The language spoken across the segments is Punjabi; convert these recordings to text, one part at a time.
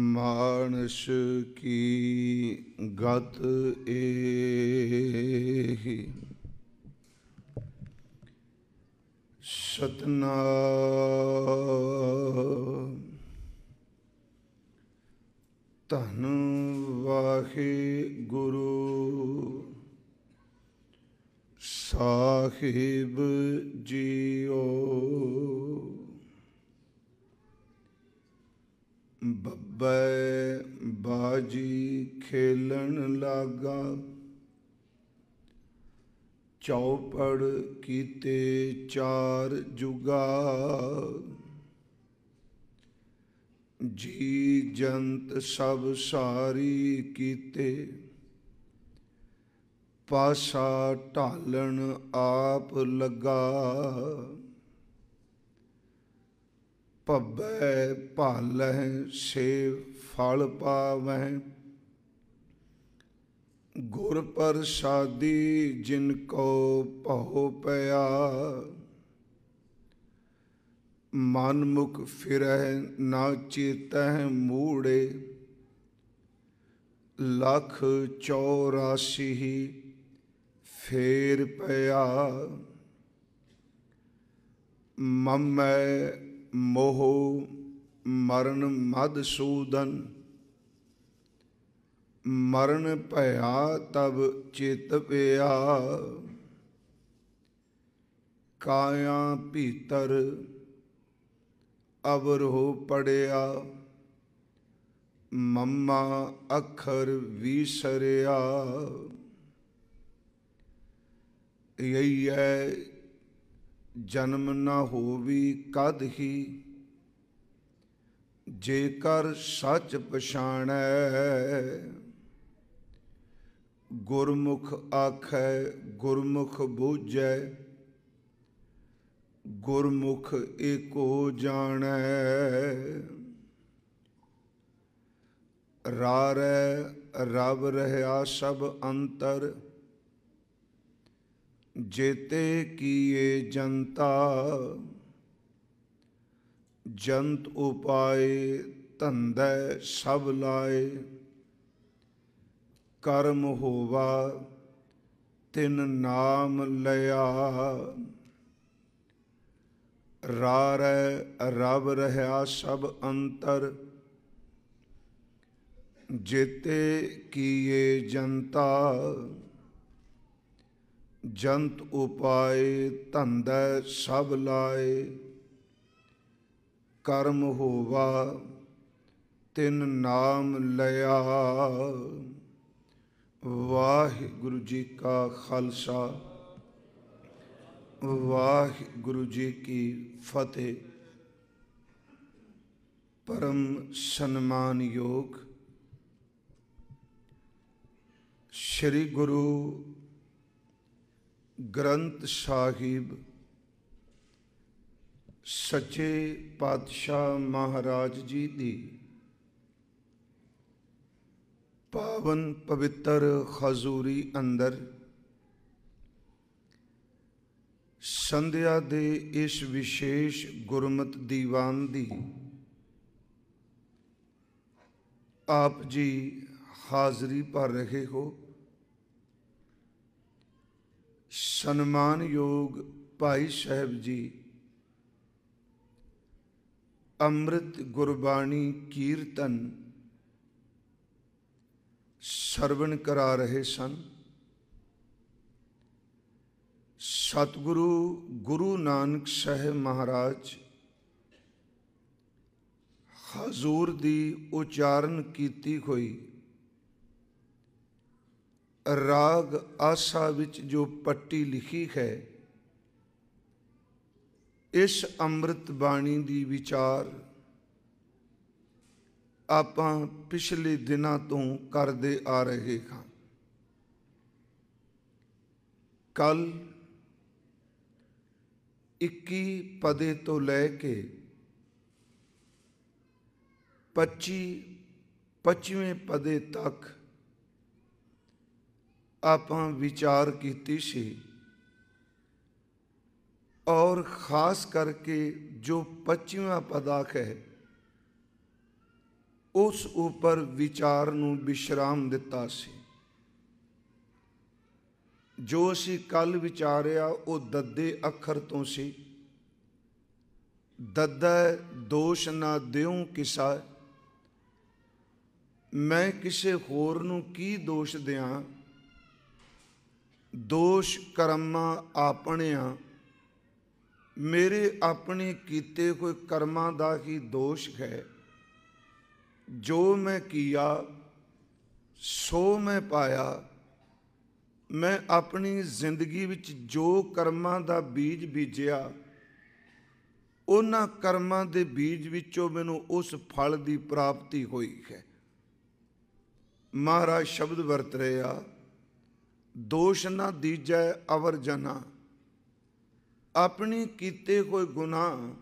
ਮਾਨਸ ਕੀ ਗਤ ਏਹੀ ਸਤਨਾਮ ਤਨ ਵਾਹੇ ਗੁਰੂ ਸਾਹਿਬ ਜੀਓ ਬੱਬੇ ਬਾਜੀ ਖੇਲਣ ਲਾਗਾ ਚੌਪੜ ਕੀਤੇ ਚਾਰ ਜੁਗਾ ਜੀ ਜੰਤ ਸਭ ਸਾਰੀ ਕੀਤੇ ਪਾਸਾ ਢਾਲਣ ਆਪ ਲਗਾ ਭੱਬੈ ਭਾਲਹਿ ਸੇ ਫਲ ਪਾਵਹਿ ਗੁਰ ਪ੍ਰਸਾਦੀ ਜਿਨ ਕੋ ਭਉ ਪਿਆ ਮਨ ਮੁਖ ਫਿਰਹਿ ਨਾ ਚੇਤਹਿ ਮੂੜੇ ਲਖ 84 ਫੇਰ ਪਿਆ ਮਮੈ ਮੋਹ ਮਰਨ ਮਦ ਸੂਦਨ ਮਰਨ ਭਇਆ ਤਬ ਚਿਤ ਪਿਆ ਕਾਇਆ ਭੀਤਰ ਅਵਰ ਹੋ ਪੜਿਆ ਮੰਮਾ ਅਖਰ ਵਿਸਰਿਆ ਹੈ ਜਨਮ ਨਾ ਹੋਵੀ ਕਦ ਹੀ ਜੇਕਰ ਸੱਚ ਪਛਾਣੈ ਗੁਰਮੁਖ ਆਖੈ ਗੁਰਮੁਖ ਬੂਝੈ ਗੁਰਮੁਖ ਏਕੋ ਜਾਣੈ ਰਾਰੈ ਰਬ ਰਹਾ ਸਭ ਅੰਤਰ ਜੇਤੇ ਕੀਏ ਜਨਤਾ ਜੰਤ ਉਪਾਏ ਧੰਦੇ ਸਭ ਲਾਏ ਕਰਮ ਹੋਵਾ ਤਿਨ ਨਾਮ ਲਿਆ ਰਾਰੈ ਰਬ ਰਹਾ ਸਭ ਅੰਤਰ ਜੇਤੇ ਕੀਏ ਜਨਤਾ ਜੰਤ ਉਪਾਏ ਧੰਦਾ ਸਭ ਲਾਏ ਕਰਮ ਹੋਵਾ ਤਿਨ ਨਾਮ ਲਿਆ ਵਾਹਿਗੁਰੂ ਜੀ ਕਾ ਖਾਲਸਾ ਵਾਹਿਗੁਰੂ ਜੀ ਕੀ ਫਤਿਹ ਪਰਮ ਸਨਮਾਨਯੋਗ ਸ੍ਰੀ ਗੁਰੂ ਗ੍ਰੰਥ ਸਾਹਿਬ ਸੱਚੇ ਪਾਤਸ਼ਾਹ ਮਹਾਰਾਜ ਜੀ ਦੀ ਪਾਵਨ ਪਵਿੱਤਰ ਖਜ਼ੂਰੀ ਅੰਦਰ ਸੰਧਿਆ ਦੇ ਇਸ ਵਿਸ਼ੇਸ਼ ਗੁਰਮਤ ਦੀਵਾਨ ਦੀ ਆਪ ਜੀ ਹਾਜ਼ਰੀ ਭਰ ਰਹੇ ਹੋ ਸਨਮਾਨਯੋਗ ਭਾਈ ਸਾਹਿਬ ਜੀ ਅੰਮ੍ਰਿਤ ਗੁਰਬਾਣੀ ਕੀਰਤਨ ਸਰਵਣ ਕਰਾ ਰਹੇ ਸਨ ਸਤਿਗੁਰੂ ਗੁਰੂ ਨਾਨਕ ਸਾਹਿਬ ਮਹਾਰਾਜ ਹਜ਼ੂਰ ਦੀ ਉਚਾਰਨ ਕੀਤੀ ਹੋਈ ਰਾਗ ਆਸਾ ਵਿੱਚ ਜੋ ਪੱਟੀ ਲਿਖੀ ਹੈ ਇਸ ਅੰਮ੍ਰਿਤ ਬਾਣੀ ਦੀ ਵਿਚਾਰ ਆਪਾਂ ਪਿਛਲੇ ਦਿਨਾਂ ਤੋਂ ਕਰਦੇ ਆ ਰਹੇ ਹਾਂ ਕੱਲ 21 ਪਦੇ ਤੋਂ ਲੈ ਕੇ 25 25ਵੇਂ ਪਦੇ ਤੱਕ ਆਪਾਂ ਵਿਚਾਰ ਕੀਤੀ ਸੀ ਔਰ ਖਾਸ ਕਰਕੇ ਜੋ 25ਵਾਂ ਪਦਾਖ ਹੈ ਉਸ ਉੱਪਰ ਵਿਚਾਰ ਨੂੰ ਵਿਸ਼ਰਾਮ ਦਿੱਤਾ ਸੀ ਜੋ ਅਸੀਂ ਕੱਲ ਵਿਚਾਰਿਆ ਉਹ ਦੱਦੇ ਅੱਖਰ ਤੋਂ ਸੀ ਦੱਦਾ ਦੋਸ਼ ਨਾ ਦਿਉ ਕਿਸਾ ਮੈਂ ਕਿਸੇ ਹੋਰ ਨੂੰ ਕੀ ਦੋਸ਼ ਦਿਆਂ ਦੋਸ਼ ਕਰਮਾਂ ਆ ਮੇਰੇ ਆਪਣੇ ਕੀਤੇ ਹੋਏ ਕਰਮਾਂ ਦਾ ਹੀ ਦੋਸ਼ ਹੈ ਜੋ ਮੈਂ ਕੀਆ ਸੋ ਮੈਂ ਪਾਇਆ ਮੈਂ ਆਪਣੀ ਜ਼ਿੰਦਗੀ ਵਿੱਚ ਜੋ ਕਰਮਾਂ ਦਾ ਬੀਜ ਬੀਜਿਆ ਉਹਨਾਂ ਕਰਮਾਂ ਦੇ ਬੀਜ ਵਿੱਚੋਂ ਮੈਨੂੰ ਉਸ ਫਲ ਦੀ ਪ੍ਰਾਪਤੀ ਹੋਈ ਹੈ ਮਹਾਰਾਜ ਸ਼ਬਦ ਵਰਤ ਰਿਹਾ ਦੋਸ਼ ਨਾ ਦੀਜੈ ਅਵਰ ਜਨਾ ਆਪਣੇ ਕੀਤੇ ਕੋਈ ਗੁਨਾਹ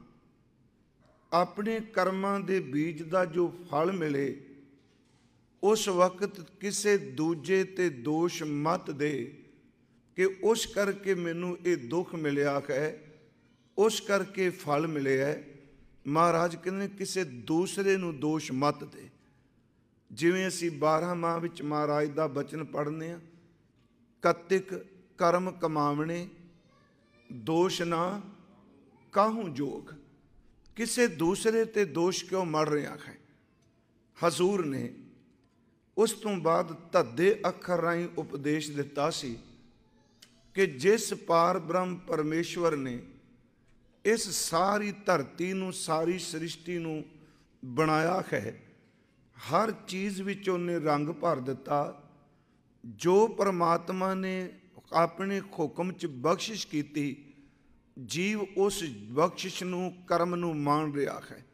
ਆਪਣੇ ਕਰਮਾਂ ਦੇ ਬੀਜ ਦਾ ਜੋ ਫਲ ਮਿਲੇ ਉਸ ਵਕਤ ਕਿਸੇ ਦੂਜੇ ਤੇ ਦੋਸ਼ ਮਤ ਦੇ ਕਿ ਉਸ ਕਰਕੇ ਮੈਨੂੰ ਇਹ ਦੁੱਖ ਮਿਲਿਆ ਹੈ ਉਸ ਕਰਕੇ ਫਲ ਮਿਲਿਆ ਮਹਾਰਾਜ ਕਹਿੰਦੇ ਕਿਸੇ ਦੂਸਰੇ ਨੂੰ ਦੋਸ਼ ਮਤ ਦੇ ਜਿਵੇਂ ਅਸੀਂ 12 ਮਾਹ ਵਿੱਚ ਮਹਾਰਾਜ ਦਾ ਬਚਨ ਪੜ੍ਹਨੇ ਆ ਕਤਿਕ ਕਰਮ ਕਮਾਵਣੇ ਦੋਸ਼ ਨਾ ਕਾਹੂ ਜੋਗ ਕਿਸੇ ਦੂਸਰੇ ਤੇ ਦੋਸ਼ ਕਿਉਂ ਮੜ ਰਿਆ ਹੈ ਹਜ਼ੂਰ ਨੇ ਉਸ ਤੋਂ ਬਾਅਦ ਧੱਦੇ ਅੱਖਰ ਰਾਹੀਂ ਉਪਦੇਸ਼ ਦਿੱਤਾ ਸੀ ਕਿ ਜਿਸ ਪਾਰ ਬ੍ਰਹਮ ਪਰਮੇਸ਼ਵਰ ਨੇ ਇਸ ਸਾਰੀ ਧਰਤੀ ਨੂੰ ਸਾਰੀ ਸ੍ਰਿਸ਼ਟੀ ਨੂੰ ਬਣਾਇਆ ਹੈ ਹਰ ਚੀਜ਼ ਵਿੱਚ ਉਹਨੇ ਰੰਗ ਭਰ ਦਿੱਤਾ ਜੋ ਪਰਮਾਤਮਾ ਨੇ ਆਪਣੇ ਹੁਕਮ 'ਚ ਬਖਸ਼ਿਸ਼ ਕੀਤੀ ਜੀਵ ਉਸ ਬਖਸ਼ਿਸ਼ ਨੂੰ ਕਰਮ ਨੂੰ ਮੰਨ ਰਿਹਾ ਹੈ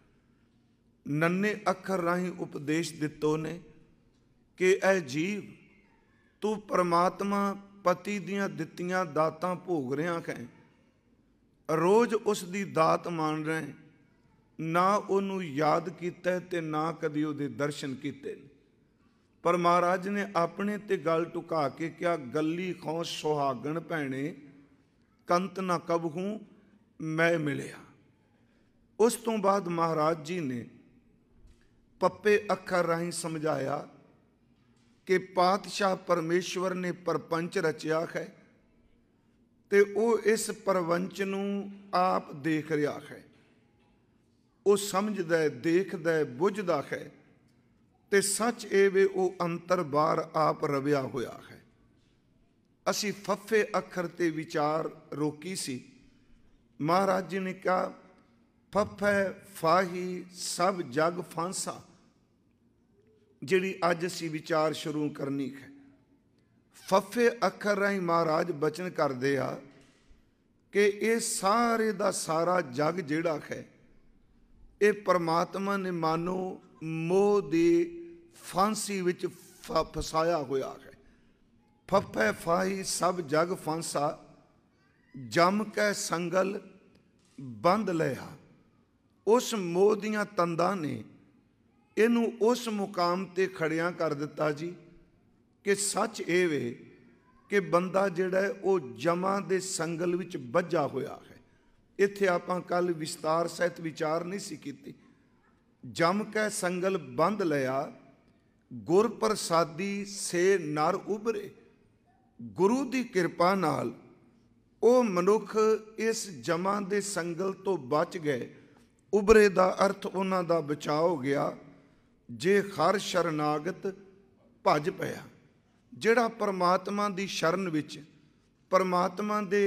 ਨੰਨੇ ਅੱਖਰ ਰਾਹੀਂ ਉਪਦੇਸ਼ ਦਿੱਤੋ ਨੇ ਕਿ ਇਹ ਜੀਵ ਤੂੰ ਪਰਮਾਤਮਾ ਪਤੀ ਦੀਆਂ ਦਿੱਤੀਆਂ ਦਾਤਾਂ ਭੋਗ ਰਿਹਾ ਹੈ ਰੋਜ਼ ਉਸ ਦੀ ਦਾਤ ਮੰਨ ਰਹੇ ਨਾ ਉਹਨੂੰ ਯਾਦ ਕੀਤਾ ਤੇ ਨਾ ਕਦੀ ਉਹਦੇ ਦਰਸ਼ਨ ਕੀਤੇ ਨੇ ਪਰ ਮਹਾਰਾਜ ਨੇ ਆਪਣੇ ਤੇ ਗੱਲ ਟੁਕਾ ਕੇ ਕਿਹਾ ਗੱਲੀ ਖੌ ਸੁਹਾਗਣ ਭੈਣੇ ਕੰਤ ਨਾ ਕਬਹੂ ਮੈਂ ਮਿਲਿਆ ਉਸ ਤੋਂ ਬਾਅਦ ਮਹਾਰਾਜ ਜੀ ਨੇ ਪੱਪੇ ਅੱਖਰ ਰਾਹੀਂ ਸਮਝਾਇਆ ਕਿ ਪਾਤਸ਼ਾਹ ਪਰਮੇਸ਼ਵਰ ਨੇ ਪਰਪੰਚ ਰਚਿਆ ਹੈ ਤੇ ਉਹ ਇਸ ਪਰਵੰਚ ਨੂੰ ਆਪ ਦੇਖ ਰਿਹਾ ਹੈ ਉਹ ਸਮਝਦਾ ਹੈ ਦੇਖਦਾ ਹੈ ਬੁੱਝਦਾ ਹੈ ਤੇ ਸੱਚ ਇਹ ਵੇ ਉਹ ਅੰਤਰ ਬਾਹਰ ਆਪ ਰਵਿਆ ਹੋਇਆ ਹੈ ਅਸੀਂ ਫੱਫੇ ਅੱਖਰ ਤੇ ਵਿਚਾਰ ਰੋਕੀ ਸੀ ਮਹਾਰਾਜ ਜੀ ਨੇ ਕਿਹਾ ਫੱਫੇ ਫਾਹੀ ਸਭ ਜਗ ਫਾਂਸਾ ਜਿਹੜੀ ਅੱਜ ਅਸੀਂ ਵਿਚਾਰ ਸ਼ੁਰੂ ਕਰਨੀ ਹੈ ਫੱਫੇ ਅੱਖਰ ਰਹੀ ਮਹਾਰਾਜ ਬਚਨ ਕਰਦੇ ਆ ਕਿ ਇਹ ਸਾਰੇ ਦਾ ਸਾਰਾ ਜਗ ਜਿਹੜਾ ਹੈ ਇਹ ਪਰਮਾਤਮਾ ਨੇ ਮਾਨੋ ਮੋਹ ਦੀ ਫਾਂਸੀ ਵਿੱਚ ਫਸਾਇਆ ਹੋਇਆ ਹੈ ਫੱਫੇ ਫਾਹੀ ਸਭ ਜਗ ਫਾਂਸਾ ਜਮ ਕੇ ਸੰਗਲ ਬੰਦ ਲਿਆ ਉਸ ਮੋਹ ਦੀਆਂ ਤੰਦਾਂ ਨੇ ਇਹਨੂੰ ਉਸ ਮੁਕਾਮ ਤੇ ਖੜਿਆ ਕਰ ਦਿੱਤਾ ਜੀ ਕਿ ਸੱਚ ਇਹ ਵੇ ਕਿ ਬੰਦਾ ਜਿਹੜਾ ਉਹ ਜਮਾਂ ਦੇ ਸੰਗਲ ਵਿੱਚ ਵੱਜਾ ਹੋਇਆ ਹੈ ਇੱਥੇ ਆਪਾਂ ਕੱਲ ਵਿਸਤਾਰ ਸਹਿਤ ਵਿਚਾਰ ਨਹੀਂ ਸੀ ਕੀਤੀ ਜਮ ਕੈ ਸੰਗਲ ਬੰਦ ਲਿਆ ਗੁਰ ਪ੍ਰਸਾਦੀ ਸੇ ਨਰ ਉਬਰੇ ਗੁਰੂ ਦੀ ਕਿਰਪਾ ਨਾਲ ਉਹ ਮਨੁੱਖ ਇਸ ਜਮਾਂ ਦੇ ਸੰਗਲ ਤੋਂ ਬਚ ਗਏ ਉਬਰੇ ਦਾ ਅਰਥ ਉਹਨਾਂ ਦਾ ਬਚਾਅ ਹੋ ਗਿਆ ਜੇ ਹਰ ਸ਼ਰਨਾਗਤ ਭਜ ਪਿਆ ਜਿਹੜਾ ਪਰਮਾਤਮਾ ਦੀ ਸ਼ਰਨ ਵਿੱਚ ਪਰਮਾਤਮਾ ਦੇ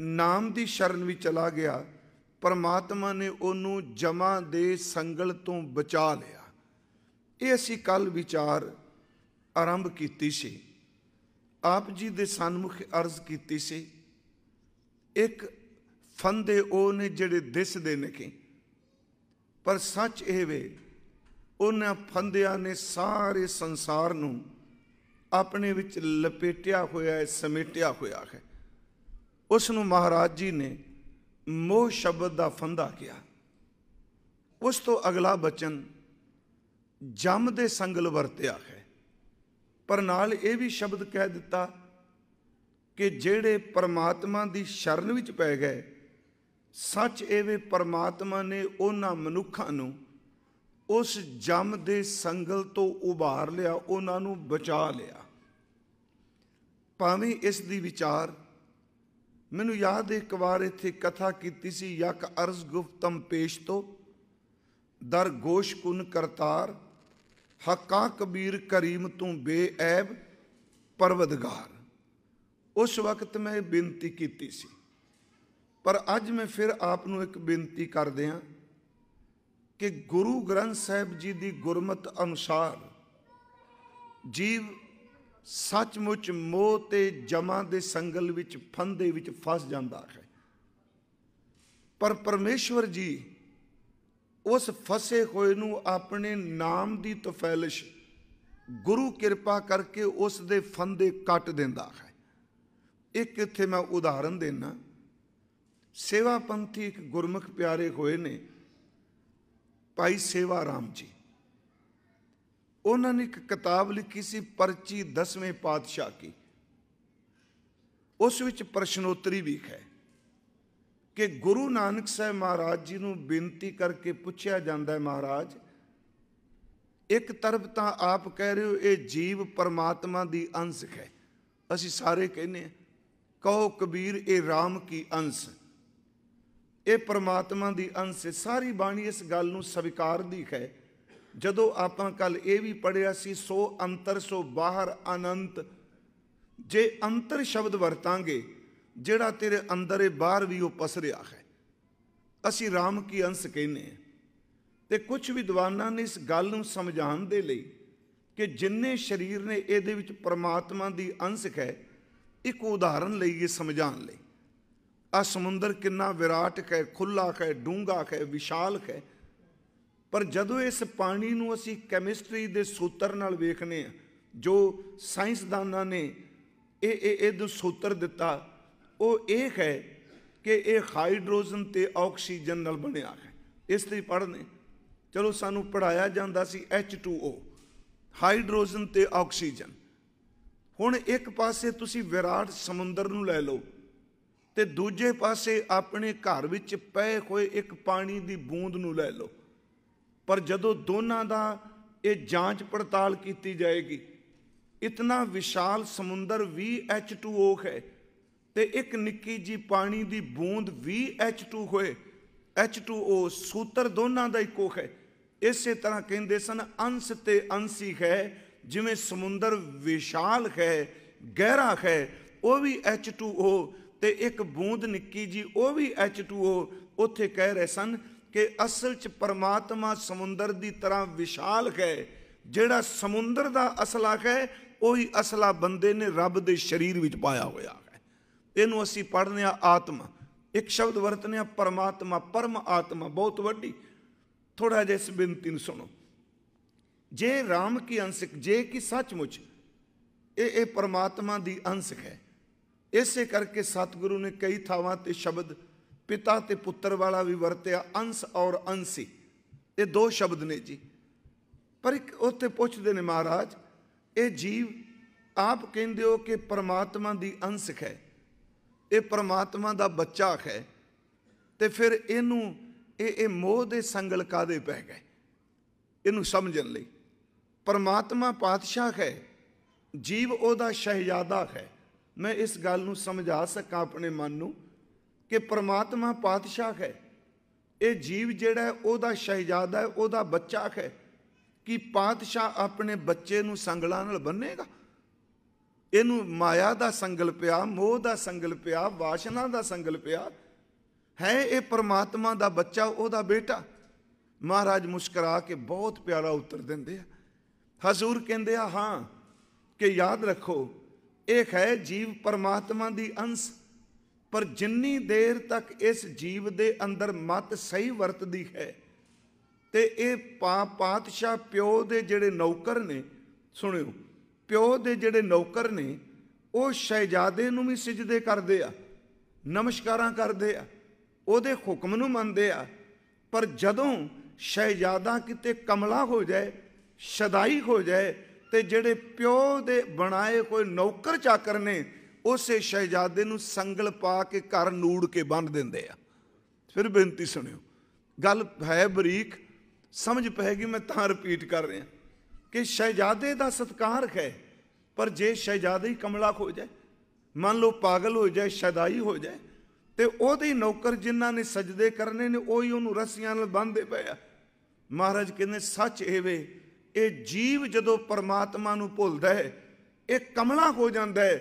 ਨਾਮ ਦੀ ਸ਼ਰਨ ਵਿੱਚ ਚਲਾ ਗਿਆ ਪਰਮਾਤਮਾ ਨੇ ਉਹਨੂੰ ਜਮਾ ਦੇ ਸੰਗਲ ਤੋਂ ਬਚਾ ਲਿਆ ਇਹ ਅਸੀਂ ਕੱਲ ਵਿਚਾਰ ਆਰੰਭ ਕੀਤੀ ਸੀ ਆਪ ਜੀ ਦੇ ਸਨਮੁਖ ਅਰਜ਼ ਕੀਤੀ ਸੀ ਇੱਕ ਫੰਦੇ ਉਹ ਨੇ ਜਿਹੜੇ ਦਿਸਦੇ ਨਹੀਂ ਪਰ ਸੱਚ ਇਹ ਵੇ ਉਹਨਾਂ ਫੰਦਿਆਂ ਨੇ ਸਾਰੇ ਸੰਸਾਰ ਨੂੰ ਆਪਣੇ ਵਿੱਚ ਲਪੇਟਿਆ ਹੋਇਆ ਹੈ ਸਮੇਟਿਆ ਹੋਇਆ ਹੈ ਉਸ ਨੂੰ ਮਹਾਰਾਜ ਜੀ ਨੇ ਮੋਹ ਸ਼ਬਦ ਦਾ ਫੰਦਾ ਗਿਆ ਉਸ ਤੋਂ ਅਗਲਾ ਬਚਨ ਜਮ ਦੇ ਸੰਗਲ ਵਰਤਿਆ ਹੈ ਪਰ ਨਾਲ ਇਹ ਵੀ ਸ਼ਬਦ ਕਹਿ ਦਿੱਤਾ ਕਿ ਜਿਹੜੇ ਪਰਮਾਤਮਾ ਦੀ ਸ਼ਰਨ ਵਿੱਚ ਪੈ ਗਏ ਸੱਚ ਇਹ ਵੀ ਪਰਮਾਤਮਾ ਨੇ ਉਹਨਾਂ ਮਨੁੱਖਾਂ ਨੂੰ ਉਸ ਜਮ ਦੇ ਸੰਗਲ ਤੋਂ ਉਭਾਰ ਲਿਆ ਉਹਨਾਂ ਨੂੰ ਬਚਾ ਲਿਆ ਭਾਵੇਂ ਇਸ ਦੀ ਵਿਚਾਰ ਮੈਨੂੰ ਯਾਦ ਹੈ ਇੱਕ ਵਾਰ ਇੱਥੇ ਕਥਾ ਕੀਤੀ ਸੀ ਯਕ ਅਰਜ਼ ਗੁਫਤਮ ਪੇਸ਼ ਤੋਂ ਦਰ ਗੋਸ਼ ਕੁਨ ਕਰਤਾਰ ਹੱਕਾ ਕਬੀਰ ਕਰੀਮ ਤੂੰ ਬੇਐਬ ਪਰਵਦਗਾਰ ਉਸ ਵਕਤ ਮੈਂ ਬੇਨਤੀ ਕੀਤੀ ਸੀ ਪਰ ਅੱਜ ਮੈਂ ਫਿਰ ਆਪ ਨੂੰ ਇੱਕ ਬੇਨਤੀ ਕਰਦੇ ਹਾਂ ਕਿ ਗੁਰੂ ਗ੍ਰੰਥ ਸਾਹਿਬ ਜੀ ਦੀ ਗੁਰਮਤ ਅਨੁਸਾਰ ਜੀਵ ਸੱਚਮੁੱਚ ਮੋਹ ਤੇ ਜਮਾਂ ਦੇ ਸੰਗਲ ਵਿੱਚ ਫੰਦੇ ਵਿੱਚ ਫਸ ਜਾਂਦਾ ਹੈ ਪਰ ਪਰਮੇਸ਼ਵਰ ਜੀ ਉਸ ਫਸੇ ਹੋਏ ਨੂੰ ਆਪਣੇ ਨਾਮ ਦੀ ਤਫੈਲਿਸ਼ ਗੁਰੂ ਕਿਰਪਾ ਕਰਕੇ ਉਸ ਦੇ ਫੰਦੇ ਕੱਟ ਦਿੰਦਾ ਹੈ ਇੱਕ ਇੱਥੇ ਮੈਂ ਉਦਾਹਰਨ ਦੇਣਾ ਸੇਵਾ ਪੰਥੀ ਇੱਕ ਗੁਰਮੁਖ ਪਿਆਰੇ ਹੋਏ ਨੇ ਭਾਈ ਸੇਵਾ ਰਾਮ ਜੀ ਉਹਨਾਂ ਨੇ ਇੱਕ ਕਿਤਾਬ ਲਿਖੀ ਸੀ ਪਰਚੀ 10ਵੇਂ ਪਾਤਸ਼ਾਹ ਕੀ ਉਸ ਵਿੱਚ ਪ੍ਰਸ਼ਨੋਤਰੀ ਵੀ ਹੈ ਕਿ ਗੁਰੂ ਨਾਨਕ ਸਾਹਿਬ ਮਹਾਰਾਜ ਜੀ ਨੂੰ ਬੇਨਤੀ ਕਰਕੇ ਪੁੱਛਿਆ ਜਾਂਦਾ ਹੈ ਮਹਾਰਾਜ ਇੱਕ ਤਰਫ ਤਾਂ ਆਪ ਕਹਿ ਰਹੇ ਹੋ ਇਹ ਜੀਵ ਪਰਮਾਤਮਾ ਦੀ ਅੰਸ਼ ਹੈ ਅਸੀਂ ਸਾਰੇ ਕਹਿੰਦੇ ਹਾਂ ਕਹੋ ਕਬੀਰ ਇਹ RAM ਕੀ ਅੰਸ਼ ਇਹ ਪਰਮਾਤਮਾ ਦੀ ਅੰਸ਼ ਹੈ ਸਾਰੀ ਬਾਣੀ ਇਸ ਗੱਲ ਨੂੰ ਸਵੀਕਾਰਦੀ ਹੈ ਜਦੋਂ ਆਪਾਂ ਕੱਲ ਇਹ ਵੀ ਪੜਿਆ ਸੀ ਸੋ ਅੰਤਰ ਸੋ ਬਾਹਰ ਅਨੰਤ ਜੇ ਅੰਤਰ ਸ਼ਬਦ ਵਰਤਾਂਗੇ ਜਿਹੜਾ ਤੇਰੇ ਅੰਦਰ ਹੈ ਬਾਹਰ ਵੀ ਉਹ ਪਸਰਿਆ ਹੈ ਅਸੀਂ ਰਾਮ ਕੀ ਅੰਸ਼ ਕਹਿੰਨੇ ਆ ਤੇ ਕੁਝ ਵਿਦਵਾਨਾਂ ਨੇ ਇਸ ਗੱਲ ਨੂੰ ਸਮਝਾਉਣ ਦੇ ਲਈ ਕਿ ਜਿੰਨੇ ਸਰੀਰ ਨੇ ਇਹਦੇ ਵਿੱਚ ਪਰਮਾਤਮਾ ਦੀ ਅੰਸ਼ ਹੈ ਇੱਕ ਉਦਾਹਰਨ ਲਈ ਇਹ ਸਮਝਾਉਣ ਲਈ ਆ ਸਮੁੰਦਰ ਕਿੰਨਾ ਵਿਰਾਟ ਹੈ ਖੁੱਲਾ ਹੈ ਡੂੰਘਾ ਹੈ ਵਿਸ਼ਾਲ ਹੈ ਪਰ ਜਦੋਂ ਇਸ ਪਾਣੀ ਨੂੰ ਅਸੀਂ ਕੈਮਿਸਟਰੀ ਦੇ ਸੂਤਰ ਨਾਲ ਵੇਖਨੇ ਆ ਜੋ ਸਾਇੰਸਦਾਨਾਂ ਨੇ ਇਹ ਇਹ ਇਹ ਸੂਤਰ ਦਿੱਤਾ ਉਹ ਇਹ ਹੈ ਕਿ ਇਹ ਹਾਈਡਰੋਜਨ ਤੇ ਆਕਸੀਜਨ ਨਾਲ ਬਣਿਆ ਹੈ ਇਸ ਲਈ ਪੜ੍ਹਨੇ ਚਲੋ ਸਾਨੂੰ ਪੜਾਇਆ ਜਾਂਦਾ ਸੀ H2O ਹਾਈਡਰੋਜਨ ਤੇ ਆਕਸੀਜਨ ਹੁਣ ਇੱਕ ਪਾਸੇ ਤੁਸੀਂ ਵਿਰਾਟ ਸਮੁੰਦਰ ਨੂੰ ਲੈ ਲਓ ਤੇ ਦੂਜੇ ਪਾਸੇ ਆਪਣੇ ਘਰ ਵਿੱਚ ਪਏ ਹੋਏ ਇੱਕ ਪਾਣੀ ਦੀ ਬੂੰਦ ਨੂੰ ਲੈ ਲਓ ਪਰ ਜਦੋਂ ਦੋਨਾਂ ਦਾ ਇਹ ਜਾਂਚ ਪੜਤਾਲ ਕੀਤੀ ਜਾਏਗੀ ਇਤਨਾ ਵਿਸ਼ਾਲ ਸਮੁੰਦਰ ਵੀ H2O ਹੈ ਤੇ ਇੱਕ ਨਿੱਕੀ ਜੀ ਪਾਣੀ ਦੀ ਬੂੰਦ ਵੀ H2 ਹੋਏ H2O ਸੂਤਰ ਦੋਨਾਂ ਦਾ ਇੱਕੋ ਹੈ ਇਸੇ ਤਰ੍ਹਾਂ ਕਹਿੰਦੇ ਸਨ ਅੰਸ਼ ਤੇ ਅੰਸ਼ੀ ਹੈ ਜਿਵੇਂ ਸਮੁੰਦਰ ਵਿਸ਼ਾਲ ਹੈ ਗਹਿਰਾ ਹੈ ਉਹ ਵੀ H2O ਤੇ ਇੱਕ ਬੂੰਦ ਨਿੱਕੀ ਜੀ ਉਹ ਵੀ H2O ਉੱਥੇ ਕਹਿ ਰਹੇ ਸਨ ਕਿ ਅਸਲ 'ਚ ਪਰਮਾਤਮਾ ਸਮੁੰਦਰ ਦੀ ਤਰ੍ਹਾਂ ਵਿਸ਼ਾਲ ਹੈ ਜਿਹੜਾ ਸਮੁੰਦਰ ਦਾ ਅਸਲਾ ਹੈ ਉਹੀ ਅਸਲਾ ਬੰਦੇ ਨੇ ਰੱਬ ਦੇ ਸਰੀਰ ਵਿੱਚ ਪਾਇਆ ਹੋਇਆ ਹੈ ਇਹਨੂੰ ਅਸੀਂ ਪੜ੍ਹਨੇ ਆ ਆਤਮਾ ਇੱਕ ਸ਼ਬਦ ਵਰਤਨੇ ਆ ਪਰਮਾਤਮਾ ਪਰਮ ਆਤਮਾ ਬਹੁਤ ਵੱਡੀ ਥੋੜਾ ਜਿਹਾ ਇਸ ਬੇਨਤੀ ਨੂੰ ਸੁਣੋ ਜੇ ਰਾਮ ਕੀ ਅੰਸ਼ਕ ਜੇ ਕੀ ਸੱਚਮੁੱਚ ਇਹ ਇਹ ਪਰਮਾਤਮਾ ਦੀ ਅੰਸ਼ਕ ਹੈ ਇਸੇ ਕਰਕੇ ਸਤਿਗੁਰੂ ਨੇ ਕਈ ਥਾਵਾਂ ਤੇ ਸ਼ਬਦ ਪਿਤਾ ਤੇ ਪੁੱਤਰ ਵਾਲਾ ਵੀ ਵਰਤਿਆ ਅੰਸ ਔਰ ਅੰਸੀ ਇਹ ਦੋ ਸ਼ਬਦ ਨੇ ਜੀ ਪਰ ਇੱਕ ਉੱਥੇ ਪੁੱਛਦੇ ਨੇ ਮਹਾਰਾਜ ਇਹ ਜੀਵ ਆਪ ਕਹਿੰਦੇ ਹੋ ਕਿ ਪਰਮਾਤਮਾ ਦੀ ਅੰਸ਼ ਹੈ ਇਹ ਪਰਮਾਤਮਾ ਦਾ ਬੱਚਾ ਹੈ ਤੇ ਫਿਰ ਇਹਨੂੰ ਇਹ ਇਹ ਮੋਹ ਦੇ ਸੰਗਲ ਕਾਦੇ ਪੈ ਗਏ ਇਹਨੂੰ ਸਮਝਣ ਲਈ ਪਰਮਾਤਮਾ ਪਾਤਸ਼ਾਹ ਹੈ ਜੀਵ ਉਹਦਾ ਸ਼ਹਿਜ਼ਾਦਾ ਹੈ ਮੈਂ ਇਸ ਗੱਲ ਨੂੰ ਸਮਝਾ ਸਕਾਂ ਆਪਣੇ ਮਨ ਨੂੰ ਕਿ ਪ੍ਰਮਾਤਮਾ ਪਾਤਸ਼ਾਹ ਹੈ ਇਹ ਜੀਵ ਜਿਹੜਾ ਉਹਦਾ ਸ਼ਹਿਜ਼ਾਦਾ ਹੈ ਉਹਦਾ ਬੱਚਾ ਹੈ ਕਿ ਪਾਤਸ਼ਾਹ ਆਪਣੇ ਬੱਚੇ ਨੂੰ ਸੰਗਲਾਂ ਨਾਲ ਬੰਨੇਗਾ ਇਹਨੂੰ ਮਾਇਆ ਦਾ ਸੰਗਲ ਪਿਆ ਮੋਹ ਦਾ ਸੰਗਲ ਪਿਆ ਵਾਸ਼ਨਾ ਦਾ ਸੰਗਲ ਪਿਆ ਹੈ ਇਹ ਪ੍ਰਮਾਤਮਾ ਦਾ ਬੱਚਾ ਉਹਦਾ ਬੇਟਾ ਮਹਾਰਾਜ ਮੁਸਕਰਾ ਕੇ ਬਹੁਤ ਪਿਆਰਾ ਉੱਤਰ ਦਿੰਦੇ ਆ ਹਜ਼ੂਰ ਕਹਿੰਦੇ ਆ ਹਾਂ ਕਿ ਯਾਦ ਰੱਖੋ ਇਹ ਹੈ ਜੀਵ ਪਰਮਾਤਮਾ ਦੀ ਅੰਸ਼ ਪਰ ਜਿੰਨੀ ਦੇਰ ਤੱਕ ਇਸ ਜੀਵ ਦੇ ਅੰਦਰ ਮਤ ਸਹੀ ਵਰਤਦੀ ਹੈ ਤੇ ਇਹ ਪਾ ਪਾਤਸ਼ਾ ਪਿਓ ਦੇ ਜਿਹੜੇ ਨੌਕਰ ਨੇ ਸੁਣਿਓ ਪਿਓ ਦੇ ਜਿਹੜੇ ਨੌਕਰ ਨੇ ਉਹ ਸ਼ਹਿਜ਼ਾਦੇ ਨੂੰ ਵੀ ਸਜਦੇ ਕਰਦੇ ਆ ਨਮਸਕਾਰਾਂ ਕਰਦੇ ਆ ਉਹਦੇ ਹੁਕਮ ਨੂੰ ਮੰਨਦੇ ਆ ਪਰ ਜਦੋਂ ਸ਼ਹਿਜ਼ਾਦਾ ਕਿਤੇ ਕਮਲਾ ਹੋ ਜਾਏ ਸ਼ਦਾਈ ਹੋ ਜਾਏ ਤੇ ਜਿਹੜੇ ਪਿਓ ਦੇ ਬਣਾਏ ਕੋਈ ਨੌਕਰ ਚਾਕਰ ਨੇ ਉਸੇ ਸ਼ਹਿਜ਼ਾਦੇ ਨੂੰ ਸੰਗਲ ਪਾ ਕੇ ਘਰ ਨੂੜ ਕੇ ਬੰਨ ਦਿੰਦੇ ਆ ਫਿਰ ਬੇਨਤੀ ਸੁਣਿਓ ਗੱਲ ਹੈ ਬਰੀਕ ਸਮਝ ਪਏਗੀ ਮੈਂ ਤਾਂ ਰਿਪੀਟ ਕਰ ਰਿਹਾ ਕਿ ਸ਼ਹਿਜ਼ਾਦੇ ਦਾ ਸਤਕਾਰ ਹੈ ਪਰ ਜੇ ਸ਼ਹਿਜ਼ਾਦੇ ਹੀ ਕਮਲਾ ਹੋ ਜਾਏ ਮੰਨ ਲਓ ਪਾਗਲ ਹੋ ਜਾਏ ਸ਼ਦਾਈ ਹੋ ਜਾਏ ਤੇ ਉਹਦੇ ਨੌਕਰ ਜਿਨ੍ਹਾਂ ਨੇ ਸਜਦੇ ਕਰਨੇ ਨੇ ਉਹੀ ਉਹਨੂੰ ਰੱਸੀਆਂ ਨਾਲ ਬੰਨਦੇ ਪਏ ਆ ਮਹਾਰਾਜ ਕਹਿੰਦੇ ਸੱਚ ਏਵੇ ਇਹ ਜੀਵ ਜਦੋਂ ਪਰਮਾਤਮਾ ਨੂੰ ਭੁੱਲਦਾ ਹੈ ਇਹ ਕਮਲਾ ਹੋ ਜਾਂਦਾ ਹੈ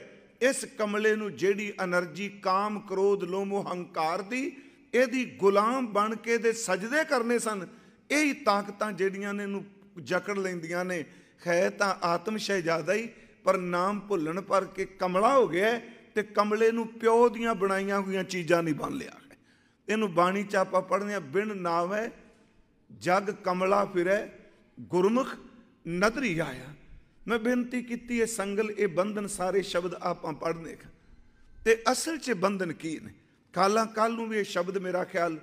ਇਸ ਕਮਲੇ ਨੂੰ ਜਿਹੜੀ એનર્ਜੀ ਕਾਮ ਕ੍ਰੋਧ ਲੋਭ ਹੰਕਾਰ ਦੀ ਇਹਦੀ ਗੁਲਾਮ ਬਣ ਕੇ ਦੇ ਸਜਦੇ ਕਰਨੇ ਸਨ ਇਹੀ ਤਾਕਤਾਂ ਜਿਹੜੀਆਂ ਨੇ ਨੂੰ ਜਕੜ ਲੈਂਦੀਆਂ ਨੇ ਖੈ ਤਾਂ ਆਤਮ ਸ਼ਹਿਜ਼ਾਦਾ ਹੀ ਪਰ ਨਾਮ ਭੁੱਲਣ ਪਰ ਕੇ ਕਮਲਾ ਹੋ ਗਿਆ ਤੇ ਕਮਲੇ ਨੂੰ ਪਿਓ ਦੀਆਂ ਬਣਾਈਆਂ ਹੋਈਆਂ ਚੀਜ਼ਾਂ ਨਹੀਂ ਬਣ ਲਿਆ ਇਹਨੂੰ ਬਾਣੀ ਚ ਆਪਾਂ ਪੜ੍ਹਨੇ ਆ ਬਿਨ ਨਾਮ ਹੈ ਜਗ ਕਮਲਾ ਫਿਰੇ ਗੁਰਮੁਖ ਨਦਰੀ ਆਇਆ ਮੈਂ ਬੇਨਤੀ ਕੀਤੀ ਹੈ ਸੰਗਲ ਇਹ ਬੰਧਨ ਸਾਰੇ ਸ਼ਬਦ ਆਪਾਂ ਪੜ੍ਹਨੇ ਤੇ ਅਸਲ 'ਚ ਬੰਧਨ ਕੀ ਨੇ ਕਾਲਾਂ ਕੱਲ ਨੂੰ ਵੀ ਇਹ ਸ਼ਬਦ ਮੇਰਾ ਖਿਆਲ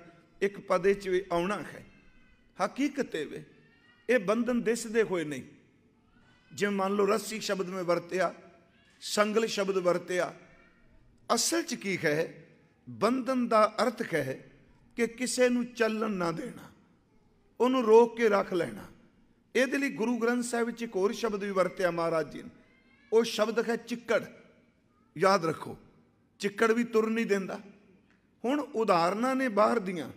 ਇੱਕ ਪਦੇ 'ਚ ਵੀ ਆਉਣਾ ਹੈ ਹਕੀਕਤ ਇਹ ਵੇ ਇਹ ਬੰਧਨ ਦਿਸਦੇ ਹੋਏ ਨਹੀਂ ਜੇ ਮੰਨ ਲਓ ਰੱਸੀ ਸ਼ਬਦ ਮੈਂ ਵਰਤਿਆ ਸੰਗਲ ਸ਼ਬਦ ਵਰਤਿਆ ਅਸਲ 'ਚ ਕੀ ਹੈ ਬੰਧਨ ਦਾ ਅਰਥ ਹੈ ਕਿ ਕਿਸੇ ਨੂੰ ਚੱਲਣ ਨਾ ਦੇਣਾ ਉਹਨੂੰ ਰੋਕ ਕੇ ਰੱਖ ਲੈਣਾ ਇਹਦੇ ਲਈ ਗੁਰੂ ਗ੍ਰੰਥ ਸਾਹਿਬ ਵਿੱਚ ਇੱਕ ਹੋਰ ਸ਼ਬਦ ਵੀ ਵਰਤਿਆ ਮਹਾਰਾਜ ਜੀ ਨੇ ਉਹ ਸ਼ਬਦ ਹੈ ਚਿੱਕੜ ਯਾਦ ਰੱਖੋ ਚਿੱਕੜ ਵੀ ਤੁਰ ਨਹੀਂ ਦਿੰਦਾ ਹੁਣ ਉਦਾਹਰਨਾਂ ਨੇ ਬਾਹਰ ਦੀਆਂ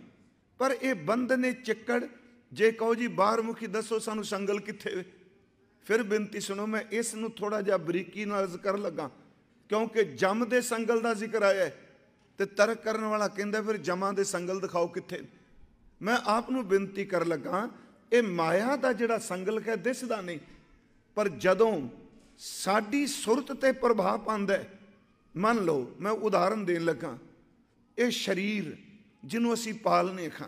ਪਰ ਇਹ ਬੰਦ ਨੇ ਚਿੱਕੜ ਜੇ ਕਹੋ ਜੀ ਬਾਹਰ ਮੁਖੀ ਦੱਸੋ ਸਾਨੂੰ ਸੰਗਲ ਕਿੱਥੇ ਫਿਰ ਬੇਨਤੀ ਸੁਣੋ ਮੈਂ ਇਸ ਨੂੰ ਥੋੜਾ ਜਿਹਾ ਬਰੀਕੀ ਨਾਲ ਜ਼ਿਕਰ ਲਗਾ ਲੱਗਾ ਕਿਉਂਕਿ ਜਮ ਦੇ ਸੰਗਲ ਦਾ ਜ਼ਿਕਰ ਆਇਆ ਤੇ ਤਰਕ ਕਰਨ ਵਾਲਾ ਕਹਿੰਦਾ ਫਿਰ ਜਮਾਂ ਦੇ ਸੰਗਲ ਦਿਖਾਓ ਕਿੱਥੇ ਮੈਂ ਆਪ ਨੂੰ ਬੇਨਤੀ ਕਰ ਲੱਗਾ ਇਹ ਮਾਇਆ ਦਾ ਜਿਹੜਾ ਸੰਗਲਕ ਹੈ ਦਿਸਦਾ ਨਹੀਂ ਪਰ ਜਦੋਂ ਸਾਡੀ ਸੁਰਤ ਤੇ ਪ੍ਰਭਾਵ ਪਾਉਂਦਾ ਹੈ ਮੰਨ ਲਓ ਮੈਂ ਉਦਾਹਰਨ ਦੇਣ ਲੱਗਾ ਇਹ ਸਰੀਰ ਜਿਹਨੂੰ ਅਸੀਂ ਪਾਲਨੇ ਖਾਂ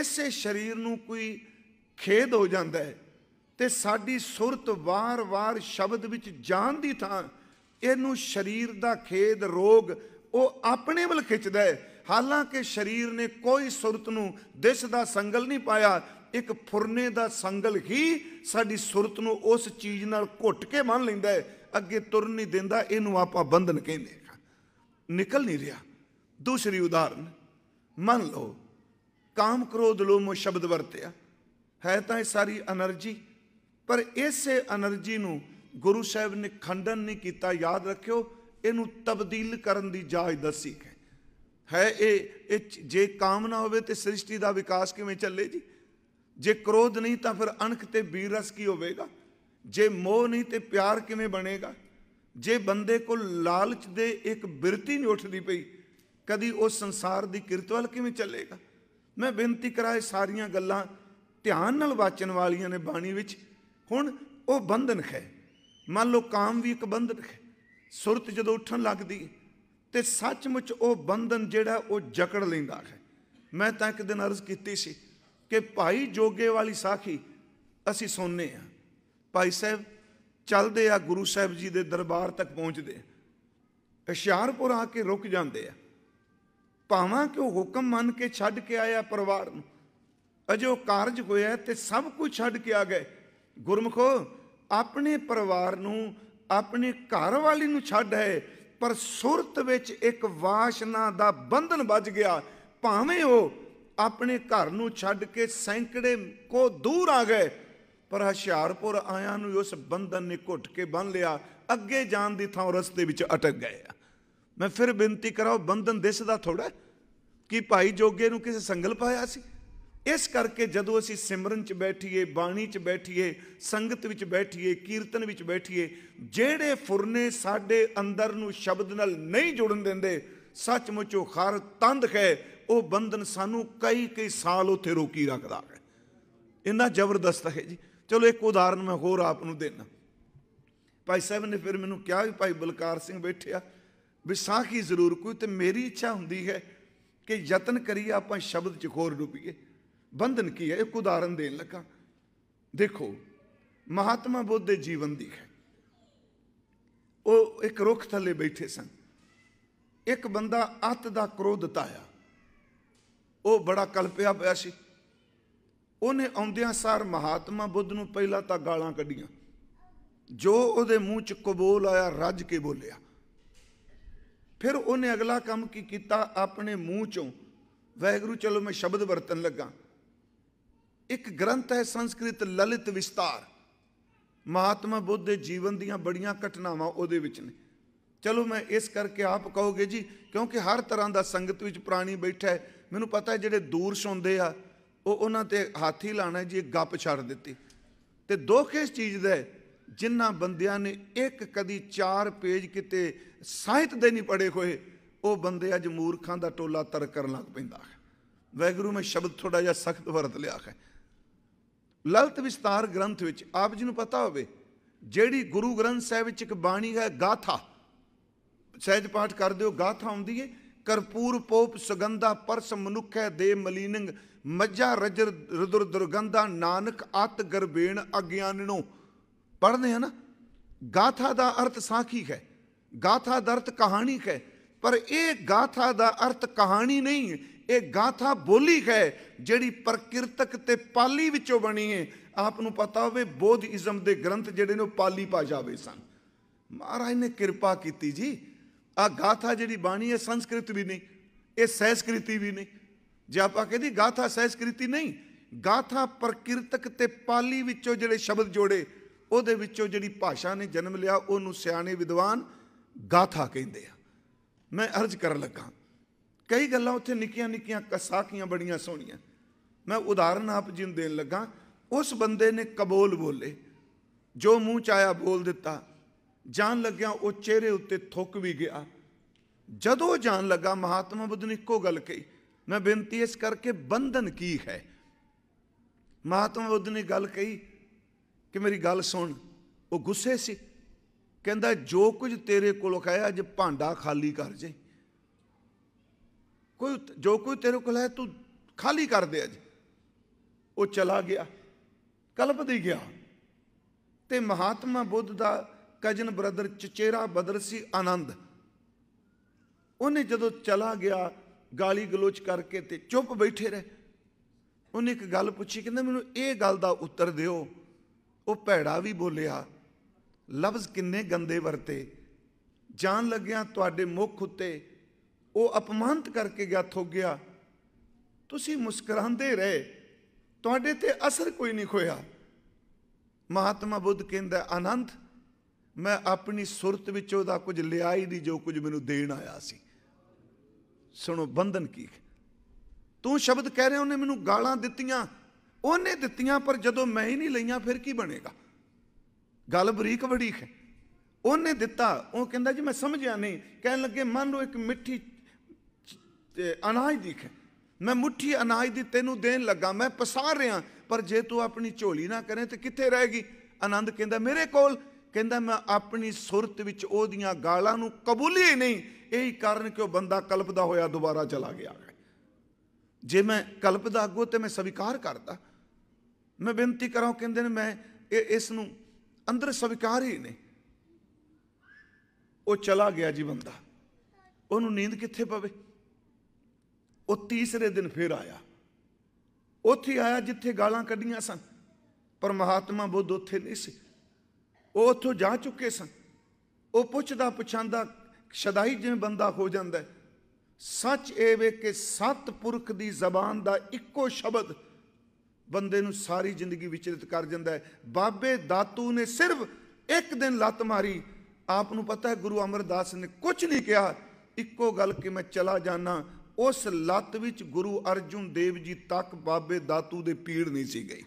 ਇਸੇ ਸਰੀਰ ਨੂੰ ਕੋਈ ਖੇਦ ਹੋ ਜਾਂਦਾ ਹੈ ਤੇ ਸਾਡੀ ਸੁਰਤ ਵਾਰ-ਵਾਰ ਸ਼ਬਦ ਵਿੱਚ ਜਾਣ ਦੀ ਥਾਂ ਇਹਨੂੰ ਸਰੀਰ ਦਾ ਖੇਦ ਰੋਗ ਉਹ ਆਪਣੇ ਵੱਲ ਖਿੱਚਦਾ ਹੈ ਹਾਲਾਂਕਿ ਸਰੀਰ ਨੇ ਕੋਈ ਸੁਰਤ ਨੂੰ ਦਿਸ ਦਾ ਸੰਗਲ ਨਹੀਂ ਪਾਇਆ ਇੱਕ ਫੁਰਨੇ ਦਾ ਸੰਗਲ ਹੀ ਸਾਡੀ ਸੁਰਤ ਨੂੰ ਉਸ ਚੀਜ਼ ਨਾਲ ਘੁੱਟ ਕੇ ਮੰਨ ਲੈਂਦਾ ਹੈ ਅੱਗੇ ਤੁਰ ਨਹੀਂ ਦਿੰਦਾ ਇਹਨੂੰ ਆਪਾਂ ਬੰਧਨ ਕਹਿੰਦੇ ਹਾਂ ਨਿਕਲ ਨਹੀਂ ਰਿਹਾ ਦੂਸਰੀ ਉਦਾਹਰਨ ਮੰਨ ਲਓ ਕਾਮ ਕ੍ਰੋਧ ਲੋਭ ਮੋਹ ਸ਼ਬਦ ਵਰਤਿਆ ਹੈ ਤਾਂ ਇਹ ਸਾਰੀ એનર્ਜੀ ਪਰ ਇਸੇ એનર્ਜੀ ਨੂੰ ਗੁਰੂ ਸਾਹਿਬ ਨੇ ਖੰਡਨ ਨਹੀਂ ਕੀਤਾ ਯਾਦ ਰੱਖਿਓ ਇਹਨੂੰ ਤਬਦੀਲ ਕਰਨ ਦੀ ਜਾਜ ਦੱਸੀ ਹੈ ਹੈ ਇਹ ਜੇ ਕਾਮਨਾ ਹੋਵੇ ਤੇ ਸ੍ਰਿਸ਼ਟੀ ਦਾ ਵਿਕਾਸ ਕਿਵੇਂ ਚੱਲੇ ਜੀ ਜੇ ਕ੍ਰੋਧ ਨਹੀਂ ਤਾਂ ਫਿਰ ਅਣਖ ਤੇ ਵੀਰ ਰਸ ਕੀ ਹੋਵੇਗਾ ਜੇ ਮੋਹ ਨਹੀਂ ਤੇ ਪਿਆਰ ਕਿਵੇਂ ਬਣੇਗਾ ਜੇ ਬੰਦੇ ਕੋਲ ਲਾਲਚ ਦੇ ਇੱਕ ਬਿਰਤੀ ਨਹੀਂ ਉੱਠਦੀ ਪਈ ਕਦੀ ਉਹ ਸੰਸਾਰ ਦੀ ਕਿਰਤਵਲ ਕਿਵੇਂ ਚੱਲੇਗਾ ਮੈਂ ਬੇਨਤੀ ਕਰਾਏ ਸਾਰੀਆਂ ਗੱਲਾਂ ਧਿਆਨ ਨਾਲ ਵਾਚਣ ਵਾਲੀਆਂ ਨੇ ਬਾਣੀ ਵਿੱਚ ਹੁਣ ਉਹ ਬੰਧਨ ਹੈ ਮੰਨ ਲਓ ਕਾਮ ਵੀ ਇੱਕ ਬੰਧਨ ਹੈ ਸੁਰਤ ਜਦੋਂ ਉੱਠਣ ਲੱਗਦੀ ਤੇ ਸੱਚਮੁੱਚ ਉਹ ਬੰਧਨ ਜਿਹੜਾ ਉਹ ਜਕੜ ਲੈਂਦਾ ਹੈ ਮੈਂ ਤਾਂ ਇੱਕ ਦਿਨ ਅਰਜ਼ ਕੀਤੀ ਸੀ ਕਿ ਭਾਈ ਜੋਗੇ ਵਾਲੀ ਸਾਖੀ ਅਸੀਂ ਸੁਣਨੇ ਆ ਭਾਈ ਸਾਹਿਬ ਚੱਲਦੇ ਆ ਗੁਰੂ ਸਾਹਿਬ ਜੀ ਦੇ ਦਰਬਾਰ ਤੱਕ ਪਹੁੰਚਦੇ ਆ ਆ ਕੇ ਰੁਕ ਜਾਂਦੇ ਆ ਭਾਵਾਂ ਕਿ ਉਹ ਹੁਕਮ ਮੰਨ ਕੇ ਛੱਡ ਕੇ ਆਇਆ ਪਰਿਵਾਰ ਨੂੰ ਅਜੋ ਕਾਰਜ ਹੋਇਆ ਤੇ ਸਭ ਕੁਝ ਛੱਡ ਕੇ ਆ ਗਏ ਗੁਰਮਖੋ ਆਪਣੇ ਪਰਿਵਾਰ ਨੂੰ ਆਪਣੇ ਘਰ ਵਾਲੀ ਨੂੰ ਛੱਡ ਹੈ ਪਰ ਸੁਰਤ ਵਿੱਚ ਇੱਕ ਵਾਸ਼ਨਾ ਦਾ ਬੰਧਨ ਵੱਜ ਗਿਆ ਭਾਵੇਂ ਉਹ ਆਪਣੇ ਘਰ ਨੂੰ ਛੱਡ ਕੇ ਸੈਂਕੜੇ ਕੋ ਦੂਰ ਆ ਗਏ ਪਰ ਹਸ਼ਿਆਰਪੁਰ ਆਇਆਂ ਨੂੰ ਉਸ ਬੰਧਨ ਨੇ ਘੁੱਟ ਕੇ ਬੰਨ ਲਿਆ ਅੱਗੇ ਜਾਣ ਦੀ ਥਾਂ ਰਸਤੇ ਵਿੱਚ اٹਕ ਗਏ ਮੈਂ ਫਿਰ ਬੇਨਤੀ ਕਰਾਉ ਬੰਧਨ ਦਿਸਦਾ ਥੋੜਾ ਕਿ ਭਾਈ ਜੋਗੇ ਨੂੰ ਕਿਸੇ ਸੰਗਲ ਪਾਇਆ ਸੀ ਇਸ ਕਰਕੇ ਜਦੋਂ ਅਸੀਂ ਸਿਮਰਨ 'ਚ ਬੈਠੀਏ ਬਾਣੀ 'ਚ ਬੈਠੀਏ ਸੰਗਤ ਵਿੱਚ ਬੈਠੀਏ ਕੀਰਤਨ ਵਿੱਚ ਬੈਠੀਏ ਜਿਹੜੇ ਫੁਰਨੇ ਸਾਡੇ ਅੰਦਰ ਨੂੰ ਸ਼ਬਦ ਨਾਲ ਨਹੀਂ ਜੁੜਨ ਦਿੰਦੇ ਸੱਚਮੁੱਚ ਉਹ ਖਰ ਤੰਦ ਹੈ ਉਹ ਬੰਧਨ ਸਾਨੂੰ ਕਈ ਕਈ ਸਾਲ ਉੱਥੇ ਰੋਕੀ ਰੱਖਦਾ ਹੈ ਇੰਨਾ ਜ਼ਬਰਦਸਤ ਹੈ ਜੀ ਚਲੋ ਇੱਕ ਉਦਾਹਰਨ ਮੈਂ ਹੋਰ ਆਪ ਨੂੰ ਦੇਣਾ ਭਾਈ ਸਾਹਿਬ ਨੇ ਫਿਰ ਮੈਨੂੰ ਕਿਹਾ ਵੀ ਭਾਈ ਬਲਕਾਰ ਸਿੰਘ ਬੈਠਿਆ ਵੀ ਸਾਖੀ ਜ਼ਰੂਰ ਕੋਈ ਤੇ ਮੇਰੀ ਇੱਛਾ ਹੁੰਦੀ ਹੈ ਕਿ ਯਤਨ ਕਰੀਏ ਆਪਾਂ ਸ਼ਬਦ ਚ ਖੋਰ ਰੁਪੀਏ ਬੰਧਨ ਕੀ ਹੈ ਇੱਕ ਉਦਾਹਰਨ ਦੇਣ ਲੱਗਾ ਦੇਖੋ ਮਹਾਤਮਾ ਬੁੱਧ ਦੇ ਜੀਵਨ ਦੀ ਹੈ ਉਹ ਇੱਕ ਰੁੱਖ ਥੱਲੇ ਬੈਠੇ ਸਨ ਇੱਕ ਬੰਦਾ ਅਤ ਦਾ ਕ੍ਰੋਧ ਤਾਇਆ ਉਹ ਬੜਾ ਕਲਪਿਆ ਪਿਆ ਸੀ ਉਹਨੇ ਆਉਂਦਿਆਂ ਸਾਰ ਮਹਾਤਮਾ ਬੁੱਧ ਨੂੰ ਪਹਿਲਾਂ ਤਾਂ ਗਾਲਾਂ ਕੱਢੀਆਂ ਜੋ ਉਹਦੇ ਮੂੰਹ 'ਚ ਕਬੂਲ ਆਇਆ ਰੱਜ ਕੇ ਬੋਲਿਆ ਫਿਰ ਉਹਨੇ ਅਗਲਾ ਕੰਮ ਕੀ ਕੀਤਾ ਆਪਣੇ ਮੂੰਹ 'ਚੋਂ ਵੈਗਰੂ ਚਲੋ ਮੈਂ ਸ਼ਬਦ ਵਰਤਨ ਲੱਗਾ ਇੱਕ ਗ੍ਰੰਥ ਹੈ ਸੰਸਕ੍ਰਿਤ ਲਲਿਤ ਵਿਸਤਾਰ ਮਹਾਤਮਾ ਬੁੱਧ ਦੇ ਜੀਵਨ ਦੀਆਂ ਬੜੀਆਂ ਘਟਨਾਵਾਂ ਉਹਦੇ ਵਿੱਚ ਨੇ ਚਲੋ ਮੈਂ ਇਸ ਕਰਕੇ ਆਪ ਕਹੋਗੇ ਜੀ ਕਿਉਂਕਿ ਹਰ ਤਰ੍ਹਾਂ ਦਾ ਸੰਗਤ ਵਿੱਚ ਪ੍ਰਾਣੀ ਬੈਠਾ ਹੈ ਮੈਨੂੰ ਪਤਾ ਜਿਹੜੇ ਦੂਰ ਸੁਣਦੇ ਆ ਉਹ ਉਹਨਾਂ ਤੇ ਹੱਥ ਹੀ ਲਾਣਾ ਜੀ ਗੱਪ ਛੱਡ ਦਿੱਤੀ ਤੇ ਦੁੱਖ ਇਸ ਚੀਜ਼ ਦਾ ਜਿਨ੍ਹਾਂ ਬੰਦਿਆਂ ਨੇ ਇੱਕ ਕਦੀ ਚਾਰ ਪੇਜ ਕਿਤੇ ਸਾਹਿਤ ਦੇ ਨਹੀਂ ਪੜੇ ਹੋਏ ਉਹ ਬੰਦੇ ਅੱਜ ਮੂਰਖਾਂ ਦਾ ਟੋਲਾ ਤਰ ਕਰਨ ਲੱਗ ਪੈਂਦਾ ਹੈ ਵੈਗਰੂ ਮੈਂ ਸ਼ਬਦ ਥੋੜਾ ਜਿਹਾ ਸਖਤ ਵਰਤ ਲਿਆ ਹੈ ਲਲਤ ਵਿਸਤਾਰ ਗ੍ਰੰਥ ਵਿੱਚ ਆਪ ਜੀ ਨੂੰ ਪਤਾ ਹੋਵੇ ਜਿਹੜੀ ਗੁਰੂ ਗ੍ਰੰਥ ਸਾਹਿਬ ਵਿੱਚ ਇੱਕ ਬਾਣੀ ਹੈ ਗਾਥਾ ਸਹਿਜ ਪਾਠ ਕਰਦੇ ਹੋ ਗਾਥਾ ਹੁੰਦੀ ਹੈ ਕਰਪੂਰ ਪੋਪ ਸੁਗੰਧਾ ਪਰਸ ਮਨੁੱਖੈ ਦੇ ਮਲੀਨਿੰਗ ਮੱਝਾ ਰਜਰ ਰਦੁਰ ਦੁਰਗੰਧਾ ਨਾਨਕ ਅਤ ਗਰਬੇਣ ਅਗਿਆਨਣੋ ਪੜ੍ਹਦੇ ਹਨ ਗਾਥਾ ਦਾ ਅਰਥ ਸਾਖੀ ਹੈ ਗਾਥਾ ਦਾ ਅਰਥ ਕਹਾਣੀ ਹੈ ਪਰ ਇਹ ਗਾਥਾ ਦਾ ਅਰਥ ਕਹਾਣੀ ਨਹੀਂ ਇਹ ਗਾਥਾ ਬੋਲੀ ਹੈ ਜਿਹੜੀ ਪ੍ਰਕਿਰਤਕ ਤੇ ਪਾਲੀ ਵਿੱਚੋਂ ਬਣੀ ਹੈ ਆਪ ਨੂੰ ਪਤਾ ਹੋਵੇ ਬੋਧ ਇਜ਼ਮ ਦੇ ਗ੍ਰੰਥ ਜਿਹੜੇ ਨੇ ਪਾਲੀ ਪਾ ਜਾਵੇ ਸਨ ਮਹਾਰਾਜ ਨੇ ਕਿਰਪਾ ਕੀਤੀ ਜੀ ਆ ਗਾਥਾ ਜਿਹੜੀ ਬਾਣੀ ਹੈ ਸੰਸਕ੍ਰਿਤ ਵੀ ਨਹੀਂ ਇਹ ਸੈਸਕ੍ਰਿਤੀ ਵੀ ਨਹੀਂ ਜੇ ਆਪਾਂ ਕਹਿੰਦੇ ਗਾਥਾ ਸੈਸਕ੍ਰਿਤੀ ਨਹੀਂ ਗਾਥਾ ਪ੍ਰਕਿਰਤਕ ਤੇ ਪਾਲੀ ਵਿੱਚੋਂ ਜਿਹੜੇ ਸ਼ਬਦ ਜੋੜੇ ਉਹਦੇ ਵਿੱਚੋਂ ਜਿਹੜੀ ਭਾਸ਼ਾ ਨੇ ਜਨਮ ਲਿਆ ਉਹਨੂੰ ਸਿਆਣੇ ਵਿਦਵਾਨ ਗਾਥਾ ਕਹਿੰਦੇ ਆ ਮੈਂ ਅਰਜ਼ ਕਰਨ ਲੱਗਾ ਕਈ ਗੱਲਾਂ ਉੱਥੇ ਨਿੱਕੀਆਂ ਨਿੱਕੀਆਂ ਕਸਾਕੀਆਂ ਬੜੀਆਂ ਸੋਹਣੀਆਂ ਮੈਂ ਉਦਾਹਰਨ ਆਪ ਜੀ ਨੂੰ ਦੇਣ ਲੱਗਾ ਉਸ ਬੰਦੇ ਨੇ ਕਬੂਲ ਬੋਲੇ ਜੋ ਮੂੰਹ ਚ ਆਇਆ ਬੋਲ ਦਿੱਤਾ ਜਾਣ ਲੱਗਿਆ ਉਹ ਚਿਹਰੇ ਉੱਤੇ ਥੁੱਕ ਵੀ ਗਿਆ ਜਦੋਂ ਜਾਣ ਲੱਗਾ ਮਹਾਤਮਾ ਬੁੱਧ ਨੇ ਇੱਕੋ ਗੱਲ ਕਹੀ ਮੈਂ ਬੇਨਤੀ ਇਸ ਕਰਕੇ ਬੰਧਨ ਕੀ ਹੈ ਮਹਾਤਮਾ ਬੁੱਧ ਨੇ ਗੱਲ ਕਹੀ ਕਿ ਮੇਰੀ ਗੱਲ ਸੁਣ ਉਹ ਗੁੱਸੇ ਸੀ ਕਹਿੰਦਾ ਜੋ ਕੁਝ ਤੇਰੇ ਕੋਲ ਹੈ ਅੱਜ ਭਾਂਡਾ ਖਾਲੀ ਕਰ ਜੇ ਕੋਈ ਜੋ ਕੋਈ ਤੇਰੇ ਕੋਲ ਹੈ ਤੂੰ ਖਾਲੀ ਕਰ ਦੇ ਅੱਜ ਉਹ ਚਲਾ ਗਿਆ ਕਲਪ ਦੇ ਗਿਆ ਤੇ ਮਹਾਤਮਾ ਬੁੱਧ ਦਾ ਕਜਨ ਬ੍ਰਦਰ ਚਚੇਰਾ ਬਦਰ ਸੀ ਆਨੰਦ ਉਹਨੇ ਜਦੋਂ ਚਲਾ ਗਿਆ ਗਾਲੀ ਗਲੋਚ ਕਰਕੇ ਤੇ ਚੁੱਪ ਬੈਠੇ ਰਹੇ ਉਹਨੇ ਇੱਕ ਗੱਲ ਪੁੱਛੀ ਕਹਿੰਦਾ ਮੈਨੂੰ ਇਹ ਗੱਲ ਦਾ ਉੱਤਰ ਦਿਓ ਉਹ ਭੈੜਾ ਵੀ ਬੋਲਿਆ ਲਫ਼ਜ਼ ਕਿੰਨੇ ਗੰਦੇ ਵਰਤੇ ਜਾਣ ਲੱਗਿਆ ਤੁਹਾਡੇ ਮੁਖ ਉੱਤੇ ਉਹ અપਮਾਨਤ ਕਰਕੇ ਗਿਆ ਥੋਗਿਆ ਤੁਸੀਂ ਮੁਸਕਰਾਉਂਦੇ ਰਹੇ ਤੁਹਾਡੇ ਤੇ ਅਸਰ ਕੋਈ ਨਹੀਂ ਹੋਇਆ ਮਹਾਤਮਾ ਬੁੱਧ ਕਹਿੰਦਾ ਆਨੰਦ ਮੈਂ ਆਪਣੀ ਸੁਰਤ ਵਿੱਚੋਂ ਦਾ ਕੁਝ ਲਿਆ ਹੀ ਨਹੀਂ ਜੋ ਕੁਝ ਮੈਨੂੰ ਦੇਣ ਆਇਆ ਸੀ ਸੁਣੋ ਬੰਧਨ ਕੀ ਤੂੰ ਸ਼ਬਦ ਕਹਿ ਰਿਹਾ ਉਹਨੇ ਮੈਨੂੰ ਗਾਲਾਂ ਦਿੱਤੀਆਂ ਉਹਨੇ ਦਿੱਤੀਆਂ ਪਰ ਜਦੋਂ ਮੈਂ ਹੀ ਨਹੀਂ ਲਈਆਂ ਫਿਰ ਕੀ ਬਣੇਗਾ ਗੱਲ ਬਰੀਕ ਬੜੀਕ ਹੈ ਉਹਨੇ ਦਿੱਤਾ ਉਹ ਕਹਿੰਦਾ ਜੀ ਮੈਂ ਸਮਝਿਆ ਨਹੀਂ ਕਹਿਣ ਲੱਗੇ ਮੰਨ ਲਓ ਇੱਕ ਮਿੱਠੀ ਅਨਾਜ ਦੀ ਹੈ ਮੈਂ ਮੁੱਠੀ ਅਨਾਜ ਦੀ ਤੈਨੂੰ ਦੇਣ ਲੱਗਾ ਮੈਂ ਪਸਾਰ ਰਿਹਾ ਪਰ ਜੇ ਤੂੰ ਆਪਣੀ ਝੋਲੀ ਨਾ ਕਰੇ ਤੇ ਕਿੱਥੇ ਰਹੇਗੀ ਆਨੰਦ ਕਹਿੰਦਾ ਮੇਰੇ ਕੋਲ ਕਹਿੰਦਾ ਮੈਂ ਆਪਣੀ ਸੁਰਤ ਵਿੱਚ ਉਹਦੀਆਂ ਗਾਲਾਂ ਨੂੰ ਕਬੂਲੀ ਨਹੀਂ ਇਹੀ ਕਾਰਨ ਕਿ ਉਹ ਬੰਦਾ ਕਲਪਦਾ ਹੋਇਆ ਦੁਬਾਰਾ ਚਲਾ ਗਿਆ ਜੇ ਮੈਂ ਕਲਪਦਾ ਅਗੋ ਤੇ ਮੈਂ ਸਵੀਕਾਰ ਕਰਦਾ ਮੈਂ ਬੇਨਤੀ ਕਰਾਂ ਕਹਿੰਦੇ ਨੇ ਮੈਂ ਇਸ ਨੂੰ ਅੰਦਰ ਸਵੀਕਾਰ ਹੀ ਨਹੀਂ ਉਹ ਚਲਾ ਗਿਆ ਜੀ ਬੰਦਾ ਉਹਨੂੰ ਨੀਂਦ ਕਿੱਥੇ ਪਵੇ ਉਹ ਤੀਸਰੇ ਦਿਨ ਫੇਰ ਆਇਆ ਉੱਥੇ ਆਇਆ ਜਿੱਥੇ ਗਾਲਾਂ ਕੱਢੀਆਂ ਸਨ ਪਰ ਮਹਾਤਮਾ ਬੁੱਧ ਉੱਥੇ ਨਹੀਂ ਸੀ ਉਹ ਉੱਥੋਂ ਜਾ ਚੁੱਕੇ ਸਨ ਉਹ ਪੁੱਛਦਾ ਪੁਛਾਂਦਾ ਸ਼ਦਾਈ ਜਿਵੇਂ ਬੰਦਾ ਹੋ ਜਾਂਦਾ ਸੱਚ ਇਹ ਵੇ ਕਿ ਸਤ ਪੁਰਖ ਦੀ ਜ਼ਬਾਨ ਦਾ ਇੱਕੋ ਸ਼ਬਦ ਬੰਦੇ ਨੂੰ ਸਾਰੀ ਜ਼ਿੰਦਗੀ ਵਿਚਲਿਤ ਕਰ ਜਾਂਦਾ ਹੈ ਬਾਬੇ ਦਾਤੂ ਨੇ ਸਿਰਫ ਇੱਕ ਦਿਨ ਲੱਤ ਮਾਰੀ ਆਪ ਨੂੰ ਪਤਾ ਹੈ ਗੁਰੂ ਅਮਰਦਾਸ ਨੇ ਕੁਝ ਨਹੀਂ ਕਿਹਾ ਇੱਕੋ ਗੱਲ ਕਿ ਮੈਂ ਚਲਾ ਜਾਣਾ ਉਸ ਲੱਤ ਵਿੱਚ ਗੁਰੂ ਅਰਜੁਨ ਦੇਵ ਜੀ ਤੱਕ ਬਾਬੇ ਦਾਤੂ ਦੇ ਪੀੜ ਨਹੀਂ ਸੀ ਗਈ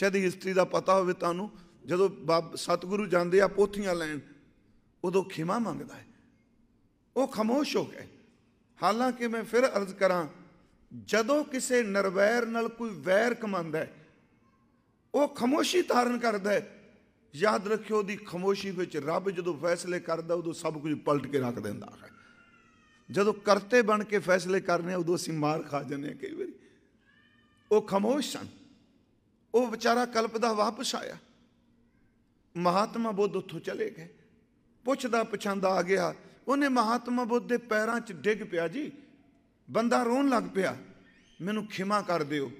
ਸ਼ਾਇਦ ਹਿਸਟਰੀ ਦਾ ਪਤਾ ਹੋਵੇ ਤੁਹਾਨੂੰ ਜਦੋਂ ਬਾਬ ਸਤਿਗੁਰੂ ਜਾਂਦੇ ਆ ਪੋਥੀਆਂ ਲੈਣ ਉਦੋਂ ਖਿਮਾ ਮੰਗਦਾ ਹੈ ਉਹ ਖਮੋਸ਼ ਹੋ ਗਏ ਹਾਲਾਂਕਿ ਮੈਂ ਫਿਰ ਅਰਜ਼ ਕਰਾਂ ਜਦੋਂ ਕਿਸੇ ਨਰਵੈਰ ਨਾਲ ਕੋਈ ਵੈਰ ਕਮਾਂਦਾ ਹੈ ਉਹ ਖਮੋਸ਼ੀ ਧਾਰਨ ਕਰਦਾ ਹੈ ਯਾਦ ਰੱਖਿਓ ਦੀ ਖਮੋਸ਼ੀ ਵਿੱਚ ਰੱਬ ਜਦੋਂ ਫੈਸਲੇ ਕਰਦਾ ਉਦੋਂ ਸਭ ਕੁਝ ਪਲਟ ਕੇ ਰੱਖ ਦਿੰਦਾ ਹੈ ਜਦੋਂ ਕਰਤੇ ਬਣ ਕੇ ਫੈਸਲੇ ਕਰਨੇ ਉਦੋਂ ਅਸੀਂ ਮਾਰ ਖਾ ਜਾਂਦੇ ਕਈ ਵਾਰੀ ਉਹ ਖਮੋਸ਼ ਸਨ ਉਹ ਵਿਚਾਰਾ ਕਲਪ ਦਾ ਵਾਪਸ ਆਇਆ ਮਹਾਤਮਾ ਬੁੱਧ ਉੱਥੋਂ ਚਲੇ ਗਏ ਪੁੱਛਦਾ ਪਛਾਂਦਾ ਆ ਗਿਆ ਉਹਨੇ ਮਹਾਤਮਾ ਬੁੱਧ ਦੇ ਪੈਰਾਂ 'ਚ ਡਿੱਗ ਪਿਆ ਜੀ ਬੰਦਾ ਰੋਣ ਲੱਗ ਪਿਆ ਮੈਨੂੰ ਖਿਮਾ ਕਰ ਦਿਓ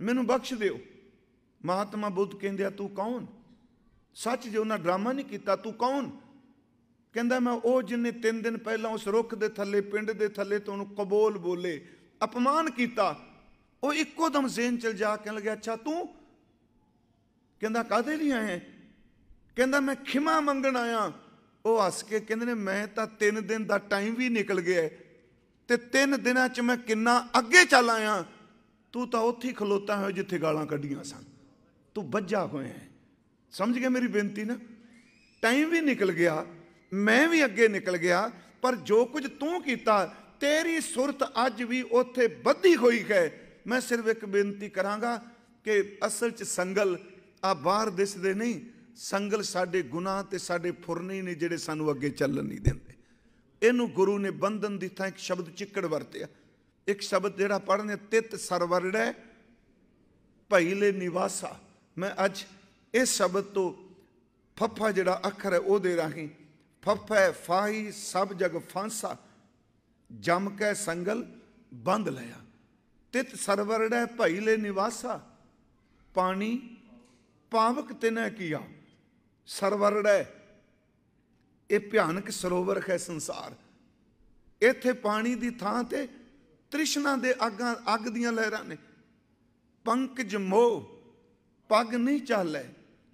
ਮੈਨੂੰ ਬਖਸ਼ ਦਿਓ ਮਹਾਤਮਾ ਬੁੱਧ ਕਹਿੰਦੇ ਆ ਤੂੰ ਕੌਣ ਸੱਚ ਜੇ ਉਹਨਾਂ ਡਰਾਮਾ ਨਹੀਂ ਕੀਤਾ ਤੂੰ ਕੌਣ ਕਹਿੰਦਾ ਮੈਂ ਉਹ ਜਿਨੇ ਤਿੰਨ ਦਿਨ ਪਹਿਲਾਂ ਉਸ ਰੁੱਖ ਦੇ ਥੱਲੇ ਪਿੰਡ ਦੇ ਥੱਲੇ ਤੋਂ ਉਹਨੂੰ ਕਬੂਲ ਬੋਲੇ ਅਪਮਾਨ ਕੀਤਾ ਉਹ ਇੱਕੋ ਦਮ ਜ਼ੇਨ ਚਲ ਜਾ ਕਹਿਣ ਲੱਗਿਆ ਅੱਛਾ ਤੂੰ ਕਹਿੰਦਾ ਕਾਦੇ ਲਈ ਆਏ ਕਹਿੰਦਾ ਮੈਂ ਖਿਮਾ ਮੰਗਣ ਆਇਆ ਉਹ ਹੱਸ ਕੇ ਕਹਿੰਦੇ ਨੇ ਮੈਂ ਤਾਂ 3 ਦਿਨ ਦਾ ਟਾਈਮ ਵੀ ਨਿਕਲ ਗਿਆ ਤੇ 3 ਦਿਨਾਂ 'ਚ ਮੈਂ ਕਿੰਨਾ ਅੱਗੇ ਚੱਲ ਆਇਆ ਤੂੰ ਤਾਂ ਉੱਥੇ ਹੀ ਖਲੋਤਾ ਹੋਇਆ ਜਿੱਥੇ ਗਾਲਾਂ ਕੱਢੀਆਂ ਸਨ ਤੂੰ ਵੱਜਾ ਹੋਇਆ ਸਮਝ ਗਿਆ ਮੇਰੀ ਬੇਨਤੀ ਨਾ ਟਾਈਮ ਵੀ ਨਿਕਲ ਗਿਆ ਮੈਂ ਵੀ ਅੱਗੇ ਨਿਕਲ ਗਿਆ ਪਰ ਜੋ ਕੁਝ ਤੂੰ ਕੀਤਾ ਤੇਰੀ ਸੁਰਤ ਅੱਜ ਵੀ ਉੱਥੇ ਬੱਧੀ ਹੋਈ ਹੈ ਮੈਂ ਸਿਰਫ ਇੱਕ ਬੇਨਤੀ ਕਰਾਂਗਾ ਕਿ ਅਸਲ 'ਚ ਸੰਗਲ ਆ ਬਾਹਰ ਦਿਸਦੇ ਨਹੀਂ ਸੰਗਲ ਸਾਡੇ ਗੁਨਾਹ ਤੇ ਸਾਡੇ ਫੁਰਨੇ ਨੇ ਜਿਹੜੇ ਸਾਨੂੰ ਅੱਗੇ ਚੱਲਣ ਨਹੀਂ ਦਿੰਦੇ ਇਹਨੂੰ ਗੁਰੂ ਨੇ ਬੰਧਨ ਦਿੱਤਾ ਇੱਕ ਸ਼ਬਦ ਚਿੱਕੜ ਵਰਤਿਆ ਇੱਕ ਸ਼ਬਦ ਜਿਹੜਾ ਪੜ੍ਹਨੇ ਤਿਤ ਸਰਵਰੜੈ ਭਈਲੇ ਨਿਵਾਸਾ ਮੈਂ ਅੱਜ ਇਸ ਸ਼ਬਦ ਤੋਂ ਫੱਫਾ ਜਿਹੜਾ ਅੱਖਰ ਹੈ ਉਹਦੇ ਰਾਹੀਂ ਫੱਫੇ ਫਾਈ ਸਭ ਜਗ ਫਾਂਸਾ ਜਮ ਕੇ ਸੰਗਲ ਬੰਦ ਲਿਆ ਤਿਤ ਸਰਵਰੜੈ ਭਈਲੇ ਨਿਵਾਸਾ ਪਾਣੀ ਪਾਵਕ ਤਿਨੈ ਕੀਆ ਸਰਵਰੜ ਹੈ ਇਹ ਭਿਆਨਕ ਸਰੋਵਰ ਹੈ ਸੰਸਾਰ ਇੱਥੇ ਪਾਣੀ ਦੀ ਥਾਂ ਤੇ ਤ੍ਰਿਸ਼ਨਾ ਦੇ ਅੱਗਾਂ ਅੱਗ ਦੀਆਂ ਲਹਿਰਾਂ ਨੇ ਪੰਕਜ ਮੋਹ ਪੱਗ ਨਹੀਂ ਚੱਲੇ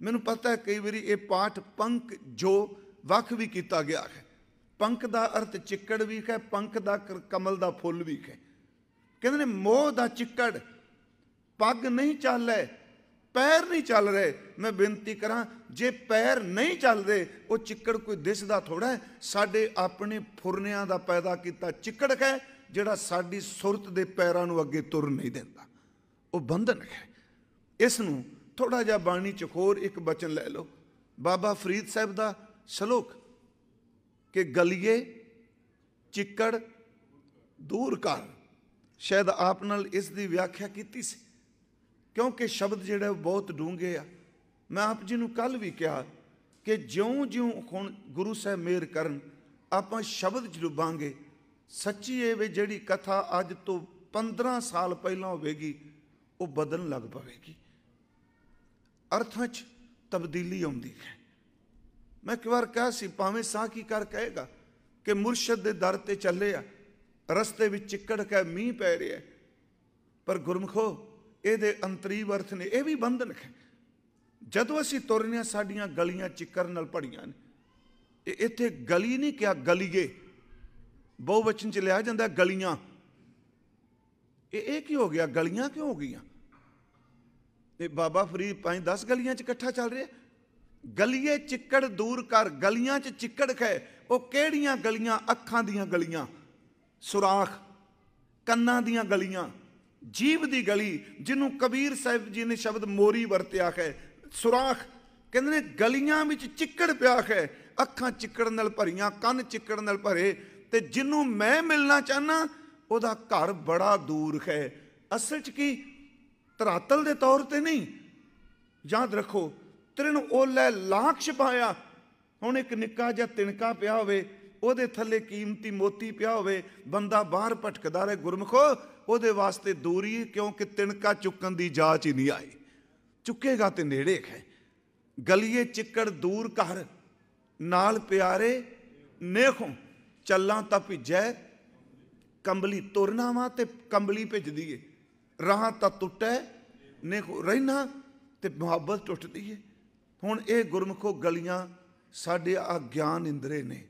ਮੈਨੂੰ ਪਤਾ ਹੈ ਕਈ ਵਾਰੀ ਇਹ ਪਾਠ ਪੰਕ ਜੋ ਵੱਖ ਵੀ ਕੀਤਾ ਗਿਆ ਹੈ ਪੰਕ ਦਾ ਅਰਥ ਚਿੱਕੜ ਵੀ ਹੈ ਪੰਕ ਦਾ ਕਮਲ ਦਾ ਫੁੱਲ ਵੀ ਹੈ ਕਹਿੰਦੇ ਨੇ ਮੋਹ ਦਾ ਚਿੱਕੜ ਪੱਗ ਨਹੀਂ ਚੱਲੇ ਪੈਰ ਨਹੀਂ ਚੱਲ ਰਹੇ ਮੈਂ ਬੇਨਤੀ ਕਰਾਂ ਜੇ ਪੈਰ ਨਹੀਂ ਚੱਲਦੇ ਉਹ ਚਿੱਕੜ ਕੋਈ ਦਿਸਦਾ ਥੋੜਾ ਸਾਡੇ ਆਪਣੇ ਫੁਰਨਿਆਂ ਦਾ ਪੈਦਾ ਕੀਤਾ ਚਿੱਕੜ ਹੈ ਜਿਹੜਾ ਸਾਡੀ ਸੁਰਤ ਦੇ ਪੈਰਾਂ ਨੂੰ ਅੱਗੇ ਤੁਰ ਨਹੀਂ ਦਿੰਦਾ ਉਹ ਬੰਧਨ ਹੈ ਇਸ ਨੂੰ ਥੋੜਾ ਜਿਹਾ ਬਾਣੀ ਚ ਹੋਰ ਇੱਕ ਬਚਨ ਲੈ ਲਓ ਬਾਬਾ ਫਰੀਦ ਸਾਹਿਬ ਦਾ ਸ਼ਲੋਕ ਕਿ ਗਲੀਏ ਚਿੱਕੜ ਦੂਰ ਕਰ ਸ਼ਾਇਦ ਆਪ ਨਾਲ ਇਸ ਦੀ ਵਿਆਖਿਆ ਕੀਤੀ ਸੀ ਕਿਉਂਕਿ ਸ਼ਬਦ ਜਿਹੜੇ ਬਹੁਤ ਡੂੰਘੇ ਆ ਮੈਂ ਆਪ ਜੀ ਨੂੰ ਕੱਲ ਵੀ ਕਿਹਾ ਕਿ ਜਿਉਂ-ਜਿਉਂ ਹੁਣ ਗੁਰੂ ਸਾਹਿਬ ਮੇਰ ਕਰਨ ਆਪਾਂ ਸ਼ਬਦ ਚ ਜੁਬਾਂਗੇ ਸੱਚੀ ਇਹ ਵੀ ਜਿਹੜੀ ਕਥਾ ਅੱਜ ਤੋਂ 15 ਸਾਲ ਪਹਿਲਾਂ ਹੋਵੇਗੀ ਉਹ ਬਦਲਣ ਲੱਗ ਪਵੇਗੀ ਅਰਥਾਂ 'ਚ ਤਬਦੀਲੀ ਆਉਂਦੀ ਹੈ ਮੈਂ ਇੱਕ ਵਾਰ ਕਹਾ ਸੀ ਭਾਵੇਂ ਸਾਹ ਕੀ ਕਰ ਕਹੇਗਾ ਕਿ ਮੁਰਸ਼ਿਦ ਦੇ ਦਰ ਤੇ ਚੱਲੇ ਆ ਰਸਤੇ ਵਿੱਚ ਚਿੱਕੜ ਕੇ ਮੀਂਹ ਪੈ ਰਿਹਾ ਪਰ ਗੁਰਮਖੋ ਇਹਦੇ ਅੰਤਰੀਵਰਥ ਨੇ ਇਹ ਵੀ ਬੰਧਨ ਹੈ ਜਦੋਂ ਅਸੀਂ ਤੁਰਨੇ ਸਾਡੀਆਂ ਗਲੀਆਂ ਚਿੱਕਰ ਨਾਲ ਭੜੀਆਂ ਨੇ ਇੱਥੇ ਗਲੀ ਨਹੀਂ ਕਿਹਾ ਗਲੀਏ ਬਹੁਵਚਨ ਚ ਲਿਆ ਜਾਂਦਾ ਗਲੀਆਂ ਇਹ ਇਹ ਕੀ ਹੋ ਗਿਆ ਗਲੀਆਂ ਕਿਉਂ ਹੋ ਗਈਆਂ ਤੇ ਬਾਬਾ ਫਰੀਦ ਪੰਜ 10 ਗਲੀਆਂ ਚ ਇਕੱਠਾ ਚੱਲ ਰਿਹਾ ਗਲੀਏ ਚਿੱਕੜ ਦੂਰ ਕਰ ਗਲੀਆਂ ਚ ਚਿੱਕੜ ਖੈ ਉਹ ਕਿਹੜੀਆਂ ਗਲੀਆਂ ਅੱਖਾਂ ਦੀਆਂ ਗਲੀਆਂ ਸੁਰਾਖ ਕੰਨਾਂ ਦੀਆਂ ਗਲੀਆਂ ਜੀਵ ਦੀ ਗਲੀ ਜਿਹਨੂੰ ਕਬੀਰ ਸਾਹਿਬ ਜੀ ਨੇ ਸ਼ਬਦ ਮੋਰੀ ਵਰਤਿਆ ਹੈ ਸੁਰਾਖ ਕਹਿੰਦੇ ਨੇ ਗਲੀਆਂ ਵਿੱਚ ਚਿੱਕੜ ਪਿਆ ਹੈ ਅੱਖਾਂ ਚਿੱਕੜ ਨਾਲ ਭਰੀਆਂ ਕੰਨ ਚਿੱਕੜ ਨਾਲ ਭਰੇ ਤੇ ਜਿਹਨੂੰ ਮੈਂ ਮਿਲਣਾ ਚਾਹਨਾ ਉਹਦਾ ਘਰ ਬੜਾ ਦੂਰ ਹੈ ਅਸਲ 'ਚ ਕੀ ਧਰਾਤਲ ਦੇ ਤੌਰ ਤੇ ਨਹੀਂ ਯਾਦ ਰੱਖੋ ਤ੍ਰਿਣ ਓਲੇ ਲਾਖਸ਼ ਪਾਇਆ ਹੁਣ ਇੱਕ ਨਿੱਕਾ ਜਿਹਾ ਤਿਣਕਾ ਪਿਆ ਹੋਵੇ ਉਹਦੇ ਥੱਲੇ ਕੀਮਤੀ ਮੋਤੀ ਪਿਆ ਹੋਵੇ ਬੰਦਾ ਬਾਹਰ ਭਟਕਦਾ ਰਹੇ ਗੁਰਮਖੋ ਉਹਦੇ ਵਾਸਤੇ ਦੂਰੀ ਕਿਉਂਕਿ ਤਿਣਕਾ ਚੁੱਕਣ ਦੀ ਜਾਚ ਹੀ ਨਹੀਂ ਆਈ ਚੁੱਕੇਗਾ ਤੇ ਨੇੜੇ ਹੈ ਗਲੀਏ ਚਿੱਕੜ ਦੂਰ ਕਰ ਨਾਲ ਪਿਆਰੇ ਨੇਖੋਂ ਚੱਲਾਂ ਤਾਂ ਭਿਜੈ ਕੰਬਲੀ ਤੁਰਨਾ ਵਾ ਤੇ ਕੰਬਲੀ ਭਿਜਦੀ ਏ ਰਾਹਾਂ ਤਾਂ ਟੁੱਟੈ ਨੇਖੋ ਰਹਿਣਾ ਤੇ ਮੁਹੱਬਤ ਟੁੱਟਦੀ ਏ ਹੁਣ ਇਹ ਗੁਰਮਖੋ ਗਲੀਆਂ ਸਾਡੇ ਆ ਗਿਆਨ ਇੰਦਰੇ ਨੇ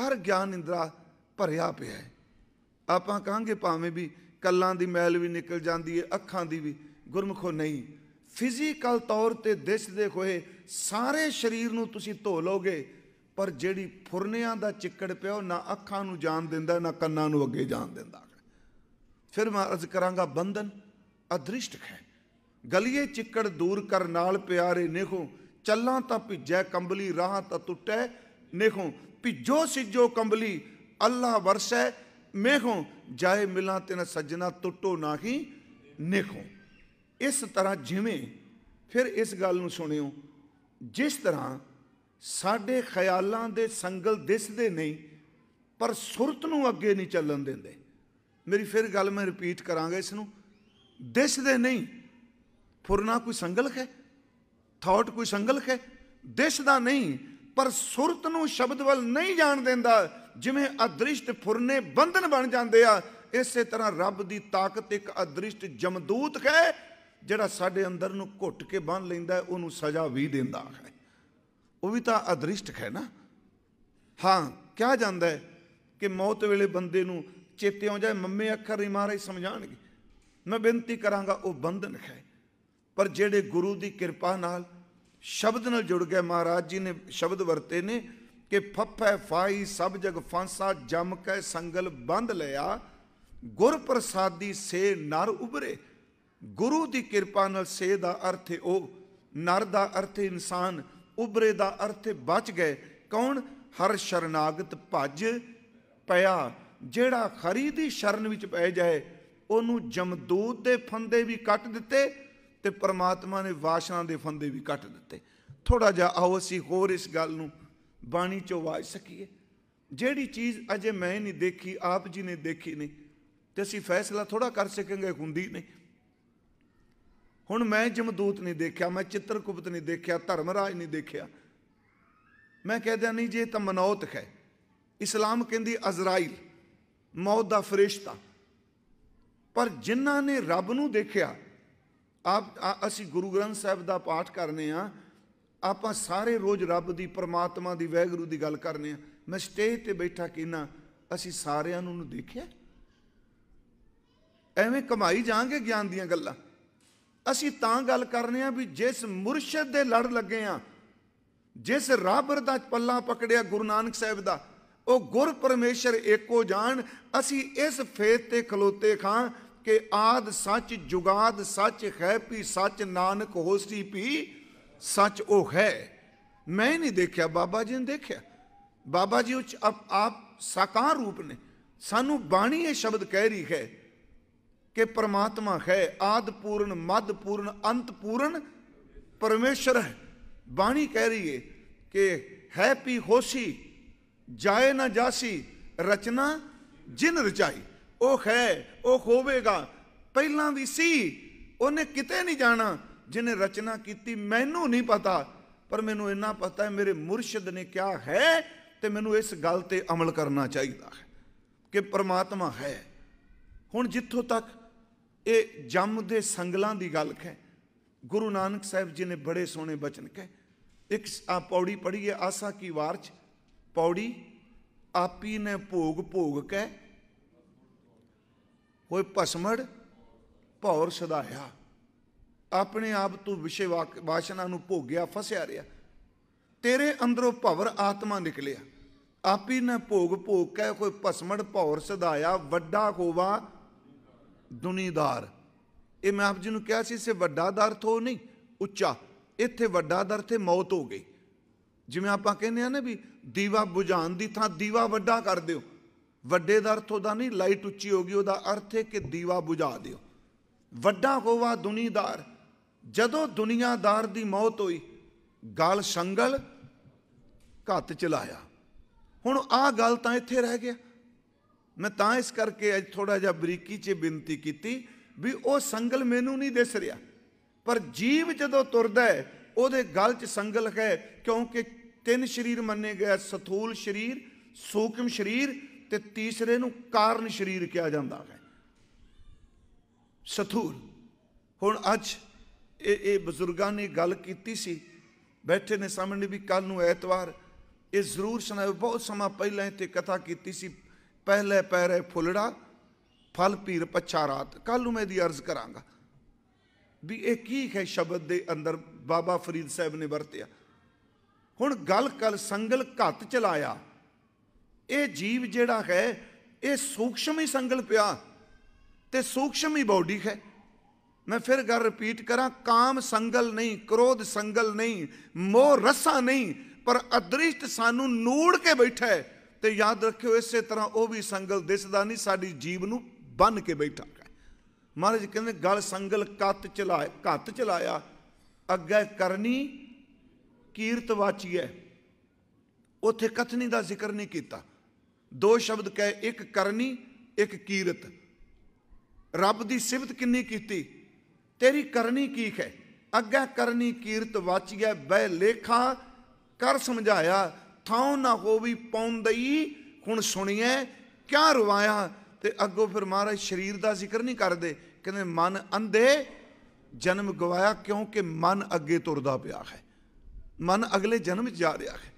ਹਰ ਗਿਆਨ ਇੰਦਰਾ ਭਰਿਆ ਪਿਆ ਹੈ ਆਪਾਂ ਕਹਾਂਗੇ ਭਾਵੇਂ ਵੀ ਕੱਲਾਂ ਦੀ ਮੈਲ ਵੀ ਨਿਕਲ ਜਾਂਦੀ ਹੈ ਅੱਖਾਂ ਦੀ ਵੀ ਗੁਰਮਖੋ ਨਹੀਂ ਫਿਜ਼ੀਕਲ ਤੌਰ ਤੇ ਦਿਸਦੇ ਹੋਏ ਸਾਰੇ ਸਰੀਰ ਨੂੰ ਤੁਸੀਂ ਧੋ ਲੋਗੇ ਪਰ ਜਿਹੜੀ ਫੁਰਨਿਆਂ ਦਾ ਚਿੱਕੜ ਪਿਓ ਨਾ ਅੱਖਾਂ ਨੂੰ ਜਾਣ ਦਿੰਦਾ ਨਾ ਕੰਨਾਂ ਨੂੰ ਅੱਗੇ ਜਾਣ ਦਿੰਦਾ ਫਿਰ ਮੈਂ ਅਰਜ਼ ਕਰਾਂਗਾ ਬੰਧਨ ਅਦ੍ਰਿਸ਼ਟ ਹੈ ਗਲੀਏ ਚਿੱਕੜ ਦੂਰ ਕਰ ਨਾਲ ਪਿਆਰੇ ਨਿਖੋ ਚੱਲਾਂ ਤਾਂ ਭਿੱਜੈ ਕੰਬਲੀ ਰਾਹ ਤਾਂ ਟੁੱਟੈ ਨਿਖੋ ਭਿੱਜੋ ਸਿੱਜੋ ਕੰਬਲੀ ਅੱਲਾ ਵਰਸੈ ਮੇਖੋ ਜਾਏ ਮਿਲਾਂ ਤਿਨ ਸੱਜਣਾ ਟੁੱਟੋ ਨਾਹੀ ਨੇਖੋ ਇਸ ਤਰ੍ਹਾਂ ਜਿਵੇਂ ਫਿਰ ਇਸ ਗੱਲ ਨੂੰ ਸੁਣਿਓ ਜਿਸ ਤਰ੍ਹਾਂ ਸਾਡੇ ਖਿਆਲਾਂ ਦੇ ਸੰਗਲ ਦਿਸਦੇ ਨਹੀਂ ਪਰ ਸੁਰਤ ਨੂੰ ਅੱਗੇ ਨਹੀਂ ਚੱਲਣ ਦਿੰਦੇ ਮੇਰੀ ਫਿਰ ਗੱਲ ਮੈਂ ਰਿਪੀਟ ਕਰਾਂਗਾ ਇਸ ਨੂੰ ਦਿਸਦੇ ਨਹੀਂ ਫੁਰਨਾ ਕੋਈ ਸੰਗਲ ਹੈ ਥਾਟ ਕੋਈ ਸੰਗਲ ਹੈ ਦਿਸਦਾ ਨਹੀਂ ਪਰ ਸੁਰਤ ਨੂੰ ਸ਼ਬਦ ਵੱਲ ਨਹੀਂ ਜਾਣ ਦਿੰਦਾ ਜਿਵੇਂ ਅਦ੍ਰਿਸ਼ਟ ਫੁਰਨੇ ਬੰਧਨ ਬਣ ਜਾਂਦੇ ਆ ਇਸੇ ਤਰ੍ਹਾਂ ਰੱਬ ਦੀ ਤਾਕਤ ਇੱਕ ਅਦ੍ਰਿਸ਼ਟ ਜਮਦੂਤ ਹੈ ਜਿਹੜਾ ਸਾਡੇ ਅੰਦਰ ਨੂੰ ਘੁੱਟ ਕੇ ਬੰਨ ਲੈਂਦਾ ਉਹਨੂੰ ਸਜ਼ਾ ਵੀ ਦਿੰਦਾ ਹੈ ਉਹ ਵੀ ਤਾਂ ਅਦ੍ਰਿਸ਼ਟ ਹੈ ਨਾ ਹਾਂ ਕਿਹਾ ਜਾਂਦਾ ਹੈ ਕਿ ਮੌਤ ਵੇਲੇ ਬੰਦੇ ਨੂੰ ਚੇਤੇ ਆਉਂ ਜਾਏ ਮੰਮੇ ਅੱਖਰ ਨਹੀਂ ਮਾਰੇ ਸਮਝਾਣਗੇ ਮੈਂ ਬੇਨਤੀ ਕਰਾਂਗਾ ਉਹ ਬੰਧਨ ਹੈ ਪਰ ਜਿਹੜੇ ਗੁਰੂ ਦੀ ਕਿਰਪਾ ਨਾਲ ਸ਼ਬਦ ਨਾਲ ਜੁੜ ਗਏ ਮਹਾਰਾਜ ਜੀ ਨੇ ਸ਼ਬਦ ਵਰਤੇ ਨੇ ਕਿ ਫੱਫੇ ਫਾਈ ਸਭ ਜਗ ਫਾਂਸਾ ਜਮ ਕੈ ਸੰਗਲ ਬੰਧ ਲਿਆ ਗੁਰ ਪ੍ਰਸਾਦੀ ਸੇ ਨਰ ਉਬਰੇ ਗੁਰੂ ਦੀ ਕਿਰਪਾ ਨਾਲ ਸੇ ਦਾ ਅਰਥ ਹੈ ਉਹ ਨਰ ਦਾ ਅਰਥ ਇਨਸਾਨ ਉਬਰੇ ਦਾ ਅਰਥ ਬਚ ਗਏ ਕੌਣ ਹਰ ਸ਼ਰਨਾਗਤ ਭਜ ਪਿਆ ਜਿਹੜਾ ਖਰੀ ਦੀ ਸ਼ਰਨ ਵਿੱਚ ਪੈ ਜਾਏ ਉਹਨੂੰ ਜਮਦੂਤ ਦੇ ਫੰਦੇ ਵੀ ਕੱਟ ਦਿੱਤੇ ਤੇ ਪ੍ਰਮਾਤਮਾ ਨੇ ਵਾਸ਼ਨਾ ਦੇ ਫੰਦੇ ਵੀ ਕੱਟ ਦਿੱਤੇ ਥੋੜਾ ਜਿਹਾ ਆਓ ਅਸੀਂ ਹੋਰ ਇਸ ਗੱਲ ਨੂੰ ਬਾਣੀ ਚੋਂ ਵਾਜ ਸਕੀਏ ਜਿਹੜੀ ਚੀਜ਼ ਅਜੇ ਮੈਂ ਨਹੀਂ ਦੇਖੀ ਆਪ ਜੀ ਨੇ ਦੇਖੀ ਨਹੀਂ ਤੇ ਅਸੀਂ ਫੈਸਲਾ ਥੋੜਾ ਕਰ ਸਕਾਂਗੇ ਹੁੰਦੀ ਨਹੀਂ ਹੁਣ ਮੈਂ ਜਮਦੂਤ ਨਹੀਂ ਦੇਖਿਆ ਮੈਂ ਚਿੱਤਰਕੁਪਤ ਨਹੀਂ ਦੇਖਿਆ ਧਰਮਰਾਜ ਨਹੀਂ ਦੇਖਿਆ ਮੈਂ ਕਹਿੰਦਾ ਨਹੀਂ ਜੇ ਤਾਂ ਮਨੌਤ ਹੈ ਇਸਲਾਮ ਕਹਿੰਦੀ ਅਜ਼ਰਾਈਲ ਮੌਤ ਦਾ ਫਰਿਸ਼ਤਾ ਪਰ ਜਿਨ੍ਹਾਂ ਨੇ ਰੱਬ ਨੂੰ ਦੇਖਿਆ ਆਪ ਅਸੀਂ ਗੁਰੂ ਗ੍ਰੰਥ ਸਾਹਿਬ ਦਾ ਪਾਠ ਕਰਨੇ ਆ ਆਪਾਂ ਸਾਰੇ ਰੋਜ਼ ਰੱਬ ਦੀ ਪਰਮਾਤਮਾ ਦੀ ਵੈਗਰੂ ਦੀ ਗੱਲ ਕਰਨੇ ਆ ਮੈਂ ਸਟੇਜ ਤੇ ਬੈਠਾ ਕਿਨਾ ਅਸੀਂ ਸਾਰਿਆਂ ਨੂੰ ਦੇਖਿਆ ਐਵੇਂ ਕਮਾਈ ਜਾਾਂਗੇ ਗਿਆਨ ਦੀਆਂ ਗੱਲਾਂ ਅਸੀਂ ਤਾਂ ਗੱਲ ਕਰਨੇ ਆ ਵੀ ਜਿਸ ਮੁਰਸ਼ਿਦ ਦੇ ਲੜ ਲੱਗੇ ਆ ਜਿਸ ਰਾਬਰ ਦਾ ਪੱਲਾ ਪਕੜਿਆ ਗੁਰੂ ਨਾਨਕ ਸਾਹਿਬ ਦਾ ਉਹ ਗੁਰ ਪਰਮੇਸ਼ਰ ਏਕੋ ਜਾਣ ਅਸੀਂ ਇਸ ਫੇਤ ਤੇ ਖਲੋਤੇ ਖਾਂ ਕਿ ਆਦ ਸੱਚ ਜੁਗਾਦ ਸੱਚ ਖੈ ਪੀ ਸੱਚ ਨਾਨਕ ਹੋਸੀ ਪੀ ਸੱਚ ਉਹ ਹੈ ਮੈਂ ਨਹੀਂ ਦੇਖਿਆ ਬਾਬਾ ਜੀ ਨੇ ਦੇਖਿਆ ਬਾਬਾ ਜੀ ਉਹ ਆਪ ਸਾਕਾਰ ਰੂਪ ਨੇ ਸਾਨੂੰ ਬਾਣੀ ਇਹ ਸ਼ਬਦ ਕਹਿ ਰਹੀ ਹੈ ਕਿ ਪਰਮਾਤਮਾ ਹੈ ਆਦ ਪੂਰਨ ਮਦ ਪੂਰਨ ਅੰਤ ਪੂਰਨ ਪਰਮੇਸ਼ਰ ਹੈ ਬਾਣੀ ਕਹਿ ਰਹੀ ਹੈ ਕਿ ਹੈ ਪੀ ਹੋਸੀ ਜਾਏ ਨਾ ਜਾਸੀ ਰਚਨਾ ਜਿਨ ਰਚਾਈ ਉਹ ਹੈ ਉਹ ਹੋਵੇਗਾ ਪਹਿਲਾਂ ਵੀ ਸੀ ਉਹਨੇ ਕਿਤੇ ਨਹੀਂ ਜਾਣਾ ਜਿਨੇ ਰਚਨਾ ਕੀਤੀ ਮੈਨੂੰ ਨਹੀਂ ਪਤਾ ਪਰ ਮੈਨੂੰ ਇੰਨਾ ਪਤਾ ਹੈ ਮੇਰੇ ਮੁਰਸ਼ਿਦ ਨੇ ਕਿਹਾ ਹੈ ਤੇ ਮੈਨੂੰ ਇਸ ਗੱਲ ਤੇ ਅਮਲ ਕਰਨਾ ਚਾਹੀਦਾ ਹੈ ਕਿ ਪ੍ਰਮਾਤਮਾ ਹੈ ਹੁਣ ਜਿੱਥੋਂ ਤੱਕ ਇਹ ਜੰਮ ਦੇ ਸੰਗਲਾਂ ਦੀ ਗੱਲ ਹੈ ਗੁਰੂ ਨਾਨਕ ਸਾਹਿਬ ਜੀ ਨੇ ਬੜੇ ਸੋਹਣੇ ਬਚਨ ਕਹੇ ਇੱਕ ਆ ਪੌੜੀ ਪੜੀ ਹੈ ਆਸਾ ਕੀ ਵਾਰ ਚ ਪੌੜੀ ਆਪੀ ਨੇ ਭੋਗ ਭੋਗ ਕੈ ਹੋਏ ਭਸਮੜ ਭੌਰ ਸਦਾਇਆ ਆਪਣੇ ਆਪ ਤੂੰ ਵਿਸ਼ੇ ਵਾਸ਼ਨਾ ਨੂੰ ਭੋਗਿਆ ਫਸਿਆ ਰਿਹਾ ਤੇਰੇ ਅੰਦਰੋਂ ਭਵਰ ਆਤਮਾ ਨਿਕਲਿਆ ਆਪੀ ਨਾ ਭੋਗ ਭੋਗ ਕੇ ਕੋਈ ਭਸਮੜ ਭੌਰ ਸਦਾਇਆ ਵੱਡਾ ਹੋਵਾ ਦੁਨੀਦਾਰ ਇਹ ਮੈਂ ਆਪ ਜੀ ਨੂੰ ਕਿਹਾ ਸੀ ਇਸੇ ਵੱਡਾ ਦਰਥ ਹੋ ਨਹੀਂ ਉੱਚਾ ਇੱਥੇ ਵੱਡਾ ਦਰਥ ਤੇ ਮੌਤ ਹੋ ਗਈ ਜਿਵੇਂ ਆਪਾਂ ਕਹਿੰਦੇ ਆ ਨਾ ਵੀ ਦੀਵਾ ਬੁਝਾਉਣ ਦੀ ਥਾਂ ਦੀਵਾ ਵੱਡਾ ਕਰ ਦਿਓ ਵੱਡੇ ਦਾ ਉਹਦਾ ਨਹੀਂ ਲਾਈਟ ਉੱਚੀ ਹੋ ਗਈ ਉਹਦਾ ਅਰਥ ਹੈ ਕਿ ਦੀਵਾ ਬੁਝਾ ਦਿਓ ਵੱਡਾ ਹੋਵਾ ਦੁਨੀਦਾਰ ਜਦੋਂ ਦੁਨੀਆਦਾਰ ਦੀ ਮੌਤ ਹੋਈ ਗਲ ਸੰਗਲ ਘੱਤ ਚਲਾਇਆ ਹੁਣ ਆਹ ਗੱਲ ਤਾਂ ਇੱਥੇ ਰਹਿ ਗਿਆ ਮੈਂ ਤਾਂ ਇਸ ਕਰਕੇ ਅੱਜ ਥੋੜਾ ਜਿਹਾ ਬਰੀਕੀ 'ਚ ਬੇਨਤੀ ਕੀਤੀ ਵੀ ਉਹ ਸੰਗਲ ਮੈਨੂੰ ਨਹੀਂ ਦਿਸ ਰਿਹਾ ਪਰ ਜੀਵ ਜਦੋਂ ਤੁਰਦਾ ਹੈ ਉਹਦੇ ਗਲ 'ਚ ਸੰਗਲ ਹੈ ਕਿਉਂਕਿ ਤਿੰਨ ਸ਼ਰੀਰ ਮੰਨੇ ਗਏ ਸਥੂਲ ਸ਼ਰੀਰ ਸੂਖਮ ਸ਼ਰੀਰ ਤੇ ਤੀਸਰੇ ਨੂੰ ਕਾਰਨ ਸ਼ਰੀਰ ਕਿਹਾ ਜਾਂਦਾ ਹੈ ਸਥੂਲ ਹੁਣ ਅੱਜ ਇਹ ਇਹ ਬਜ਼ੁਰਗਾਂ ਨੇ ਗੱਲ ਕੀਤੀ ਸੀ ਬੈਠੇ ਨੇ ਸਾਹਮਣੇ ਵੀ ਕੱਲ ਨੂੰ ਐਤਵਾਰ ਇਹ ਜ਼ਰੂਰ ਸੁਣਾਓ ਬਹੁਤ ਸਮਾਂ ਪਹਿਲਾਂ ਤੇ ਕਥਾ ਕੀਤੀ ਸੀ ਪਹਿਲੇ ਪੈਰੇ ਫੁੱਲੜਾ ਫਲ ਪੀਰ ਪੱਛਾ ਰਾਤ ਕੱਲ ਨੂੰ ਮੈਂ ਦੀ ਅਰਜ਼ ਕਰਾਂਗਾ ਵੀ ਇਹ ਕੀ ਹੈ ਸ਼ਬਦ ਦੇ ਅੰਦਰ ਬਾਬਾ ਫਰੀਦ ਸਾਹਿਬ ਨੇ ਵਰਤਿਆ ਹੁਣ ਗੱਲ ਕਲ ਸੰਗਲ ਘੱਤ ਚਲਾਇਆ ਇਹ ਜੀਵ ਜਿਹੜਾ ਹੈ ਇਹ ਸੂਖਸ਼ਮ ਹੀ ਸੰਗਲ ਪਿਆ ਤੇ ਸੂਖਸ਼ਮ ਹੀ ਬਾਡੀ ਹੈ ਮੈਂ ਫਿਰ ਗੱਲ ਰਿਪੀਟ ਕਰਾਂ ਕਾਮ ਸੰਗਲ ਨਹੀਂ ਕ੍ਰੋਧ ਸੰਗਲ ਨਹੀਂ ਮੋਹ ਰਸਾ ਨਹੀਂ ਪਰ ਅਦ੍ਰਿਸ਼ਟ ਸਾਨੂੰ ਨੂੜ ਕੇ ਬੈਠਾ ਹੈ ਤੇ ਯਾਦ ਰੱਖਿਓ ਇਸੇ ਤਰ੍ਹਾਂ ਉਹ ਵੀ ਸੰਗਲ ਦਿਸਦਾ ਨਹੀਂ ਸਾਡੀ ਜੀਬ ਨੂੰ ਬੰਨ ਕੇ ਬੈਠਾ ਹੈ ਮਹਾਰਾਜ ਕਹਿੰਦੇ ਗਲ ਸੰਗਲ ਕੱਤ ਚਲਾਏ ਘੱਤ ਚਲਾਇਆ ਅੱਗੇ ਕਰਨੀ ਕੀਰਤ ਵਾਚੀ ਹੈ ਉਥੇ ਕਥਨੀ ਦਾ ਜ਼ਿਕਰ ਨਹੀਂ ਕੀਤਾ ਦੋ ਸ਼ਬਦ ਕਹੇ ਇੱਕ ਕਰਨੀ ਇੱਕ ਕੀਰਤ ਰੱਬ ਦੀ ਸਿਫਤ ਕਿੰਨੀ ਕੀਤੀ ਤੇਰੀ ਕਰਨੀ ਕੀ ਹੈ ਅੱਗੇ ਕਰਨੀ ਕੀਰਤ ਵਾਚੀਐ ਬਹਿ ਲੇਖਾ ਕਰ ਸਮਝਾਇਆ ਥਾਉ ਨਾ ਹੋਵੀ ਪੌਂਦਈ ਹੁਣ ਸੁਣੀਐ ਕਿਆ ਰਵਾਇਆ ਤੇ ਅੱਗੋ ਫਿਰ ਮਹਾਰਾਜ ਸਰੀਰ ਦਾ ਜ਼ਿਕਰ ਨਹੀਂ ਕਰਦੇ ਕਹਿੰਦੇ ਮਨ ਅੰਧੇ ਜਨਮ ਗਵਾਇਆ ਕਿਉਂਕਿ ਮਨ ਅੱਗੇ ਤੁਰਦਾ ਪਿਆ ਹੈ ਮਨ ਅਗਲੇ ਜਨਮ 'ਚ ਜਾ ਰਿਹਾ ਹੈ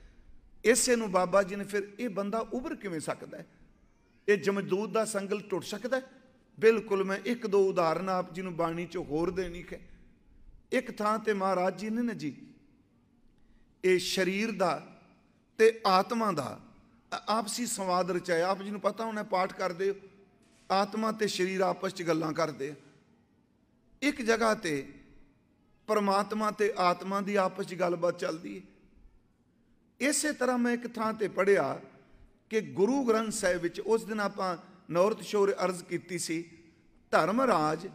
ਇਸੇ ਨੂੰ ਬਾਬਾ ਜੀ ਨੇ ਫਿਰ ਇਹ ਬੰਦਾ ਉਭਰ ਕਿਵੇਂ ਸਕਦਾ ਹੈ ਇਹ ਜਮਦੂਦ ਦਾ ਸੰਗਲ ਟੁੱਟ ਸਕਦਾ ਹੈ ਬਿਲਕੁਲ ਮੈਂ ਇੱਕ ਦੋ ਉਦਾਹਰਨ ਆਪ ਜੀ ਨੂੰ ਬਾਣੀ ਚ ਹੋਰ ਦੇਣੀ ਹੈ ਇੱਕ ਥਾਂ ਤੇ ਮਹਾਰਾਜ ਜੀ ਨੇ ਨਾ ਜੀ ਇਹ ਸਰੀਰ ਦਾ ਤੇ ਆਤਮਾ ਦਾ ਆਪਸੀ ਸੰਵਾਦ ਰਚਾਇਆ ਆਪ ਜੀ ਨੂੰ ਪਤਾ ਹੋਣਾ ਪਾਠ ਕਰਦੇ ਹੋ ਆਤਮਾ ਤੇ ਸਰੀਰ ਆਪਸ ਚ ਗੱਲਾਂ ਕਰਦੇ ਆ ਇੱਕ ਜਗ੍ਹਾ ਤੇ ਪਰਮਾਤਮਾ ਤੇ ਆਤਮਾ ਦੀ ਆਪਸ ਚ ਗੱਲਬਾਤ ਚੱਲਦੀ ਹੈ ਇਸੇ ਤਰ੍ਹਾਂ ਮੈਂ ਇੱਕ ਥਾਂ ਤੇ ਪੜਿਆ ਕਿ ਗੁਰੂ ਗ੍ਰੰਥ ਸਾਹਿਬ ਵਿੱਚ ਉਸ ਦਿਨ ਆਪਾਂ ਨੌਰਤ ਸ਼ੋਰ ਅਰਜ਼ ਕੀਤੀ ਸੀ ਧਰਮ ਰਾਜ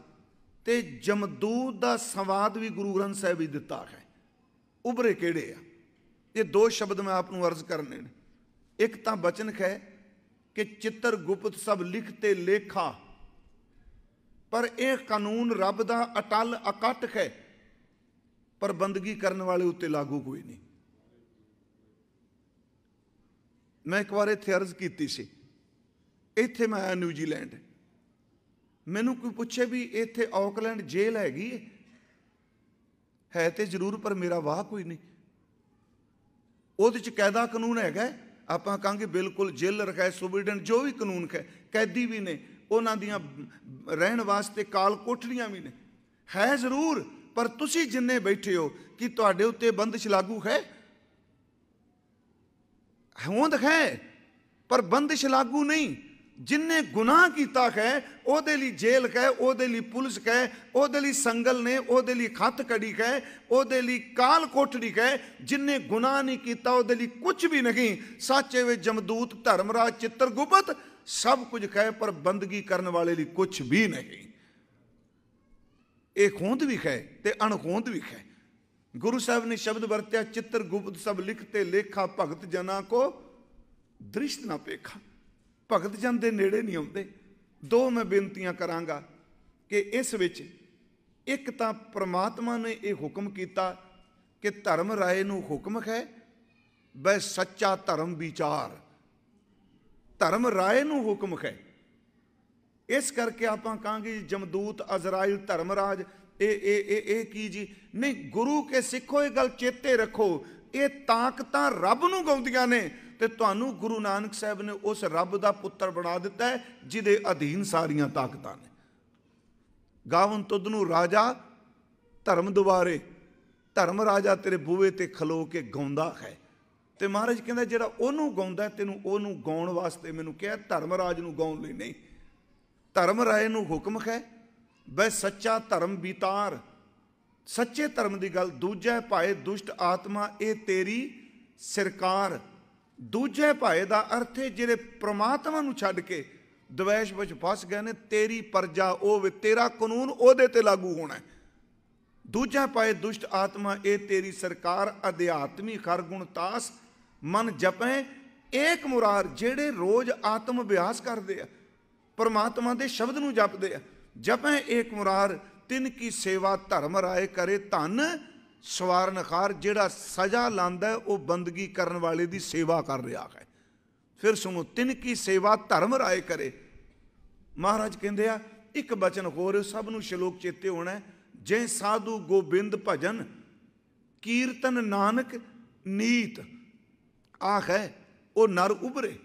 ਤੇ ਜਮਦੂਦ ਦਾ ਸੰਵਾਦ ਵੀ ਗੁਰੂ ਗ੍ਰੰਥ ਸਾਹਿਬ ਹੀ ਦਿੱਤਾ ਹੈ ਉਬਰੇ ਕਿਹੜੇ ਆ ਇਹ ਦੋ ਸ਼ਬਦ ਮੈਂ ਆਪ ਨੂੰ ਅਰਜ਼ ਕਰਨੇ ਨੇ ਇੱਕ ਤਾਂ ਬਚਨ ਹੈ ਕਿ ਚਿੱਤਰ ਗੁਪਤ ਸਭ ਲਿਖਤੇ ਲੇਖਾ ਪਰ ਇਹ ਕਾਨੂੰਨ ਰੱਬ ਦਾ ਅਟਲ ਅਕਟ ਹੈ ਪਰ ਬੰਦਗੀ ਕਰਨ ਵਾਲੇ ਉੱਤੇ ਲਾਗੂ ਕੋਈ ਨਹੀਂ ਮੈਂ ਇੱਕ ਵਾਰ ਇਹ ਅਰਜ਼ ਕੀਤੀ ਸੀ ਇੱਥੇ ਮੈਂ ਆਇਆ ਨਿਊਜ਼ੀਲੈਂਡ ਮੈਨੂੰ ਕੋਈ ਪੁੱਛੇ ਵੀ ਇੱਥੇ ਆਕਲੈਂਡ ਜੇਲ ਹੈਗੀ ਹੈ ਤੇ ਜ਼ਰੂਰ ਪਰ ਮੇਰਾ ਵਾਹ ਕੋਈ ਨਹੀਂ ਉਹਦੇ ਚ ਕਾਇਦਾ ਕਾਨੂੰਨ ਹੈਗਾ ਆਪਾਂ ਕਹਾਂਗੇ ਬਿਲਕੁਲ ਜੇਲ ਰਖਾਇ ਸੁਬਿਡੈਂਟ ਜੋ ਵੀ ਕਾਨੂੰਨ ਹੈ ਕੈਦੀ ਵੀ ਨੇ ਉਹਨਾਂ ਦੀਆਂ ਰਹਿਣ ਵਾਸਤੇ ਕਾਲ ਕੋਠੜੀਆਂ ਵੀ ਨੇ ਹੈ ਜ਼ਰੂਰ ਪਰ ਤੁਸੀਂ ਜਿੰਨੇ ਬੈਠੇ ਹੋ ਕਿ ਤੁਹਾਡੇ ਉੱਤੇ ਬੰਦਸ਼ ਲਾਗੂ ਹੈ ਹੋਂਦ ਹੈ ਪਰ ਬੰਦਸ਼ ਲਾਗੂ ਨਹੀਂ ਜਿਨਨੇ ਗੁਨਾਹ ਕੀਤਾ ਹੈ ਉਹਦੇ ਲਈ ਜੇਲ੍ਹ ਹੈ ਉਹਦੇ ਲਈ ਪੁਲਿਸ ਹੈ ਉਹਦੇ ਲਈ ਸੰਗਲ ਨੇ ਉਹਦੇ ਲਈ ਖੱਤ ਕੜੀ ਹੈ ਉਹਦੇ ਲਈ ਕਾਲ ਕੋਠੜੀ ਹੈ ਜਿਨਨੇ ਗੁਨਾਹ ਨਹੀਂ ਕੀਤਾ ਉਹਦੇ ਲਈ ਕੁਝ ਵੀ ਨਹੀਂ ਸਾਚੇ ਵਿੱਚ ਜਮਦੂਤ ਧਰਮਰਾਜ ਚਿੱਤਰਗੁਪਤ ਸਭ ਕੁਝ ਹੈ ਪਰ ਬੰਦਗੀ ਕਰਨ ਵਾਲੇ ਲਈ ਕੁਝ ਵੀ ਨਹੀਂ ਇਹ ਖੋਂਦ ਵੀ ਹੈ ਤੇ ਅਣਖੋਂਦ ਵੀ ਹੈ ਗੁਰੂ ਸਾਹਿਬ ਨੇ ਸ਼ਬਦ ਵਰਤਿਆ ਚਿੱਤਰਗੁਪਤ ਸਭ ਲਿਖਤੇ ਲੇਖਾ ਭਗਤ ਜਨਾ ਕੋ ਦ੍ਰਿਸ਼ਟ ਨਾ ਪੇਖਾ ਭਗਤ ਜਨ ਦੇ ਨੇੜੇ ਨਹੀਂ ਆਉਂਦੇ ਦੋ ਮੈਂ ਬੇਨਤੀਆਂ ਕਰਾਂਗਾ ਕਿ ਇਸ ਵਿੱਚ ਇੱਕ ਤਾਂ ਪ੍ਰਮਾਤਮਾ ਨੇ ਇਹ ਹੁਕਮ ਕੀਤਾ ਕਿ ਧਰਮ ਰਾਏ ਨੂੰ ਹੁਕਮ ਹੈ ਬੈ ਸੱਚਾ ਧਰਮ ਵਿਚਾਰ ਧਰਮ ਰਾਏ ਨੂੰ ਹੁਕਮ ਹੈ ਇਸ ਕਰਕੇ ਆਪਾਂ ਕਹਾਂਗੇ ਜਮਦੂਤ ਅਜ਼ਰਾਈਲ ਰਾਜ ਇਹ ਇਹ ਇਹ ਇਹ ਕੀ ਜੀ ਨਹੀਂ ਗੁਰੂ ਕੇ ਸਿੱਖੋ ਇਹ ਗੱਲ ਚੇਤੇ ਰੱਖੋ ਇਹ ਤਾਕਤਾਂ ਰੱਬ ਨੂੰ ਗਾਉਂਦੀਆਂ ਨੇ ਤੇ ਤੁਹਾਨੂੰ ਗੁਰੂ ਨਾਨਕ ਸਾਹਿਬ ਨੇ ਉਸ ਰੱਬ ਦਾ ਪੁੱਤਰ ਬਣਾ ਦਿੱਤਾ ਜਿਹਦੇ ਅਧੀਨ ਸਾਰੀਆਂ ਤਾਕਤਾਂ ਨੇ ਗਾਵਨ ਤੁਧ ਨੂੰ ਰਾਜਾ ਧਰਮ ਦੁਆਰੇ ਧਰਮ ਰਾਜਾ ਤੇਰੇ ਬੂਵੇ ਤੇ ਖਲੋ ਕੇ ਗਾਉਂਦਾ ਹੈ ਤੇ ਮਹਾਰਾਜ ਕਹਿੰਦਾ ਜਿਹੜਾ ਉਹਨੂੰ ਗਾਉਂਦਾ ਤੈਨੂੰ ਉਹਨੂੰ ਗਾਉਣ ਵਾਸਤੇ ਮੈਨੂੰ ਕਿਹਾ ਧਰਮ ਰਾਜ ਨੂੰ ਗਾਉਣ ਲਈ ਨਹੀਂ ਧਰਮ ਰਾਏ ਨੂੰ ਹੁਕਮ ਹੈ ਬੈ ਸੱਚਾ ਧਰਮ ਬੀਤਾਰ ਸੱਚੇ ਧਰਮ ਦੀ ਗੱਲ ਦੂਜਾ ਭਾਏ ਦੁਸ਼ਟ ਆਤਮਾ ਇਹ ਤੇਰੀ ਸਰਕਾਰ ਦੂਜੇ ਭਾਏ ਦਾ ਅਰਥ ਹੈ ਜਿਹੜੇ ਪ੍ਰਮਾਤਮਾ ਨੂੰ ਛੱਡ ਕੇ ਦਵੇਸ਼ ਵਿੱਚ ਫਸ ਗਏ ਨੇ ਤੇਰੀ ਪਰਜਾ ਉਹ ਵੀ ਤੇਰਾ ਕਾਨੂੰਨ ਉਹਦੇ ਤੇ ਲਾਗੂ ਹੋਣਾ ਹੈ ਦੂਜਾ ਪਾਏ ਦੁਸ਼ਟ ਆਤਮਾ ਇਹ ਤੇਰੀ ਸਰਕਾਰ ਅਧਿਆਤਮੀ ਖਰਗੁਣ ਤਾਸ ਮਨ ਜਪੈ ਏਕ ਮੁਰਾਰ ਜਿਹੜੇ ਰੋਜ਼ ਆਤਮ ਅਭਿਆਸ ਕਰਦੇ ਆ ਪਰਮਾਤਮਾ ਦੇ ਸ਼ਬਦ ਨੂੰ ਜਪਦੇ ਆ ਜਪੈ ਏਕ ਮੁਰਾਰ ਤਿਨ ਕੀ ਸੇਵਾ ਧਰਮ ਰਾਏ ਕਰੇ ਧਨ ਸਵਾਰਨਖਾਰ ਜਿਹੜਾ ਸਜ਼ਾ ਲਾਂਦਾ ਉਹ ਬੰਦਗੀ ਕਰਨ ਵਾਲੇ ਦੀ ਸੇਵਾ ਕਰ ਰਿਹਾ ਹੈ ਫਿਰ ਸੁਣੋ ਤਿੰਨ ਕੀ ਸੇਵਾ ਧਰਮ ਰਾਏ ਕਰੇ ਮਹਾਰਾਜ ਕਹਿੰਦੇ ਆ ਇੱਕ ਬਚਨ ਹੋਰ ਸਭ ਨੂੰ ਸ਼ਲੋਕ ਚੇਤੇ ਹੋਣਾ ਜੇ ਸਾਧੂ ਗੋਬਿੰਦ ਭਜਨ ਕੀਰਤਨ ਨਾਨਕ ਨੀਤ ਆਖ ਹੈ ਉਹ ਨਰ ਉਭਰੇ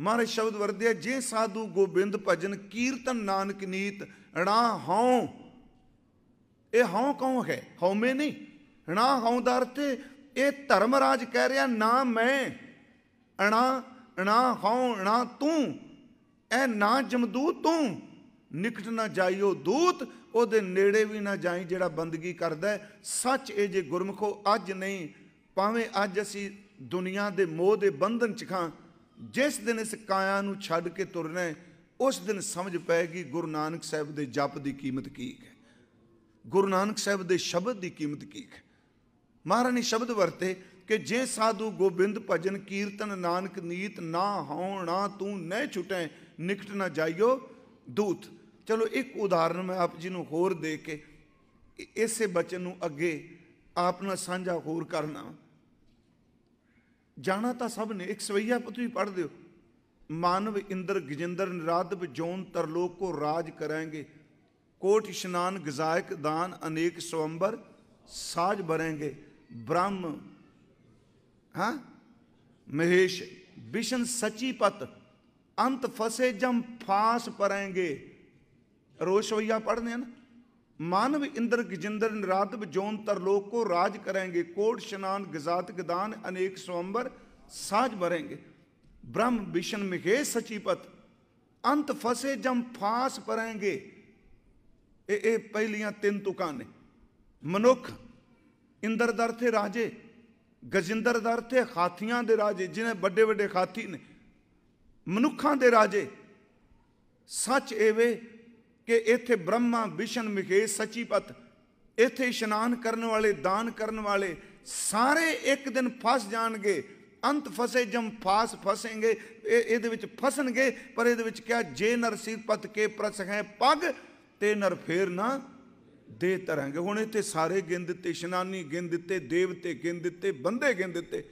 ਮਹਾਰਾਜ ਸ਼ਬਦ ਵਰਦਿਆ ਜੇ ਸਾਧੂ ਗੋਬਿੰਦ ਭਜਨ ਕੀਰਤਨ ਨਾਨਕ ਨੀਤ ਣਾ ਹਉ ਇਹ ਹਉ ਕਹੋ ਹੈ ਹਉਮੈ ਨਹੀਂ ਨਾ ਹੌਂਦਰ ਤੇ ਇਹ ਧਰਮਰਾਜ ਕਹਿ ਰਿਹਾ ਨਾ ਮੈਂ ਅਣਾ ਅਣਾ ਹਉ ਅਣਾ ਤੂੰ ਐ ਨਾ ਜਮਦੂਤ ਤੂੰ ਨਿਕਟ ਨਾ ਜਾਈਓ ਦੂਤ ਉਹਦੇ ਨੇੜੇ ਵੀ ਨਾ ਜਾਈ ਜਿਹੜਾ ਬੰਦਗੀ ਕਰਦਾ ਸੱਚ ਇਹ ਜੇ ਗੁਰਮਖੋ ਅੱਜ ਨਹੀਂ ਭਾਵੇਂ ਅੱਜ ਅਸੀਂ ਦੁਨੀਆ ਦੇ ਮੋਹ ਦੇ ਬੰਧਨ ਚ ਖਾਂ ਜਿਸ ਦਿਨ ਇਸ ਕਾਇਆ ਨੂੰ ਛੱਡ ਕੇ ਤੁਰਨਾ ਉਸ ਦਿਨ ਸਮਝ ਪੈਗੀ ਗੁਰੂ ਨਾਨਕ ਸਾਹਿਬ ਦੇ ਜਪ ਦੀ ਕੀਮਤ ਕੀ ਹੈ ਗੁਰੂ ਨਾਨਕ ਸਾਹਿਬ ਦੇ ਸ਼ਬਦ ਦੀ ਕੀਮਤ ਕੀ ਹੈ ਮਹਾਰਾਣੀ ਸ਼ਬਦ ਵਰਤੇ ਕਿ ਜੇ ਸਾਧੂ ਗੋਬਿੰਦ ਭਜਨ ਕੀਰਤਨ ਨਾਨਕ ਨੀਤ ਨਾ ਹੋਣਾ ਤੂੰ ਨਹਿ ਛੁਟੈ ਨਿਕਟ ਨਾ ਜਾਈਓ ਦੂਤ ਚਲੋ ਇੱਕ ਉਦਾਹਰਨ ਮੈਂ ਆਪ ਜੀ ਨੂੰ ਹੋਰ ਦੇ ਕੇ ਇਸੇ ਬਚਨ ਨੂੰ ਅੱਗੇ ਆਪ ਨਾਲ ਸਾਂਝਾ ਹੋਰ ਕਰਨਾ ਜਾਣਾ ਤਾਂ ਸਭ ਨੇ ਇੱਕ ਸਵਈਆ ਵੀ ਪੜ੍ਹ ਦਿਓ ਮਾਨਵ ਇੰਦਰ ਗਜਿੰਦਰ ਨਰਾਦਬ ਜੋਨ ਤਰਲੋਕ ਕੋ ਰਾਜ ਕਰਾਂਗੇ ਕੋਟ ਇਸ਼ਨਾਨ ਗਜ਼ਾਇਕ ਦਾਨ ਅਨੇਕ ਸਵੰਬਰ ਸਾਜ ਬਰਾਂਗੇ ब्रह्म हा? महेश विष्ण सचिपत अंत फसे जम फांस परेंगे रोशवैया पढ़ने पढ़ ना मानव इंद्र गजिंदर निराधव जोन तरलोक को राज करेंगे कोट स्नान गजात गदान अनेक स्वंबर साज भरेंगे ब्रह्म विष्ण महेश सचिपत अंत फसे जम फांस परेंगे ए, ए पहलियां तीन तुकाने मनुख ਇੰਦਰ ਦਰ ਤੇ ਰਾਜੇ ਗਜਿੰਦਰ ਦਰ ਤੇ ਦੇ ਰਾਜੇ ਜਿਨੇ ਵੱਡੇ ਵੱਡੇ ਖਾਤੀ ਨੇ ਮਨੁੱਖਾਂ ਦੇ ਰਾਜੇ ਸੱਚ ਏਵੇਂ ਕਿ ਇੱਥੇ ਬ੍ਰਹਮਾ ਵਿਸ਼ਨ ਮਿਖੇਸ਼ ਸਚੀਪਤ ਇੱਥੇ ਇਸ਼ਨਾਨ ਕਰਨ ਵਾਲੇ ਦਾਨ ਕਰਨ ਵਾਲੇ ਸਾਰੇ ਇੱਕ ਦਿਨ ਫਸ ਜਾਣਗੇ ਅੰਤ ਫਸੇ ਜਮ ਫਾਸ ਫਸेंगे ਇਹਦੇ ਵਿੱਚ ਫਸਣਗੇ ਪਰ ਇਹਦੇ ਵਿੱਚ ਕਿਹਾ ਜੇ ਨਰਸੀਪਤ ਕੇ ਪ੍ਰਸਖ ਹੈ ਪਗ ਤੇ ਨਰ ਫੇਰ ਨਾ ਦੇ ਤਰਾਂਗੇ ਹੁਣ ਇੱਥੇ ਸਾਰੇ ਗਿੰਦ ਦਿੱਤੇ ਇਸ਼ਨਾਨੀ ਗਿੰਦ ਦਿੱਤੇ ਦੇਵਤੇ ਗਿੰਦ ਦਿੱਤੇ ਬੰਦੇ ਗਿੰਦ ਦਿੱਤੇ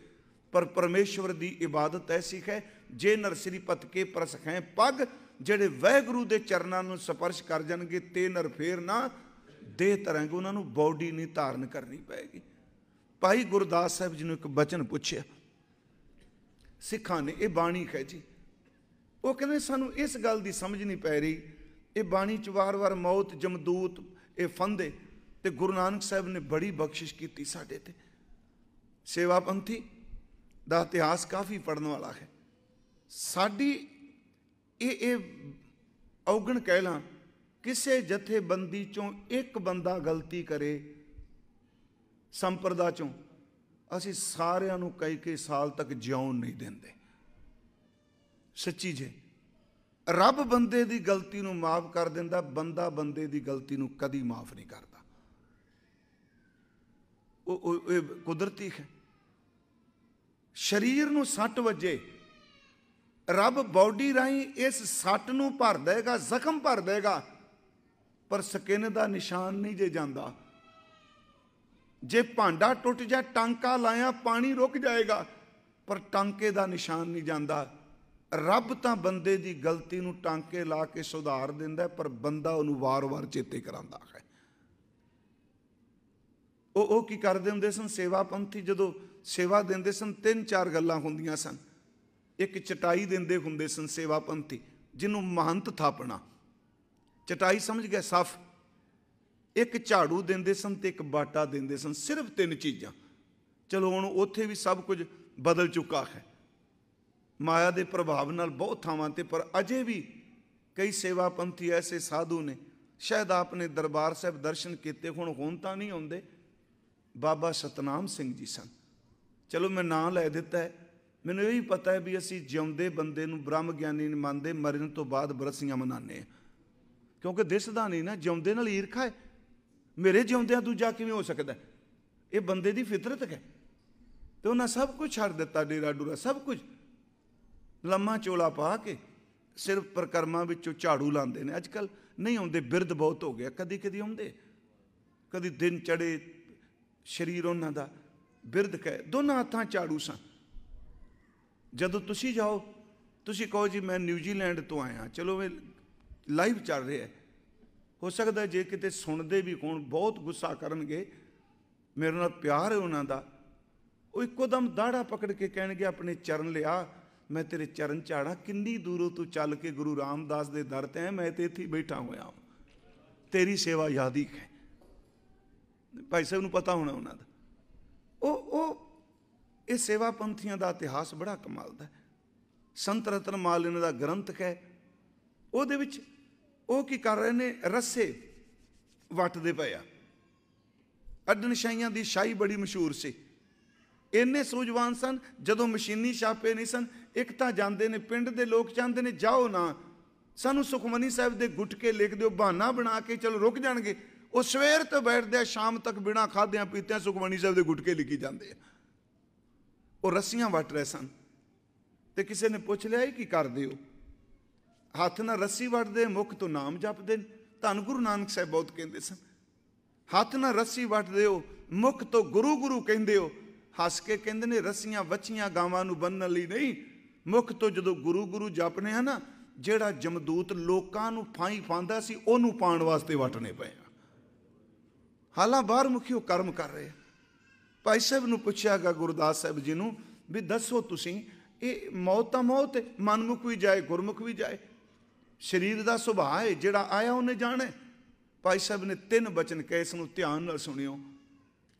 ਪਰ ਪਰਮੇਸ਼ਵਰ ਦੀ ਇਬਾਦਤ ਐਸੀ ਹੈ ਜੇ ਨਰਸਰੀ ਪਤਕੇ ਪਰਸਖੈ ਪਗ ਜਿਹੜੇ ਵਹਿਗੁਰੂ ਦੇ ਚਰਨਾਂ ਨੂੰ ਸਪਰਸ਼ ਕਰ ਜਾਣਗੇ ਤੇ ਨਰ ਫੇਰ ਨਾ ਦੇ ਤਰਾਂਗੇ ਉਹਨਾਂ ਨੂੰ ਬਾਡੀ ਨਹੀਂ ਧਾਰਨ ਕਰਨੀ ਪਏਗੀ ਭਾਈ ਗੁਰਦਾਸ ਸਾਹਿਬ ਜੀ ਨੂੰ ਇੱਕ ਬਚਨ ਪੁੱਛਿਆ ਸਿੱਖਾਂ ਨੇ ਇਹ ਬਾਣੀ ਹੈ ਜੀ ਉਹ ਕਹਿੰਦੇ ਸਾਨੂੰ ਇਸ ਗੱਲ ਦੀ ਸਮਝ ਨਹੀਂ ਪੈ ਰਹੀ ਇਹ ਬਾਣੀ ਚ ਵਾਰ-ਵਾਰ ਮੌਤ ਜਮਦੂਤ ਇਹ ਫੰਦੇ ਤੇ ਗੁਰੂ ਨਾਨਕ ਸਾਹਿਬ ਨੇ ਬੜੀ ਬਖਸ਼ਿਸ਼ ਕੀਤੀ ਸਾਡੇ ਤੇ ਸੇਵਾ ਪੰਥੀ ਦਾ ਇਤਿਹਾਸ ਕਾਫੀ ਪੜਨ ਵਾਲਾ ਹੈ ਸਾਡੀ ਇਹ ਇਹ ਔਗਣ ਕਹਿ ਲਾਂ ਕਿਸੇ ਜਥੇਬੰਦੀ ਚੋਂ ਇੱਕ ਬੰਦਾ ਗਲਤੀ ਕਰੇ ਸੰਪਰਦਾ ਚੋਂ ਅਸੀਂ ਸਾਰਿਆਂ ਨੂੰ ਕਈ ਕਈ ਸਾਲ ਤੱਕ ਜਿਉਣ ਨਹੀਂ ਦਿੰਦੇ ਸੱਚੀ ਜੇ ਰੱਬ ਬੰਦੇ ਦੀ ਗਲਤੀ ਨੂੰ ਮਾਫ ਕਰ ਦਿੰਦਾ ਬੰਦਾ ਬੰਦੇ ਦੀ ਗਲਤੀ ਨੂੰ ਕਦੀ ਮਾਫ ਨਹੀਂ ਕਰਦਾ ਉਹ ਇਹ ਕੁਦਰਤੀ ਹੈ ਸਰੀਰ ਨੂੰ ਸੱਟ ਵੱਜੇ ਰੱਬ ਬਾਡੀ ਰਾਹੀਂ ਇਸ ਸੱਟ ਨੂੰ ਭਰ ਦੇਗਾ ਜ਼ਖਮ ਭਰ ਦੇਗਾ ਪਰ ਸਕਿਨ ਦਾ ਨਿਸ਼ਾਨ ਨਹੀਂ ਜੇ ਜਾਂਦਾ ਜੇ ਭਾਂਡਾ ਟੁੱਟ ਜਾ ਟਾਂਕਾ ਲਾਇਆ ਪਾਣੀ ਰੁਕ ਜਾਏਗਾ ਪਰ ਟਾਂਕੇ ਦਾ ਨਿਸ਼ਾਨ ਨਹੀਂ ਜਾਂਦਾ ਰੱਬ ਤਾਂ ਬੰਦੇ ਦੀ ਗਲਤੀ ਨੂੰ ਟਾਂਕੇ ਲਾ ਕੇ ਸੁਧਾਰ ਦਿੰਦਾ ਪਰ ਬੰਦਾ ਉਹਨੂੰ ਵਾਰ-ਵਾਰ ਚੇਤੇ ਕਰਾਂਦਾ ਹੈ ਉਹ ਉਹ ਕੀ ਕਰਦੇ ਹੁੰਦੇ ਸਨ ਸੇਵਾ ਪੰਥੀ ਜਦੋਂ ਸੇਵਾ ਦਿੰਦੇ ਸਨ ਤਿੰਨ ਚਾਰ ਗੱਲਾਂ ਹੁੰਦੀਆਂ ਸਨ ਇੱਕ ਚਟਾਈ ਦਿੰਦੇ ਹੁੰਦੇ ਸਨ ਸੇਵਾ ਪੰਥੀ ਜਿਹਨੂੰ ਮਹੰਤ ਥਾਪਣਾ ਚਟਾਈ ਸਮਝ ਗਿਆ ਸਾਫ ਇੱਕ ਝਾੜੂ ਦਿੰਦੇ ਸਨ ਤੇ ਇੱਕ ਬਾਟਾ ਦਿੰਦੇ ਸਨ ਸਿਰਫ ਤਿੰਨ ਚੀਜ਼ਾਂ ਚਲੋ ਹੁਣ ਉੱਥੇ ਵੀ ਸਭ ਕੁਝ ਬਦਲ ਚੁੱਕਾ ਹੈ ਮਾਇਆ ਦੇ ਪ੍ਰਭਾਵ ਨਾਲ ਬਹੁਤ ਥਾਵਾਂ ਤੇ ਪਰ ਅਜੇ ਵੀ ਕਈ ਸੇਵਾਪੰਥੀ ਐਸੇ ਸਾਧੂ ਨੇ ਸ਼ਾਇਦ ਆਪਨੇ ਦਰਬਾਰ ਸਾਹਿਬ ਦਰਸ਼ਨ ਕੀਤੇ ਹੁਣ ਹੁਣ ਤਾਂ ਨਹੀਂ ਆਉਂਦੇ ਬਾਬਾ ਸਤਨਾਮ ਸਿੰਘ ਜੀ ਸਨ ਚਲੋ ਮੈਂ ਨਾਂ ਲੈ ਦਿੱਤਾ ਮੈਨੂੰ ਇਹ ਵੀ ਪਤਾ ਹੈ ਵੀ ਅਸੀਂ ਜਿਉਂਦੇ ਬੰਦੇ ਨੂੰ ਬ੍ਰਹਮ ਗਿਆਨੀ ਨਹੀਂ ਮੰਨਦੇ ਮਰਨ ਤੋਂ ਬਾਅਦ ਬਰਸੀਆਂ ਮਨਾਉਂਦੇ ਆ ਕਿਉਂਕਿ ਦਿਸਦਾ ਨਹੀਂ ਨਾ ਜਿਉਂਦੇ ਨਾਲ ਈਰਖਾ ਹੈ ਮੇਰੇ ਜਿਉਂਦਿਆਂ ਦੂਜਾ ਕਿਵੇਂ ਹੋ ਸਕਦਾ ਇਹ ਬੰਦੇ ਦੀ ਫਿਤਰਤ ਹੈ ਤੇ ਉਹਨਾਂ ਸਭ ਕੁਝ ਛੱਡ ਦਿੱਤਾ ਡੇਰਾ ਡੂਰਾ ਸਭ ਕੁਝ ਲੰਮਾ ਚੋਲਾ ਪਾ ਕੇ ਸਿਰਫ ਪ੍ਰਕਰਮਾਂ ਵਿੱਚੋਂ ਝਾੜੂ ਲਾਉਂਦੇ ਨੇ ਅੱਜ ਕੱਲ ਨਹੀਂ ਆਉਂਦੇ ਬਿਰਧ ਬਹੁਤ ਹੋ ਗਿਆ ਕਦੀ ਕਦੀ ਆਉਂਦੇ ਕਦੀ ਦਿਨ ਚੜੇ ਸਰੀਰ ਉਹਨਾਂ ਦਾ ਬਿਰਧ ਕਹੇ ਦੋਨਾਂ ਹੱਥਾਂ ਝਾੜੂ ਸਾਂ ਜਦੋਂ ਤੁਸੀਂ ਜਾਓ ਤੁਸੀਂ ਕਹੋ ਜੀ ਮੈਂ ਨਿਊਜ਼ੀਲੈਂਡ ਤੋਂ ਆਇਆ ਚਲੋ ਵੇ ਲਾਈਵ ਚੱਲ ਰਿਹਾ ਹੈ ਹੋ ਸਕਦਾ ਜੇ ਕਿਤੇ ਸੁਣਦੇ ਵੀ ਕੋਣ ਬਹੁਤ ਗੁੱਸਾ ਕਰਨਗੇ ਮੇਰੇ ਨਾਲ ਪਿਆਰ ਹੈ ਉਹਨਾਂ ਦਾ ਉਹ ਇੱਕੋ ਦਮ ਦਾੜਾ ਪਕੜ ਕੇ ਕਹਿਣਗੇ ਆਪਣੇ ਚਰਨ ਲਿਆ ਮੈਂ ਤੇਰੇ ਚਰਨ ਝਾੜਾ ਕਿੰਨੀ ਦੂਰੋਂ ਤੂੰ ਚੱਲ ਕੇ ਗੁਰੂ ਰਾਮਦਾਸ ਦੇ ਦਰ ਤੇ ਆਇਆ ਮੈਂ ਤੇ ਇੱਥੇ ਬੈਠਾ ਹੋਇਆ ਤੇਰੀ ਸੇਵਾ ਯਾਦੀ ਹੈ ਭਾਈ ਸਾਹਿਬ ਨੂੰ ਪਤਾ ਹੋਣਾ ਉਹਨਾਂ ਦਾ ਉਹ ਉਹ ਇਹ ਸੇਵਾ ਪੰਥੀਆਂ ਦਾ ਇਤਿਹਾਸ ਬੜਾ ਕਮਾਲ ਦਾ ਸੰਤ ਰਤਨ ਮਾਲ ਇਹਨਾਂ ਦਾ ਗ੍ਰੰਥ ਹੈ ਉਹਦੇ ਵਿੱਚ ਉਹ ਕੀ ਕਰ ਰਹੇ ਨੇ ਰਸੇ ਵਟਦੇ ਪਏ ਆ ਅੱਡਣ ਸ਼ਾਈਆਂ ਦੀ ਸ਼ਾਈ ਬੜੀ ਮਸ਼ਹੂਰ ਸੀ ਇੰਨੇ ਸੂਝਵਾਨ ਸਨ ਜਦੋਂ ਮਸ਼ੀਨੀ ਛਾਪੇ ਨਹੀਂ ਸਨ ਇੱਕ ਤਾਂ ਜਾਂਦੇ ਨੇ ਪਿੰਡ ਦੇ ਲੋਕ ਚਾਹੁੰਦੇ ਨੇ ਜਾਓ ਨਾ ਸਾਨੂੰ ਸੁਖਮਨੀ ਸਾਹਿਬ ਦੇ ਗੁਟਕੇ ਲਿਖ ਦਿਓ ਬਹਾਨਾ ਬਣਾ ਕੇ ਚਲੋ ਰੁਕ ਜਾਣਗੇ ਉਹ ਸਵੇਰ ਤੋਂ ਬੈਠਦੇ ਆ ਸ਼ਾਮ ਤੱਕ ਬਿਨਾ ਖਾਦਿਆਂ ਪੀਤਿਆਂ ਸੁਖਮਨੀ ਸਾਹਿਬ ਦੇ ਗੁਟਕੇ ਲਿਖੀ ਜਾਂਦੇ ਆ ਉਹ ਰੱਸੀਆਂ ਵਟ ਰਹੇ ਸਨ ਤੇ ਕਿਸੇ ਨੇ ਪੁੱਛ ਲਿਆ ਕੀ ਕਰਦੇ ਹੋ ਹੱਥ ਨਾਲ ਰੱਸੀ ਵਟਦੇ ਮੁਖ ਤੋਂ ਨਾਮ ਜਪਦੇ ਧੰਨ ਗੁਰੂ ਨਾਨਕ ਸਾਹਿਬ ਬਹੁਤ ਕਹਿੰਦੇ ਸਨ ਹੱਥ ਨਾਲ ਰੱਸੀ ਵਟਦੇ ਹੋ ਮੁਖ ਤੋਂ ਗੁਰੂ ਗੁਰੂ ਕਹਿੰਦੇ ਹੋ ਹੱਸ ਕੇ ਕਹਿੰਦੇ ਨੇ ਰੱਸੀਆਂ ਵੱਛੀਆਂ ਗਾਵਾਂ ਨੂੰ ਬੰਨਣ ਲਈ ਨਹੀਂ ਮੁਖ ਤੋਂ ਜਦੋਂ ਗੁਰੂ ਗੁਰੂ ਜਪਨੇ ਆ ਨਾ ਜਿਹੜਾ ਜਮਦੂਤ ਲੋਕਾਂ ਨੂੰ ਫਾਈ ਫਾਂਦਾ ਸੀ ਉਹਨੂੰ ਪਾਣ ਵਾਸਤੇ ਵਟਨੇ ਪਏ ਆ ਹਾਲਾਂ ਬਾਹਰ ਮੁਖੀ ਉਹ ਕਰਮ ਕਰ ਰਹੇ ਭਾਈ ਸਾਹਿਬ ਨੂੰ ਪੁੱਛਿਆਗਾ ਗੁਰਦਾਸ ਸਾਹਿਬ ਜੀ ਨੂੰ ਵੀ ਦੱਸੋ ਤੁਸੀਂ ਇਹ ਮੌਤ ਤਾਂ ਮੌਤ ਹੈ ਮਨਮੁਖ ਵੀ ਜਾਏ ਗੁਰਮੁਖ ਵੀ ਜਾਏ ਸਰੀਰ ਦਾ ਸੁਭਾਅ ਹੈ ਜਿਹੜਾ ਆਇਆ ਉਹਨੇ ਜਾਣਾ ਭਾਈ ਸਾਹਿਬ ਨੇ ਤਿੰਨ ਬਚਨ ਕਹੇ ਇਸ ਨੂੰ ਧਿਆਨ ਨਾਲ ਸੁਣਿਓ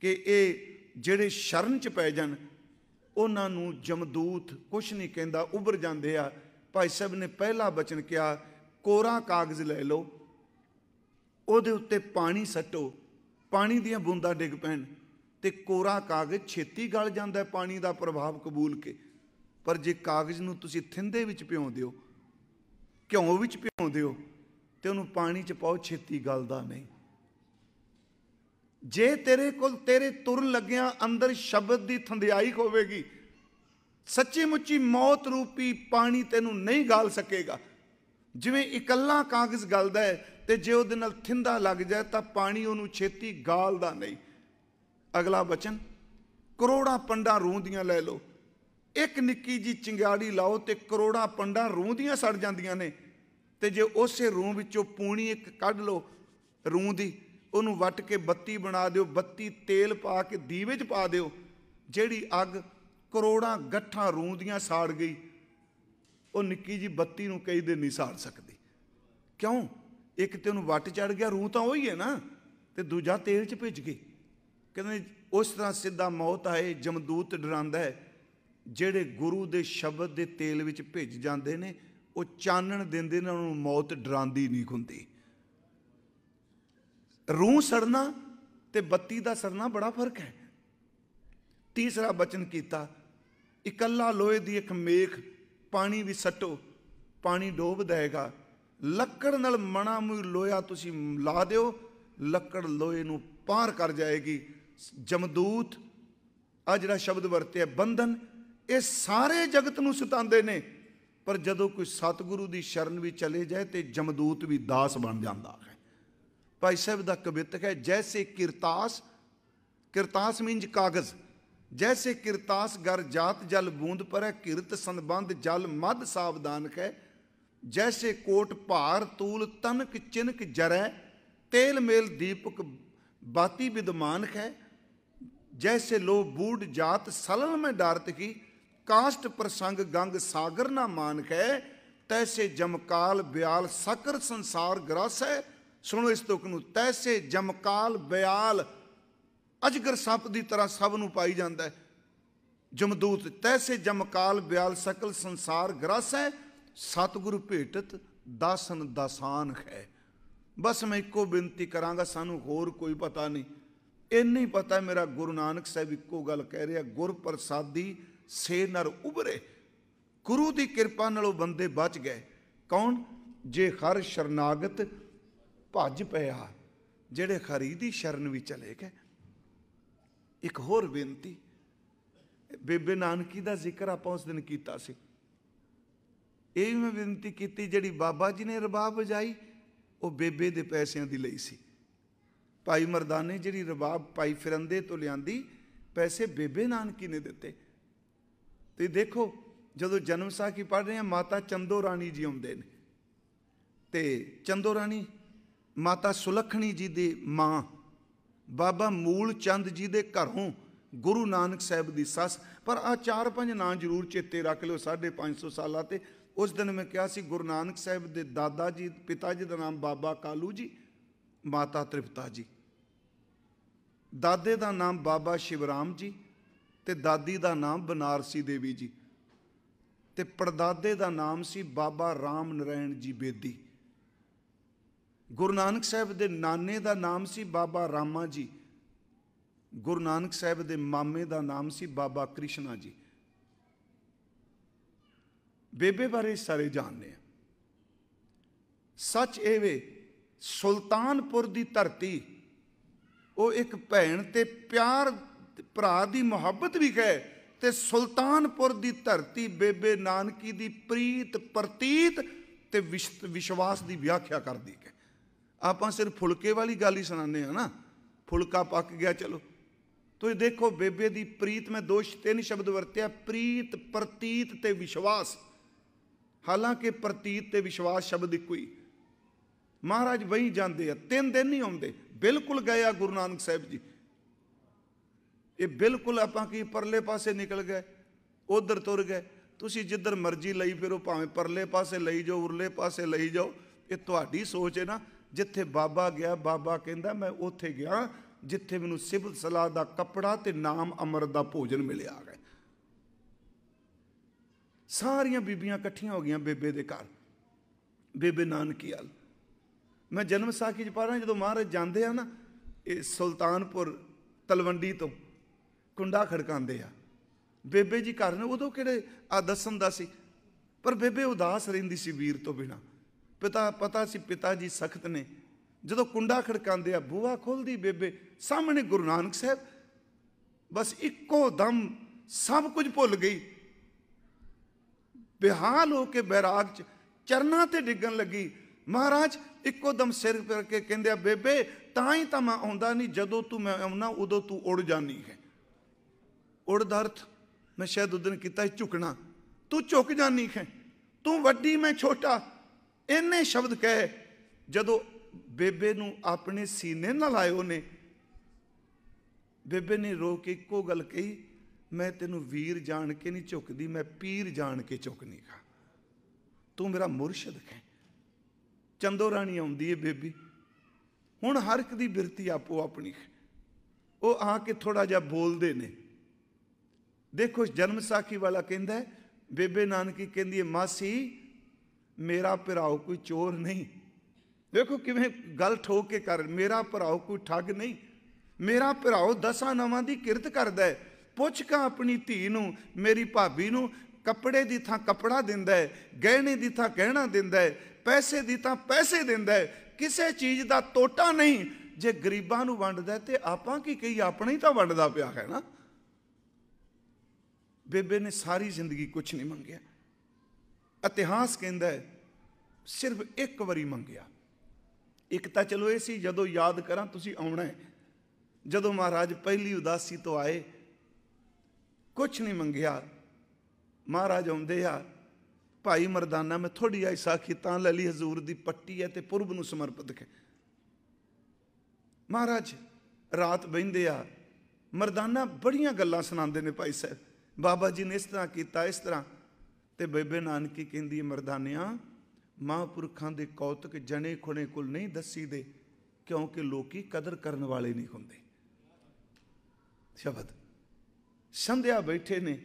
ਕਿ ਇਹ ਜਿਹੜੇ ਸ਼ਰਨ ਚ ਪੈ ਜਾਣ ਉਹਨਾਂ ਨੂੰ ਜਮਦੂਤ ਕੁਛ ਨਹੀਂ ਕਹਿੰਦਾ ਉਭਰ ਜਾਂਦੇ ਆ ਭਾਈ ਸਾਹਿਬ ਨੇ ਪਹਿਲਾ ਬਚਨ ਕਿਹਾ ਕੋਰਾ ਕਾਗਜ਼ ਲੈ ਲਓ ਉਹਦੇ ਉੱਤੇ ਪਾਣੀ ਸੱਟੋ ਪਾਣੀ ਦੀਆਂ ਬੂੰਦਾਂ ਡਿੱਗ ਪੈਣ ਤੇ ਕੋਰਾ ਕਾਗਜ਼ ਛੇਤੀ ਗਲ ਜਾਂਦਾ ਪਾਣੀ ਦਾ ਪ੍ਰਭਾਵ ਕਬੂਲ ਕੇ ਪਰ ਜੇ ਕਾਗਜ਼ ਨੂੰ ਤੁਸੀਂ ਥਿੰਦੇ ਵਿੱਚ ਭਿਉਂ ਹੋ ਘਿਓ ਵਿੱਚ ਭਿਉਂ ਹੋ ਤੇ ਉਹਨੂੰ ਪਾਣੀ 'ਚ ਪਾਓ ਛੇਤੀ ਗਲਦਾ ਨਹੀਂ ਜੇ ਤੇਰੇ ਕੋਲ ਤੇਰੇ ਤੁਰ ਲੱਗਿਆਂ ਅੰਦਰ ਸ਼ਬਦ ਦੀ ਥੰਧਿਆਈ ਹੋਵੇਗੀ ਸੱਚੀ ਮੁੱਚੀ ਮੌਤ ਰੂਪੀ ਪਾਣੀ ਤੈਨੂੰ ਨਹੀਂ ਗਾਲ ਸਕੇਗਾ ਜਿਵੇਂ ਇਕੱਲਾ ਕਾਗਜ਼ ਗਲਦਾ ਹੈ ਤੇ ਜੇ ਉਹਦੇ ਨਾਲ ਥਿੰਦਾ ਲੱਗ ਜਾਏ ਤਾਂ ਪਾਣੀ ਉਹਨੂੰ ਛੇਤੀ ਗਾਲਦਾ ਨਹੀਂ ਅਗਲਾ ਬਚਨ ਕਰੋੜਾਂ ਪੰਡਾਂ ਰੂੰਦੀਆਂ ਲੈ ਲਓ ਇੱਕ ਨਿੱਕੀ ਜੀ ਚਿੰਗਾੜੀ ਲਾਓ ਤੇ ਕਰੋੜਾਂ ਪੰਡਾਂ ਰੂੰਦੀਆਂ ਸੜ ਜਾਂਦੀਆਂ ਨੇ ਤੇ ਜੇ ਉਸੇ ਰੂੰ ਵਿੱਚੋਂ ਪੂਣੀ ਇੱਕ ਕੱਢ ਲਓ ਰੂੰ ਦੀ ਉਹਨੂੰ ਵੱਟ ਕੇ ਬੱਤੀ ਬਣਾ ਦਿਓ ਬੱਤੀ ਤੇਲ ਪਾ ਕੇ ਦੀਵੇ 'ਚ ਪਾ ਦਿਓ ਜਿਹੜੀ ਅੱਗ ਕਰੋੜਾਂ ਗੱਠਾਂ ਰੂੰਦੀਆਂ ਸਾੜ ਗਈ ਉਹ ਨਿੱਕੀ ਜੀ ਬੱਤੀ ਨੂੰ ਕਈ ਦਿਨ ਨਹੀਂ ਸਾੜ ਸਕਦੀ ਕਿਉਂ ਇੱਕ ਤੇ ਉਹਨੂੰ ਵੱਟ ਚੜ ਗਿਆ ਰੂਹ ਤਾਂ ਉਹੀ ਹੈ ਨਾ ਤੇ ਦੂਜਾ ਤੇਲ 'ਚ ਭਿੱਜ ਗਈ ਕਹਿੰਦੇ ਉਸ ਤਰ੍ਹਾਂ ਸਿੱਧਾ ਮੌਤ ਆਏ ਜਮਦੂਤ ਡਰਾਂਦਾ ਹੈ ਜਿਹੜੇ ਗੁਰੂ ਦੇ ਸ਼ਬਦ ਦੇ ਤੇਲ ਵਿੱਚ ਭਿੱਜ ਜਾਂਦੇ ਨੇ ਉਹ ਚਾਨਣ ਦਿੰਦੇ ਨੇ ਉਹਨਾਂ ਨੂੰ ਮੌਤ ਡਰਾਂਦੀ ਨਹੀਂ ਹੁੰਦੀ ਰੂਹ ਸੜਨਾ ਤੇ ਬੱਤੀ ਦਾ ਸੜਨਾ ਬੜਾ ਫਰਕ ਹੈ ਤੀਸਰਾ ਬਚਨ ਕੀਤਾ ਇਕੱਲਾ ਲੋਹੇ ਦੀ ਇੱਕ ਮੇਖ ਪਾਣੀ ਵੀ ਸੱਟੋ ਪਾਣੀ ਡੋਬ ਦੇਗਾ ਲੱਕੜ ਨਾਲ ਮਣਾ ਮੂ ਲੋਹਾ ਤੁਸੀਂ ਲਾ ਦਿਓ ਲੱਕੜ ਲੋਹੇ ਨੂੰ ਪਾਰ ਕਰ ਜਾਏਗੀ ਜਮਦੂਤ ਆ ਜਿਹੜਾ ਸ਼ਬਦ ਵਰਤਿਆ ਬੰਧਨ ਇਹ ਸਾਰੇ ਜਗਤ ਨੂੰ ਸਤਾਉਂਦੇ ਨੇ ਪਰ ਜਦੋਂ ਕੋਈ ਸਤਿਗੁਰੂ ਦੀ ਸ਼ਰਨ ਵੀ ਚਲੇ ਜਾਏ ਤੇ ਜਮਦੂਤ ਵੀ ਦਾਸ ਬਣ ਜਾਂਦਾ ਹੈ भाई साहब का ਕਵਿਤਕ है जैसे ਕਿਰਤਾਸ ਕਿਰਤਾਸ मींज कागज जैसे किरतास गर जात जल बूंद पर है किरत संबंध जल मद सावधान है जैसे कोट भार तूल तनक चिनक जरै तेल मेल दीपक बाती विद्यमान है जैसे लोह बूढ़ जात सलन में डारत की काष्ट प्रसंग गंग सागर ना मानक है तैसे जमकाल ब्याल सकर संसार ग्रस है ਸੁਣੋ ਇਸ ਤੁਕ ਨੂੰ ਤੈਸੇ ਜਮਕਾਲ ਬਿਆਲ ਅਜਗਰ ਸੱਪ ਦੀ ਤਰ੍ਹਾਂ ਸਭ ਨੂੰ ਪਾਈ ਜਾਂਦਾ ਹੈ ਜਮਦੂਤ ਤੈਸੇ ਜਮਕਾਲ ਬਿਆਲ ਸਕਲ ਸੰਸਾਰ ਗ੍ਰਸ ਹੈ ਸਤਿਗੁਰੂ ਭੇਟਤ ਦਾਸਨ ਦਾਸਾਨ ਹੈ ਬਸ ਮੈਂ ਇੱਕੋ ਬੇਨਤੀ ਕਰਾਂਗਾ ਸਾਨੂੰ ਹੋਰ ਕੋਈ ਪਤਾ ਨਹੀਂ ਇੰਨੀ ਪਤਾ ਮੇਰਾ ਗੁਰੂ ਨਾਨਕ ਸਾਹਿਬ ਇੱਕੋ ਗੱਲ ਕਹਿ ਰਿਹਾ ਗੁਰ ਪ੍ਰਸਾਦੀ ਸੇ ਨਰ ਉਬਰੇ ਗੁਰੂ ਦੀ ਕਿਰਪਾ ਨਾਲ ਉਹ ਬੰਦੇ ਬਚ ਗਏ ਕੌਣ ਜੇ ਹਰ ਸ਼ਰਨਾਗਤ ਭੱਜ ਪਿਆ ਜਿਹੜੇ ਖਰੀ ਦੀ ਸ਼ਰਨ ਵੀ ਚਲੇ ਗਏ ਇੱਕ ਹੋਰ ਬੇਨਤੀ ਬੇਬੇ ਨਾਨਕੀ ਦਾ ਜ਼ਿਕਰ ਆਪਾਂ ਉਸ ਦਿਨ ਕੀਤਾ ਸੀ ਇਹ ਵੀ ਮੈਂ ਬੇਨਤੀ ਕੀਤੀ ਜਿਹੜੀ ਬਾਬਾ ਜੀ ਨੇ ਰਬਾਬ ਵਜਾਈ ਉਹ ਬੇਬੇ ਦੇ ਪੈਸਿਆਂ ਦੀ ਲਈ ਸੀ ਭਾਈ ਮਰਦਾਨੇ ਜਿਹੜੀ ਰਬਾਬ ਪਾਈ ਫਿਰੰਦੇ ਤੋਂ ਲਿਆਂਦੀ ਪੈਸੇ ਬੇਬੇ ਨਾਨਕੀ ਨੇ ਦਿੱਤੇ ਤੇ ਦੇਖੋ ਜਦੋਂ ਜਨਮ ਸਾਖੀ ਪੜ੍ਹ ਰਹੇ ਆ ਮਾਤਾ ਚੰਦੋ ਰਾਣੀ ਜੀ ਆਉਂਦੇ ਨੇ ਤੇ ਚੰਦੋ ਰਾਣੀ ਮਾਤਾ ਸੁਲਖਣੀ ਜੀ ਦੀ ਮਾਂ ਬਾਬਾ ਮੂਲ ਚੰਦ ਜੀ ਦੇ ਘਰੋਂ ਗੁਰੂ ਨਾਨਕ ਸਾਹਿਬ ਦੀ ਸੱਸ ਪਰ ਆ ਚਾਰ ਪੰਜ ਨਾਂ ਜ਼ਰੂਰ ਚੇਤੇ ਰੱਖ ਲਿਓ 550 ਸਾਲਾਂ ਤੇ ਉਸ ਦਿਨ ਮੈਂ ਕਿਹਾ ਸੀ ਗੁਰੂ ਨਾਨਕ ਸਾਹਿਬ ਦੇ ਦਾਦਾ ਜੀ ਪਿਤਾ ਜੀ ਦਾ ਨਾਮ ਬਾਬਾ ਕਾਲੂ ਜੀ ਮਾਤਾ ਤ੍ਰਿਪਤਾ ਜੀ ਦਾਦੇ ਦਾ ਨਾਮ ਬਾਬਾ ਸ਼ਿਵਰਾਮ ਜੀ ਤੇ ਦਾਦੀ ਦਾ ਨਾਮ ਬਨਾਰਸੀ ਦੇਵੀ ਜੀ ਤੇ ਪਰਦਾਦੇ ਦਾ ਨਾਮ ਸੀ ਬਾਬਾ ਰਾਮ ਨਰਾਇਣ ਜੀ ਬੇਦੀ ਗੁਰੂ ਨਾਨਕ ਸਾਹਿਬ ਦੇ ਨਾਨੇ ਦਾ ਨਾਮ ਸੀ ਬਾਬਾ ਰਾਮਾ ਜੀ ਗੁਰੂ ਨਾਨਕ ਸਾਹਿਬ ਦੇ ਮਾਮੇ ਦਾ ਨਾਮ ਸੀ ਬਾਬਾ ਕ੍ਰਿਸ਼ਨਾ ਜੀ ਬੇਬੇ ਬਾਰੇ ਸਾਰੇ ਜਾਣਦੇ ਆ ਸੱਚ ਇਹ ਵੇ ਸੁਲਤਾਨਪੁਰ ਦੀ ਧਰਤੀ ਉਹ ਇੱਕ ਭੈਣ ਤੇ ਪਿਆਰ ਭਰਾ ਦੀ ਮੁਹੱਬਤ ਵੀ ਹੈ ਤੇ ਸੁਲਤਾਨਪੁਰ ਦੀ ਧਰਤੀ ਬੇਬੇ ਨਾਨਕੀ ਦੀ ਪ੍ਰੀਤ ਪ੍ਰਤੀਤ ਤੇ ਵਿਸ਼ਵਾਸ ਦੀ ਵਿਆਖਿਆ ਕਰਦੀ ਹੈ ਆਪਾਂ ਸਿਰਫ ਫੁਲਕੇ ਵਾਲੀ ਗੱਲ ਹੀ ਸੁਣਾਉਂਦੇ ਆ ਨਾ ਫੁਲਕਾ ਪੱਕ ਗਿਆ ਚਲੋ ਤੁਸੀਂ ਦੇਖੋ ਬੇਬੇ ਦੀ ਪ੍ਰੀਤ ਮੈਂ ਦੋਸ਼ ਤਿੰਨ ਸ਼ਬਦ ਵਰਤਿਆ ਪ੍ਰੀਤ ਪ੍ਰਤੀਤ ਤੇ ਵਿਸ਼ਵਾਸ ਹਾਲਾਂਕਿ ਪ੍ਰਤੀਤ ਤੇ ਵਿਸ਼ਵਾਸ ਸ਼ਬਦ ਇੱਕੋ ਹੀ ਮਹਾਰਾਜ ਵਹੀ ਜਾਂਦੇ ਆ ਤਿੰਨ ਦਿਨ ਨਹੀਂ ਆਉਂਦੇ ਬਿਲਕੁਲ ਗਏ ਆ ਗੁਰੂ ਨਾਨਕ ਸਾਹਿਬ ਜੀ ਇਹ ਬਿਲਕੁਲ ਆਪਾਂ ਕੀ ਪਰਲੇ ਪਾਸੇ ਨਿਕਲ ਗਏ ਉਧਰ ਤੁਰ ਗਏ ਤੁਸੀਂ ਜਿੱਧਰ ਮਰਜ਼ੀ ਲਈ ਫਿਰੋ ਭਾਵੇਂ ਪਰਲੇ ਪਾਸੇ ਲਈ ਜਾਓ ਉਰਲੇ ਪਾਸੇ ਲਈ ਜਾਓ ਇਹ ਤੁਹਾਡੀ ਸੋਚ ਹੈ ਨਾ ਜਿੱਥੇ ਬਾਬਾ ਗਿਆ ਬਾਬਾ ਕਹਿੰਦਾ ਮੈਂ ਉੱਥੇ ਗਿਆ ਜਿੱਥੇ ਮੈਨੂੰ ਸਿਵਲ ਸਲਾਹ ਦਾ ਕੱਪੜਾ ਤੇ ਨਾਮ ਅਮਰ ਦਾ ਭੋਜਨ ਮਿਲਿਆ ਗਿਆ ਸਾਰੀਆਂ ਬੀਬੀਆਂ ਇਕੱਠੀਆਂ ਹੋ ਗਈਆਂ ਬੇਬੇ ਦੇ ਘਰ ਬੇਬੇ ਨਾਨਕੀ ਹਾਲ ਮੈਂ ਜਨਮ ਸਾਖੀ ਚ ਪੜਾਂ ਜਦੋਂ ਮਹਾਰਾਜ ਜਾਂਦੇ ਆ ਨਾ ਇਹ ਸੁਲਤਾਨਪੁਰ ਤਲਵੰਡੀ ਤੋਂ ਕੁੰਡਾ ਖੜਕਾਉਂਦੇ ਆ ਬੇਬੇ ਜੀ ਘਰ ਨੇ ਉਦੋਂ ਕਿਹੜੇ ਆ ਦੱਸਣ ਦਾ ਸੀ ਪਰ ਬੇਬੇ ਉਦਾਸ ਰਹਿੰਦੀ ਸੀ ਵੀਰ ਤੋਂ ਬਿਨਾ ਪਿਤਾ ਪਤਾ ਸੀ ਪਿਤਾ ਜੀ ਸਖਤ ਨੇ ਜਦੋਂ ਕੁੰਡਾ ਖੜਕਾਉਂਦੇ ਆ ਬੂਹਾ ਖੋਲਦੀ ਬੇਬੇ ਸਾਹਮਣੇ ਗੁਰੂ ਨਾਨਕ ਸਾਹਿਬ ਬਸ ਇੱਕੋ ਦਮ ਸਭ ਕੁਝ ਭੁੱਲ ਗਈ ਬਿਹਾਲ ਹੋ ਕੇ ਬੈਰਾਗ ਚ ਚਰਨਾ ਤੇ ਡਿੱਗਣ ਲੱਗੀ ਮਹਾਰਾਜ ਇੱਕੋ ਦਮ ਸਿਰ ਪਰ ਕੇ ਕਹਿੰਦੇ ਆ ਬੇਬੇ ਤਾਂ ਹੀ ਤਾਂ ਮੈਂ ਆਉਂਦਾ ਨਹੀਂ ਜਦੋਂ ਤੂੰ ਮੈਂ ਆਉਣਾ ਉਦੋਂ ਤੂੰ ਉੜ ਜਾਨੀ ਹੈ ਉੜ ਦਾ ਅਰਥ ਮੈਂ ਸ਼ਾਇਦ ਉਦੋਂ ਕੀਤਾ ਝੁਕਣਾ ਤੂੰ ਝੁਕ ਜਾਨੀ ਹੈ ਤੂੰ ਵੱਡੀ ਮੈਂ ਛੋਟਾ ਇੰਨੇ ਸ਼ਬਦ ਕਹੇ ਜਦੋਂ ਬੇਬੇ ਨੂੰ ਆਪਣੇ ਸੀਨੇ ਨਾਲ ਲਾਇਓ ਨੇ ਬੇਬੇ ਨੇ ਰੋ ਕੇ ਇੱਕੋ ਗੱਲ ਕਹੀ ਮੈਂ ਤੈਨੂੰ ਵੀਰ ਜਾਣ ਕੇ ਨਹੀਂ ਝੁਕਦੀ ਮੈਂ ਪੀਰ ਜਾਣ ਕੇ ਝੁਕਨੀਗਾ ਤੂੰ ਮੇਰਾ ਮੁਰਸ਼ਿਦ ਹੈ ਚੰਦੋ ਰਾਣੀ ਆਉਂਦੀ ਏ ਬੇਬੀ ਹੁਣ ਹਰ ਇੱਕ ਦੀ ਬਿਰਤੀ ਆਪੋ ਆਪਣੀ ਉਹ ਆ ਕੇ ਥੋੜਾ ਜਿਹਾ ਬੋਲਦੇ ਨੇ ਦੇਖੋ ਜਨਮ ਸਾਖੀ ਵਾਲਾ ਕਹਿੰਦਾ ਬੇਬੇ ਨਾਨਕੀ ਕਹਿੰਦੀ ਹੈ ਮਾਸੀ ਮੇਰਾ ਭਰਾਉ ਕੋਈ ਚੋਰ ਨਹੀਂ ਦੇਖੋ ਕਿਵੇਂ ਗੱਲ ਠੋਕ ਕੇ ਕਰ ਮੇਰਾ ਭਰਾਉ ਕੋਈ ਠੱਗ ਨਹੀਂ ਮੇਰਾ ਭਰਾਉ ਦਸਾਂ ਨਵਾਂ ਦੀ ਕਿਰਤ ਕਰਦਾ ਹੈ ਪੁੱਛ ਕਾ ਆਪਣੀ ਧੀ ਨੂੰ ਮੇਰੀ ਭਾਬੀ ਨੂੰ ਕੱਪੜੇ ਦੀ ਥਾਂ ਕਪੜਾ ਦਿੰਦਾ ਹੈ ਗਹਿਣੇ ਦੀ ਥਾਂ ਗਹਿਣਾ ਦਿੰਦਾ ਹੈ ਪੈਸੇ ਦੀ ਥਾਂ ਪੈਸੇ ਦਿੰਦਾ ਹੈ ਕਿਸੇ ਚੀਜ਼ ਦਾ ਟੋਟਾ ਨਹੀਂ ਜੇ ਗਰੀਬਾਂ ਨੂੰ ਵੰਡਦਾ ਤੇ ਆਪਾਂ ਕੀ ਕਹੀ ਆਪਣਾ ਹੀ ਤਾਂ ਵੰਡਦਾ ਪਿਆ ਹੈ ਨਾ ਬੇਬੇ ਨੇ ਸਾਰੀ ਜ਼ਿੰਦਗੀ ਕੁਝ ਨਹੀਂ ਮੰਗਿਆ ਇਤਿਹਾਸ ਕਹਿੰਦਾ ਸਿਰਫ ਇੱਕ ਵਾਰੀ ਮੰਗਿਆ ਇੱਕ ਤਾਂ ਚਲੋ ਇਹ ਸੀ ਜਦੋਂ ਯਾਦ ਕਰਾਂ ਤੁਸੀਂ ਆਉਣਾ ਹੈ ਜਦੋਂ ਮਹਾਰਾਜ ਪਹਿਲੀ ਉਦਾਸੀ ਤੋਂ ਆਏ ਕੁਝ ਨਹੀਂ ਮੰਗਿਆ ਮਹਾਰਾਜ ਆਉਂਦੇ ਆ ਭਾਈ ਮਰਦਾਨਾ ਮੈਂ ਥੋੜੀ ਆਈ ਸਾਖੀ ਤਾਂ ਲੈ ਲਈ ਹਜ਼ੂਰ ਦੀ ਪੱਟੀ ਹੈ ਤੇ ਪੁਰਬ ਨੂੰ ਸਮਰਪਿਤ ਹੈ ਮਹਾਰਾਜ ਰਾਤ ਬੈੰਦੇ ਆ ਮਰਦਾਨਾ ਬੜੀਆਂ ਗੱਲਾਂ ਸੁਣਾਉਂਦੇ ਨੇ ਭਾਈ ਸਾਹਿਬ ਬਾਬਾ ਜੀ ਨੇ ਇਸ ਤਰ੍ਹਾਂ ਕੀਤਾ ਇਸ ਤਰ੍ਹਾਂ ਤੇ ਬੇਬੇ ਨਾਨਕੀ ਕਹਿੰਦੀ ਮਰਦਾਨਿਆਂ ਮਹਾਪੁਰਖਾਂ ਦੇ ਕੌਤਕ ਜਣੇ ਖੁਣੇ ਕੁਲ ਨਹੀਂ ਦੱਸੀ ਦੇ ਕਿਉਂਕਿ ਲੋਕੀ ਕਦਰ ਕਰਨ ਵਾਲੇ ਨਹੀਂ ਹੁੰਦੇ ਸ਼ਬਦ ਸੰਧਿਆ ਬੈਠੇ ਨੇ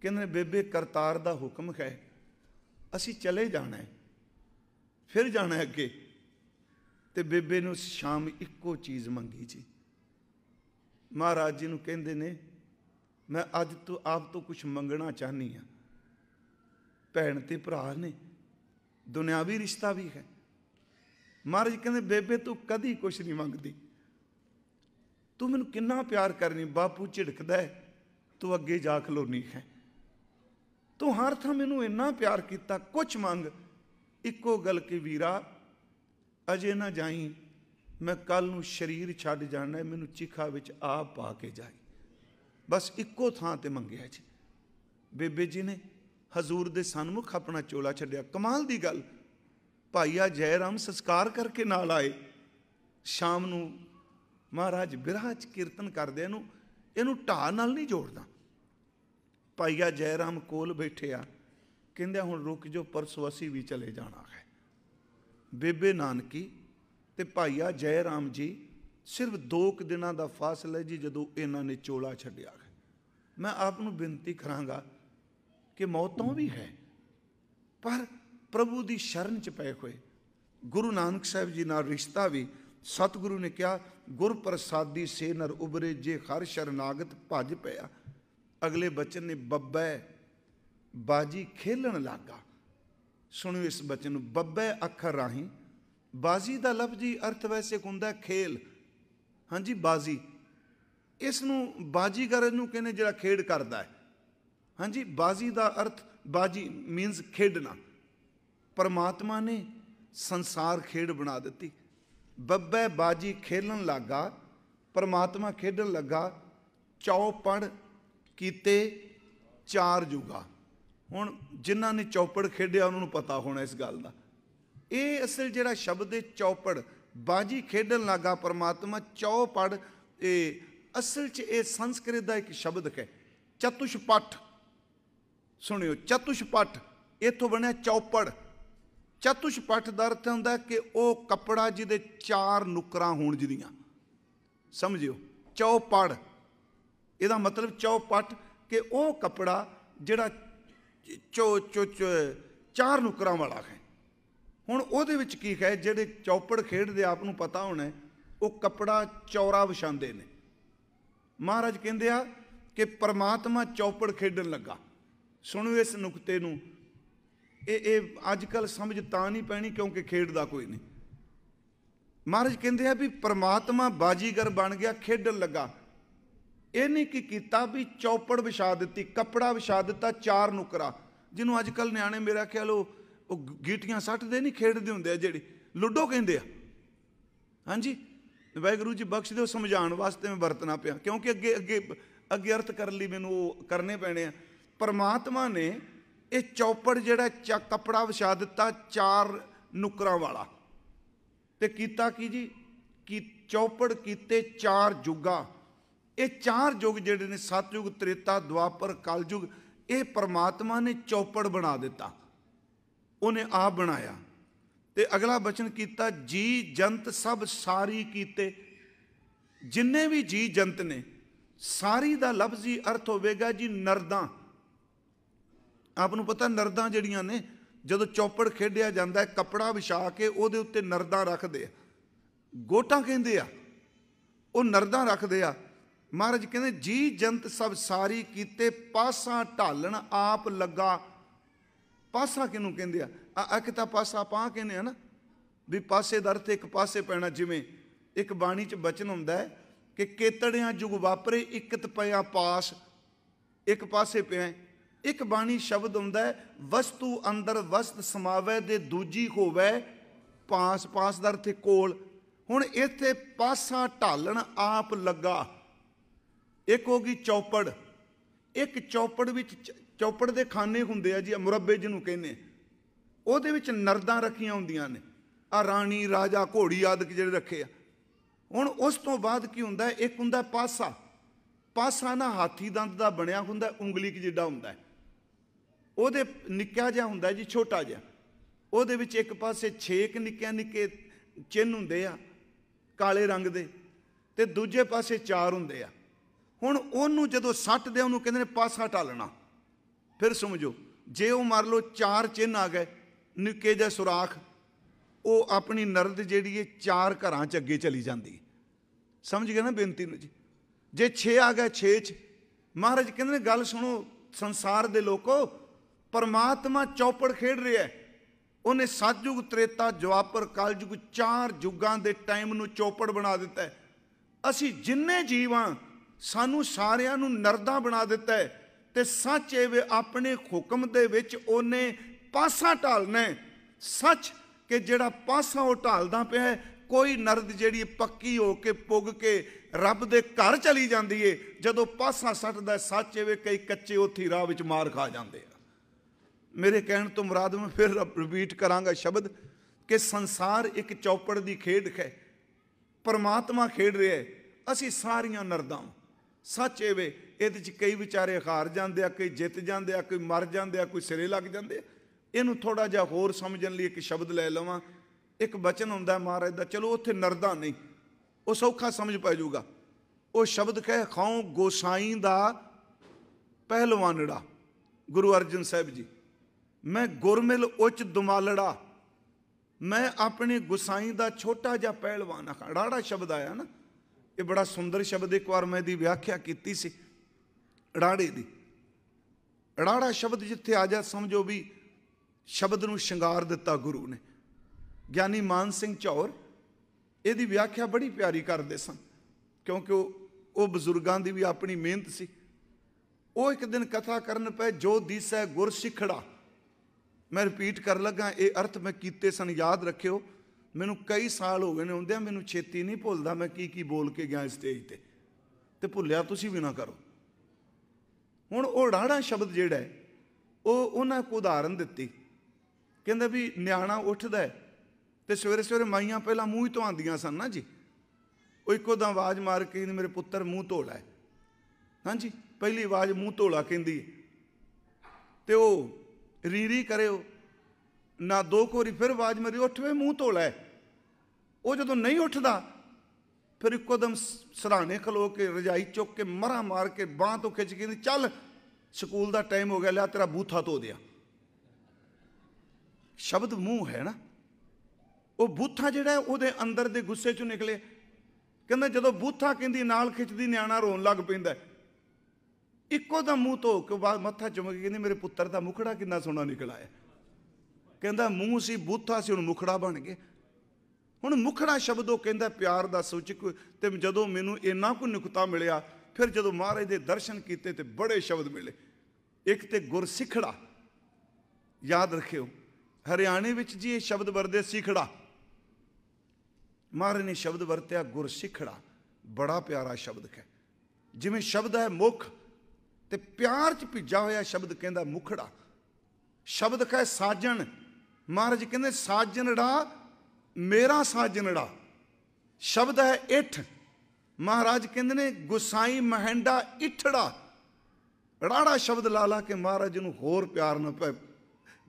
ਕਹਿੰਦੇ ਬੇਬੇ ਕਰਤਾਰ ਦਾ ਹੁਕਮ ਹੈ ਅਸੀਂ ਚਲੇ ਜਾਣਾ ਹੈ ਫਿਰ ਜਾਣਾ ਹੈ ਅੱਗੇ ਤੇ ਬੇਬੇ ਨੂੰ ਸ਼ਾਮ ਇੱਕੋ ਚੀਜ਼ ਮੰਗੀ ਜੀ ਮਹਾਰਾਜ ਜੀ ਨੂੰ ਕਹਿੰਦੇ ਨੇ ਮੈਂ ਅੱਜ ਤੋਂ ਆਪ ਤੋਂ ਕੁਝ ਮੰਗਣਾ ਚਾਹਨੀ ਆ ਭੈਣ ਤੇ ਭਰਾ ਨੇ ਦੁਨਿਆਵੀ ਰਿਸ਼ਤਾ ਵੀ ਹੈ ਮਹਾਰਾਜ ਕਹਿੰਦੇ ਬੇਬੇ ਤੂੰ ਕਦੀ ਕੁਝ ਨਹੀਂ ਮੰਗਦੀ ਤੂੰ ਮੈਨੂੰ ਕਿੰਨਾ ਪਿਆਰ ਕਰਨੀ ਬਾਪੂ ਝਿੜਕਦਾ ਹੈ ਤੂੰ ਅੱਗੇ ਜਾ ਖਲੋਨੀ ਹੈ ਤੂੰ ਹਰ ਥਾਂ ਮੈਨੂੰ ਇੰਨਾ ਪਿਆਰ ਕੀਤਾ ਕੁਝ ਮੰਗ ਇੱਕੋ ਗੱਲ ਕਿ ਵੀਰਾ ਅਜੇ ਨਾ ਜਾਈ ਮੈਂ ਕੱਲ ਨੂੰ ਸਰੀਰ ਛੱਡ ਜਾਣਾ ਮੈਨੂੰ ਚਿਖਾ ਵਿੱਚ ਆਪ ਪਾ ਕੇ ਜਾਈ ਬਸ ਇੱਕੋ ਥਾਂ ਤੇ ਮੰਗਿਆ ਜੀ ਬੇਬੇ ਜੀ ਨੇ ਹਜ਼ੂਰ ਦੇ ਸਨਮੁਖ ਆਪਣਾ ਚੋਲਾ ਛੱਡਿਆ ਕਮਾਲ ਦੀ ਗੱਲ ਭਾਈਆ ਰਾਮ ਸੰਸਕਾਰ ਕਰਕੇ ਨਾਲ ਆਏ ਸ਼ਾਮ ਨੂੰ ਮਹਾਰਾਜ ਬਿਰਾਜ ਕੀਰਤਨ ਕਰਦੇ ਇਹਨੂੰ ਇਹਨੂੰ ਢਾ ਨਾਲ ਨਹੀਂ ਜੋੜਦਾ ਭਾਈਆ ਰਾਮ ਕੋਲ ਬੈਠਿਆ ਕਹਿੰਦੇ ਹੁਣ ਰੁਕ ਜੋ ਪਰਸੋਂ ਅਸੀਂ ਵੀ ਚਲੇ ਜਾਣਾ ਹੈ ਬੇਬੇ ਨਾਨਕੀ ਤੇ ਭਾਈਆ ਰਾਮ ਜੀ ਸਿਰਫ 2 ਦਿਨਾਂ ਦਾ ਫਾਸਲਾ ਜੀ ਜਦੋਂ ਇਹਨਾਂ ਨੇ ਚੋਲਾ ਛੱਡਿਆ ਮੈਂ ਆਪ ਨੂੰ ਬੇਨਤੀ ਕਰਾਂਗਾ ਕਿ ਮੌਤ ਤੋਂ ਵੀ ਹੈ ਪਰ ਪ੍ਰਭੂ ਦੀ ਸ਼ਰਨ ਚ ਪਏ ਹੋਏ ਗੁਰੂ ਨਾਨਕ ਸਾਹਿਬ ਜੀ ਨਾਲ ਰਿਸ਼ਤਾ ਵੀ ਸਤਿਗੁਰੂ ਨੇ ਕਿਹਾ ਗੁਰ ਪ੍ਰਸਾਦੀ ਸੇ ਨਰ ਉਬਰੇ ਜੇ ਹਰ ਸ਼ਰਨਾਗਤ ਭਜ ਪਿਆ ਅਗਲੇ ਬਚਨ ਨੇ ਬੱਬੈ ਬਾਜੀ ਖੇਲਣ ਲੱਗਾ ਸੁਣੋ ਇਸ ਬਚਨ ਨੂੰ ਬੱਬੈ ਅੱਖਰ ਰਾਹੀਂ ਬਾਜੀ ਦਾ ਲਫ਼ਜ਼ ਹੀ ਅਰਥ ਵੈਸੇ ਹੁੰਦਾ ਖੇਲ ਹਾਂਜੀ ਬਾਜੀ ਇਸ ਨੂੰ ਬਾਜੀਗਰ ਨੂੰ ਕਹਿੰਦੇ ਜਿਹੜਾ ਖੇਡ ਕਰਦਾ ਹੈ ਹਾਂਜੀ ਬਾਜ਼ੀ ਦਾ ਅਰਥ ਬਾਜ਼ੀ ਮੀਨਸ ਖੇਡਣਾ ਪਰਮਾਤਮਾ ਨੇ ਸੰਸਾਰ ਖੇਡ ਬਣਾ ਦਿੱਤੀ ਬੱਬੇ ਬਾਜੀ ਖੇਲਣ ਲੱਗਾ ਪਰਮਾਤਮਾ ਖੇਡਣ ਲੱਗਾ ਚੌਪੜ ਕੀਤੇ ਚਾਰ ਜੁਗਾ ਹੁਣ ਜਿਨ੍ਹਾਂ ਨੇ ਚੌਪੜ ਖੇਡਿਆ ਉਹਨਾਂ ਨੂੰ ਪਤਾ ਹੋਣਾ ਇਸ ਗੱਲ ਦਾ ਇਹ ਅਸਲ ਜਿਹੜਾ ਸ਼ਬਦ ਹੈ ਚੌਪੜ ਬਾਜੀ ਖੇਡਣ ਲੱਗਾ ਪਰਮਾਤਮਾ ਚੌਪੜ ਇਹ ਅਸਲ 'ਚ ਇਹ ਸੰਸਕ੍ਰਿਤ ਦਾ ਇੱਕ ਸ਼ਬਦ ਹੈ ਚਤੁਸ਼ਪਟ ਸੁਣਿਓ ਚਤੁਸ਼ਪਟ ਇਥੋਂ ਬਣਿਆ ਚੌਪੜ ਚਤੁਸ਼ਪਟ ਦਾ ਅਰਥ ਹੁੰਦਾ ਕਿ ਉਹ ਕੱਪੜਾ ਜਿਹਦੇ ਚਾਰ ਨੁਕਰਾਂ ਹੋਣ ਜਿਹਦੀਆਂ ਸਮਝਿਓ ਚੌਪੜ ਇਹਦਾ ਮਤਲਬ ਚੌਪਟ ਕਿ ਉਹ ਕੱਪੜਾ ਜਿਹੜਾ ਚੋ ਚੋ ਚਾਰ ਨੁਕਰਾਂ ਵਾਲਾ ਹੈ ਹੁਣ ਉਹਦੇ ਵਿੱਚ ਕੀ ਹੈ ਜਿਹੜੇ ਚੌਪੜ ਖੇਡਦੇ ਆਪ ਨੂੰ ਪਤਾ ਹੋਣਾ ਉਹ ਕੱਪੜਾ ਚੌਰਾ ਵਿਛਾਉਂਦੇ ਨੇ ਮਹਾਰਾਜ ਕਹਿੰਦੇ ਆ ਕਿ ਪਰਮਾਤਮਾ ਚੌਪੜ ਖੇਡਣ ਲੱਗਾ ਸੁਣੋ ਇਸ ਨੁਕਤੇ ਨੂੰ ਇਹ ਇਹ ਅੱਜ ਕੱਲ ਸਮਝ ਤਾਂ ਨਹੀਂ ਪੈਣੀ ਕਿਉਂਕਿ ਖੇਡਦਾ ਕੋਈ ਨਹੀਂ ਮਹਾਰਾਜ ਕਹਿੰਦੇ ਆ ਵੀ ਪ੍ਰਮਾਤਮਾ ਬਾਜੀਗਰ ਬਣ ਗਿਆ ਖੇਡਣ ਲੱਗਾ ਇਹ ਨਹੀਂ ਕੀ ਕੀਤਾ ਵੀ ਚੌਪੜ ਵਿਛਾ ਦਿੱਤੀ ਕਪੜਾ ਵਿਛਾ ਦਿੱਤਾ ਚਾਰ ਨੁਕਰਾ ਜਿਹਨੂੰ ਅੱਜ ਕੱਲ ਨਿਆਣੇ ਮੇਰਾ ਖਿਆਲ ਉਹ ਗੀਟੀਆਂ ਸੱਟਦੇ ਨਹੀਂ ਖੇਡਦੇ ਹੁੰਦੇ ਆ ਜਿਹੜੀ ਲੁੱਡੋ ਕਹਿੰਦੇ ਆ ਹਾਂਜੀ ਵਾਹਿਗੁਰੂ ਜੀ ਬਖਸ਼ ਦਿਓ ਸਮਝਾਉਣ ਵਾਸਤੇ ਮੈਂ ਵਰਤਣਾ ਪਿਆ ਕਿਉਂਕਿ ਅੱਗੇ ਅੱਗੇ ਅੱਗੇ ਅਰਥ ਕਰਨ ਲਈ ਮੈਨੂੰ ਉਹ ਕਰਨੇ ਪੈਣੇ ਆ ਪਰਮਾਤਮਾ ਨੇ ਇਹ ਚੌਪੜ ਜਿਹੜਾ ਚ ਕਪੜਾ ਵਿਛਾ ਦਿੱਤਾ ਚਾਰ ਨੁਕਰਾਂ ਵਾਲਾ ਤੇ ਕੀਤਾ ਕੀ ਜੀ ਕੀ ਚੌਪੜ ਕੀਤੇ ਚਾਰ ਜੁਗਾ ਇਹ ਚਾਰ ਯੁਗ ਜਿਹੜੇ ਨੇ ਸਤਯੁਗ ਤ੍ਰੇਤਾ ਦੁਆਪਰ ਕਲਯੁਗ ਇਹ ਪਰਮਾਤਮਾ ਨੇ ਚੌਪੜ ਬਣਾ ਦਿੱਤਾ ਉਹਨੇ ਆਪ ਬਣਾਇਆ ਤੇ ਅਗਲਾ ਬਚਨ ਕੀਤਾ ਜੀ ਜੰਤ ਸਭ ਸਾਰੀ ਕੀਤੇ ਜਿੰਨੇ ਵੀ ਜੀ ਜੰਤ ਨੇ ਸਾਰੀ ਦਾ ਲਫ਼ਜ਼ੀ ਅਰਥ ਹੋਵੇਗਾ ਜੀ ਨਰਦਾਂ ਆਪ ਨੂੰ ਪਤਾ ਨਰਦਾਂ ਜਿਹੜੀਆਂ ਨੇ ਜਦੋਂ ਚੌਪੜ ਖੇਡਿਆ ਜਾਂਦਾ ਕੱਪੜਾ ਵਿਛਾ ਕੇ ਉਹਦੇ ਉੱਤੇ ਨਰਦਾਂ ਰੱਖਦੇ ਆ ਗੋਟਾਂ ਕਹਿੰਦੇ ਆ ਉਹ ਨਰਦਾਂ ਰੱਖਦੇ ਆ ਮਹਾਰਾਜ ਕਹਿੰਦੇ ਜੀ ਜੰਤ ਸਭ ਸਾਰੀ ਕੀਤੇ ਪਾਸਾ ਢਾਲਣ ਆਪ ਲੱਗਾ ਪਾਸਾ ਕਿਨੂੰ ਕਹਿੰਦੇ ਆ ਆ ਤਾਂ ਪਾਸਾ ਪਾ ਕਹਿੰਦੇ ਆ ਨਾ ਵੀ ਪਾਸੇ ਦਰ ਤੇ ਇੱਕ ਪਾਸੇ ਪੈਣਾ ਜਿਵੇਂ ਇੱਕ ਬਾਣੀ ਚ ਬਚਨ ਹੁੰਦਾ ਹੈ ਕਿ ਕੇਤੜਿਆਂ ਜੁਗ ਵਾਪਰੇ ਇਕਤ ਪਿਆ ਪਾਸ ਇੱਕ ਪਾਸੇ ਪਿਆ ਇੱਕ ਬਾਣੀ ਸ਼ਬਦ ਹੁੰਦਾ ਹੈ ਵਸਤੂ ਅੰਦਰ ਵਸਤ ਸਮਾਵੇ ਦੇ ਦੂਜੀ ਹੋਵੇ ਪਾਸ ਪਾਸ ਦਾ ਅਰਥ ਕੋਲ ਹੁਣ ਇੱਥੇ ਪਾਸਾ ਢਾਲਣ ਆਪ ਲੱਗਾ ਇੱਕ ਹੋ ਗਈ ਚੌਪੜ ਇੱਕ ਚੌਪੜ ਵਿੱਚ ਚੌਪੜ ਦੇ ਖਾਨੇ ਹੁੰਦੇ ਆ ਜੀ ਮੁਰੱਬੇ ਜਿਹਨੂੰ ਕਹਿੰਦੇ ਉਹਦੇ ਵਿੱਚ ਨਰਦਾਂ ਰੱਖੀਆਂ ਹੁੰਦੀਆਂ ਨੇ ਆ ਰਾਣੀ ਰਾਜਾ ਘੋੜੀ ਆਦਿਕ ਜਿਹੜੇ ਰੱਖੇ ਆ ਹੁਣ ਉਸ ਤੋਂ ਬਾਅਦ ਕੀ ਹੁੰਦਾ ਇੱਕ ਹੁੰਦਾ ਪਾਸਾ ਪਾਸਾ ਨਾ ਹਾਥੀ ਦੰਦ ਦਾ ਬਣਿਆ ਹੁੰਦਾ ਉਂਗਲੀ ਕਿ ਜਿੱਡਾ ਹੁੰਦਾ ਉਹਦੇ ਨਿੱਕਾ ਜਿਹਾ ਹੁੰਦਾ ਜੀ ਛੋਟਾ ਜਿਹਾ ਉਹਦੇ ਵਿੱਚ ਇੱਕ ਪਾਸੇ 6 ਕਿ ਨਿੱਕਿਆਂ ਨਿੱਕੇ ਚਿੰਨ ਹੁੰਦੇ ਆ ਕਾਲੇ ਰੰਗ ਦੇ ਤੇ ਦੂਜੇ ਪਾਸੇ 4 ਹੁੰਦੇ ਆ ਹੁਣ ਉਹਨੂੰ ਜਦੋਂ ਸੱਟ ਦੇ ਉਹਨੂੰ ਕਹਿੰਦੇ ਨੇ ਪਾਸਾ ਟਾਲਣਾ ਫਿਰ ਸਮਝੋ ਜੇ ਉਹ ਮਾਰ ਲਓ 4 ਚਿੰਨ ਆ ਗਏ ਨਿੱਕੇ ਜਿਹਾ ਸੁਰਾਖ ਉਹ ਆਪਣੀ ਨਰਦ ਜਿਹੜੀ ਇਹ 4 ਘਰਾਂ ਚ ਅੱਗੇ ਚਲੀ ਜਾਂਦੀ ਸਮਝ ਗਏ ਨਾ ਬੇਨਤੀ ਨੂੰ ਜੀ ਜੇ 6 ਆ ਗਿਆ 6 ਚ ਮਹਾਰਾਜ ਕਹਿੰਦੇ ਨੇ ਗੱਲ ਸੁਣੋ ਸੰਸਾਰ ਦੇ ਲੋਕੋ ਪਰਮਾਤਮਾ ਚੌਪੜ ਖੇਡ ਰਿਹਾ ਹੈ ਉਹਨੇ ਸਤਜੁਗ ਤ੍ਰੇਤਾ ਜਵਾਪਰ ਕਲਯੁਗ ਚਾਰ ਜੁਗਾਂ ਦੇ ਟਾਈਮ ਨੂੰ ਚੌਪੜ ਬਣਾ ਦਿੱਤਾ ਹੈ ਅਸੀਂ ਜਿੰਨੇ ਜੀਵਾਂ ਸਾਨੂੰ ਸਾਰਿਆਂ ਨੂੰ ਨਰਦਾ ਬਣਾ ਦਿੱਤਾ ਤੇ ਸੱਚ ਇਹ ਆਪਣੇ ਹੁਕਮ ਦੇ ਵਿੱਚ ਉਹਨੇ ਪਾਸਾ ਢਾਲਣਾ ਸੱਚ ਕਿ ਜਿਹੜਾ ਪਾਸਾ ਉਹ ਢਾਲਦਾ ਪਿਆ ਕੋਈ ਨਰਦ ਜਿਹੜੀ ਪੱਕੀ ਹੋ ਕੇ ਪੁੱਗ ਕੇ ਰੱਬ ਦੇ ਘਰ ਚਲੀ ਜਾਂਦੀ ਏ ਜਦੋਂ ਪਾਸਾ ਸੱਟਦਾ ਸੱਚ ਏਵੇਂ ਕਈ ਕੱਚੇ ਉਥੀ ਰਾਹ ਵਿੱਚ ਮਾਰ ਖਾ ਜਾਂਦੇ ਆ ਮੇਰੇ ਕਹਿਣ ਤੋਂ ਮੁਰਾਦ ਮੈਂ ਫਿਰ ਰਿਪੀਟ ਕਰਾਂਗਾ ਸ਼ਬਦ ਕਿ ਸੰਸਾਰ ਇੱਕ ਚੌਪੜ ਦੀ ਖੇਡ ਹੈ ਪਰਮਾਤਮਾ ਖੇਡ ਰਿਹਾ ਹੈ ਅਸੀਂ ਸਾਰੀਆਂ ਨਰਦਾਂ ਸੱਚ ਵੇ ਇਹਦੇ ਚ ਕਈ ਵਿਚਾਰੇ ਹਾਰ ਜਾਂਦੇ ਆ ਕਈ ਜਿੱਤ ਜਾਂਦੇ ਆ ਕੋਈ ਮਰ ਜਾਂਦੇ ਆ ਕੋਈ ਸਿਰੇ ਲੱਗ ਜਾਂਦੇ ਆ ਇਹਨੂੰ ਥੋੜਾ ਜਿਹਾ ਹੋਰ ਸਮਝਣ ਲਈ ਇੱਕ ਸ਼ਬਦ ਲੈ ਲਵਾਂ ਇੱਕ ਬਚਨ ਹੁੰਦਾ ਮਹਾਰਾਜ ਦਾ ਚਲੋ ਉੱਥੇ ਨਰਦਾਂ ਨਹੀਂ ਉਹ ਸੌਖਾ ਸਮਝ ਪੈ ਜਾਊਗਾ ਉਹ ਸ਼ਬਦ ਕਹੇ ਖਾਉ ਗੋਸਾਈਂ ਦਾ ਪਹਿਲਵਾਨੜਾ ਗੁਰੂ ਅਰਜਨ ਸਾਹਿਬ ਜੀ ਮੈਂ ਗੁਰਮਿਲ ਉੱਚ ਦੁਮਾਲੜਾ ਮੈਂ ਆਪਣੇ ਗੁਸਾਈ ਦਾ ਛੋਟਾ ਜਿਹਾ ਪਹਿਲਵਾਨ ਅੜਾੜਾ ਸ਼ਬਦ ਆਇਆ ਨਾ ਇਹ ਬੜਾ ਸੁੰਦਰ ਸ਼ਬਦ ਇੱਕ ਵਾਰ ਮੈਂ ਦੀ ਵਿਆਖਿਆ ਕੀਤੀ ਸੀ ਅੜਾੜੇ ਦੀ ਅੜਾੜਾ ਸ਼ਬਦ ਜਿੱਥੇ ਆ ਜਾ ਸਮਝੋ ਵੀ ਸ਼ਬਦ ਨੂੰ ਸ਼ਿੰਗਾਰ ਦਿੱਤਾ ਗੁਰੂ ਨੇ ਗਿਆਨੀ ਮਾਨ ਸਿੰਘ ਚੌਰ ਇਹਦੀ ਵਿਆਖਿਆ ਬੜੀ ਪਿਆਰੀ ਕਰਦੇ ਸਨ ਕਿਉਂਕਿ ਉਹ ਬਜ਼ੁਰਗਾਂ ਦੀ ਵੀ ਆਪਣੀ ਮਿਹਨਤ ਸੀ ਉਹ ਇੱਕ ਦਿਨ ਕਥਾ ਕਰਨ ਪਏ ਜੋ ਦੀਸੈ ਗੁਰ ਸਿਖੜਾ ਮੈਂ ਰਿਪੀਟ ਕਰ ਲੱਗਾ ਇਹ ਅਰਥ ਮੈਂ ਕੀਤੇ ਸਨ ਯਾਦ ਰੱਖਿਓ ਮੈਨੂੰ ਕਈ ਸਾਲ ਹੋ ਗਏ ਨੇ ਹੁੰਦਿਆਂ ਮੈਨੂੰ ਛੇਤੀ ਨਹੀਂ ਭੁੱਲਦਾ ਮੈਂ ਕੀ ਕੀ ਬੋਲ ਕੇ ਗਿਆ ਸਟੇਜ ਤੇ ਤੇ ਭੁੱਲਿਆ ਤੁਸੀਂ ਵੀ ਨਾ ਕਰੋ ਹੁਣ ਉਹ ੜਾੜਾ ਸ਼ਬਦ ਜਿਹੜਾ ਉਹ ਉਹਨਾਂ ਕੋ ਉਦਾਹਰਨ ਦਿੱਤੀ ਕਹਿੰਦਾ ਵੀ ਨਿਆਣਾ ਉੱਠਦਾ ਤੇ ਸਵੇਰੇ ਸਵੇਰੇ ਮਾਈਆਂ ਪਹਿਲਾਂ ਮੂੰਹ ਹੀ ਧਵਾਉਂਦੀਆਂ ਸਨ ਨਾ ਜੀ ਉਹ ਇੱਕੋ ਦਾ ਆਵਾਜ਼ ਮਾਰ ਕੇ ਮੇਰੇ ਪੁੱਤਰ ਮੂੰਹ ਧੋਲਾ ਹੈ ਹਾਂਜੀ ਪਹਿਲੀ ਆਵਾਜ਼ ਮੂੰਹ ਧੋਲਾ ਕਹਿੰਦੀ ਤੇ ਉਹ ਰੀਰੀ ਕਰਿਓ ਨਾ ਦੋ ਕੋਰੀ ਫਿਰ ਆਵਾਜ਼ ਮਰੀ ਉੱਠਵੇਂ ਮੂੰਹ ਧੋ ਉਹ ਜਦੋਂ ਨਹੀਂ ਉੱਠਦਾ ਫਿਰ ਇੱਕਦਮ ਸਰਾਣੇ ਖਲੋ ਕੇ ਰਜਾਈ ਚੁੱਕ ਕੇ ਮਰਾ ਮਾਰ ਕੇ ਬਾਹ ਤੋਂ ਖਿੱਚ ਕੇ ਚੱਲ ਸਕੂਲ ਦਾ ਟਾਈਮ ਹੋ ਗਿਆ ਲਿਆ ਤੇਰਾ ਬੂਥਾ ਧੋ ਦਿਆ ਸ਼ਬਦ ਮੂੰਹ ਹੈ ਨਾ ਉਹ ਬੂਥਾ ਜਿਹੜਾ ਉਹਦੇ ਅੰਦਰ ਦੇ ਗੁੱਸੇ ਚੋਂ ਨਿਕਲੇ ਕਹਿੰਦਾ ਜਦੋਂ ਬੂਥਾ ਕਹਿੰਦੀ ਨਾਲ ਖਿੱਚਦੀ ਨਿਆਣਾ ਰੋਣ ਲੱਗ ਪੈਂਦਾ ਇੱਕੋ ਦਾ ਮੂੰਹ ਧੋ ਕੇ ਬਾਅਦ ਮੱਥਾ ਚੁੰਮ ਕੇ ਕਹਿੰਦੀ ਮੇਰੇ ਪੁੱਤਰ ਦਾ ਮੁਖੜਾ ਕਿੰਨਾ ਸੋਹਣਾ ਨਿਕਲਾ ਹੈ ਕਹਿੰਦਾ ਮੂੰਹ ਸੀ ਬੁੱਥਾ ਸੀ ਹੁਣ ਮੁਖੜਾ ਬਣ ਗਿਆ ਹੁਣ ਮੁਖੜਾ ਸ਼ਬਦ ਉਹ ਕਹਿੰਦਾ ਪਿਆਰ ਦਾ ਸੂਚਕ ਤੇ ਜਦੋਂ ਮੈਨੂੰ ਇੰਨਾ ਕੋ ਨੁਕਤਾ ਮਿਲਿਆ ਫਿਰ ਜਦੋਂ ਮਹਾਰਾਜ ਦੇ ਦਰਸ਼ਨ ਕੀਤੇ ਤੇ ਬੜੇ ਸ਼ਬਦ ਮਿਲੇ ਇੱਕ ਤੇ ਗੁਰਸਿੱਖੜਾ ਯਾਦ ਰੱਖਿਓ ਹਰਿਆਣੇ ਵਿੱਚ ਜੀ ਇਹ ਸ਼ਬਦ ਵਰਦੇ ਸਿਖੜਾ ਮਹਾਰਾਜ ਨੇ ਸ਼ਬਦ ਵਰਤਿਆ ਗੁਰਸਿੱਖੜਾ ਬੜਾ ਪਿਆਰਾ ਸ਼ਬਦ ਹੈ ਜਿਵੇਂ ਸ਼ਬਦ ਹੈ ਮੁਖ ਤੇ ਪਿਆਰ ਚ ਭਿੱਜਾ ਹੋਇਆ ਸ਼ਬਦ ਕਹਿੰਦਾ ਮੁਖੜਾ ਸ਼ਬਦ ਕਹੇ ਸਾਜਣ ਮਹਾਰਾਜ ਕਹਿੰਦੇ ਸਾਜਣੜਾ ਮੇਰਾ ਸਾਜਣੜਾ ਸ਼ਬਦ ਹੈ ਇਠ ਮਹਾਰਾਜ ਕਹਿੰਦੇ ਨੇ ਗੁਸਾਈ ਮਹਿੰਡਾ ਇਠੜਾ ਰਾੜਾ ਸ਼ਬਦ ਲਾ ਲਾ ਕੇ ਮਹਾਰਾਜ ਨੂੰ ਹੋਰ ਪਿਆਰ ਨਾਲ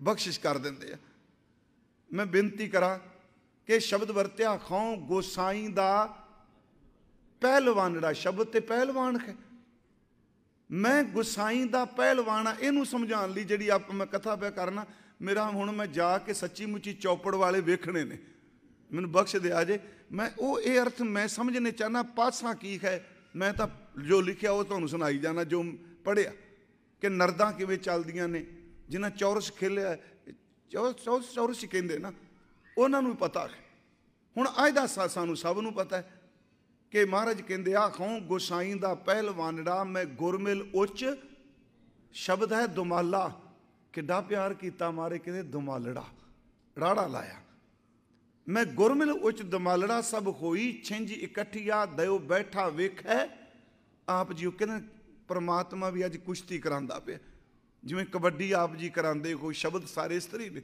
ਬਖਸ਼ਿਸ਼ ਕਰ ਦਿੰਦੇ ਆ ਮੈਂ ਬੇਨਤੀ ਕਰਾਂ ਕਿ ਸ਼ਬਦ ਵਰਤਿਆ ਖਾਉ ਗੋਸਾਈ ਦਾ ਪਹਿਲਵਾਨੜਾ ਸ਼ਬਦ ਤੇ ਪਹਿਲਵਾਨ ਹੈ ਮੈਂ ਗੁਸਾਈ ਦਾ ਪਹਿਲਵਾਨ ਆ ਇਹਨੂੰ ਸਮਝਾਉਣ ਲਈ ਜਿਹੜੀ ਆਪ ਮੈਂ ਕਥਾ ਪਿਆ ਕਰਨਾ ਮੇਰਾ ਹੁਣ ਮੈਂ ਜਾ ਕੇ ਸੱਚੀ ਮੁੱਚੀ ਚੌਪੜ ਵਾਲੇ ਵੇਖਣੇ ਨੇ ਮੈਨੂੰ ਬਖਸ਼ ਦੇ ਆਜੇ ਮੈਂ ਉਹ ਇਹ ਅਰਥ ਮੈਂ ਸਮਝਨੇ ਚਾਹਨਾ ਪਾਸਾ ਕੀ ਹੈ ਮੈਂ ਤਾਂ ਜੋ ਲਿਖਿਆ ਉਹ ਤੁਹਾਨੂੰ ਸੁਣਾਈ ਜਾਣਾ ਜੋ ਪੜਿਆ ਕਿ ਨਰਦਾਂ ਕਿਵੇਂ ਚੱਲਦੀਆਂ ਨੇ ਜਿਨ੍ਹਾਂ ਚੌਰਸ ਖੇਲਿਆ ਚੌਰਸ ਚੌਰਸ ਕਹਿੰਦੇ ਨਾ ਉਹਨਾਂ ਨੂੰ ਪਤਾ ਹੈ ਹੁਣ ਅੱਜ ਦਾ ਸਾਨੂੰ ਸਭ ਨੂੰ ਪਤਾ ਹੈ ਕਿ ਮਹਾਰਾਜ ਕਹਿੰਦੇ ਆ ਖਉ ਗੋਸਾਈ ਦਾ ਪਹਿਲਵਾਨੜਾ ਮੈਂ ਗੁਰਮਿਲ ਉੱਚ ਸ਼ਬਦ ਹੈ ਦੁਮਾਲਾ ਕਿੱਡਾ ਪਿਆਰ ਕੀਤਾ ਮਾਰੇ ਕਹਿੰਦੇ ਦੁਮਾਲੜਾ ਰਾੜਾ ਲਾਇਆ ਮੈਂ ਗੁਰਮਿਲ ਉੱਚ ਦੁਮਾਲੜਾ ਸਭ ਹੋਈ ਛਿੰਝ ਇਕੱਠਿਆ ਦਇਓ ਬੈਠਾ ਵੇਖੈ ਆਪ ਜੀ ਉਹ ਕਹਿੰਦੇ ਪ੍ਰਮਾਤਮਾ ਵੀ ਅੱਜ ਕੁਸ਼ਤੀ ਕਰਾਂਦਾ ਪਿਆ ਜਿਵੇਂ ਕਬੱਡੀ ਆਪ ਜੀ ਕਰਾਂਦੇ ਕੋਈ ਸ਼ਬਦ ਸਾਰੇ ਇਸਤਰੀ ਨੇ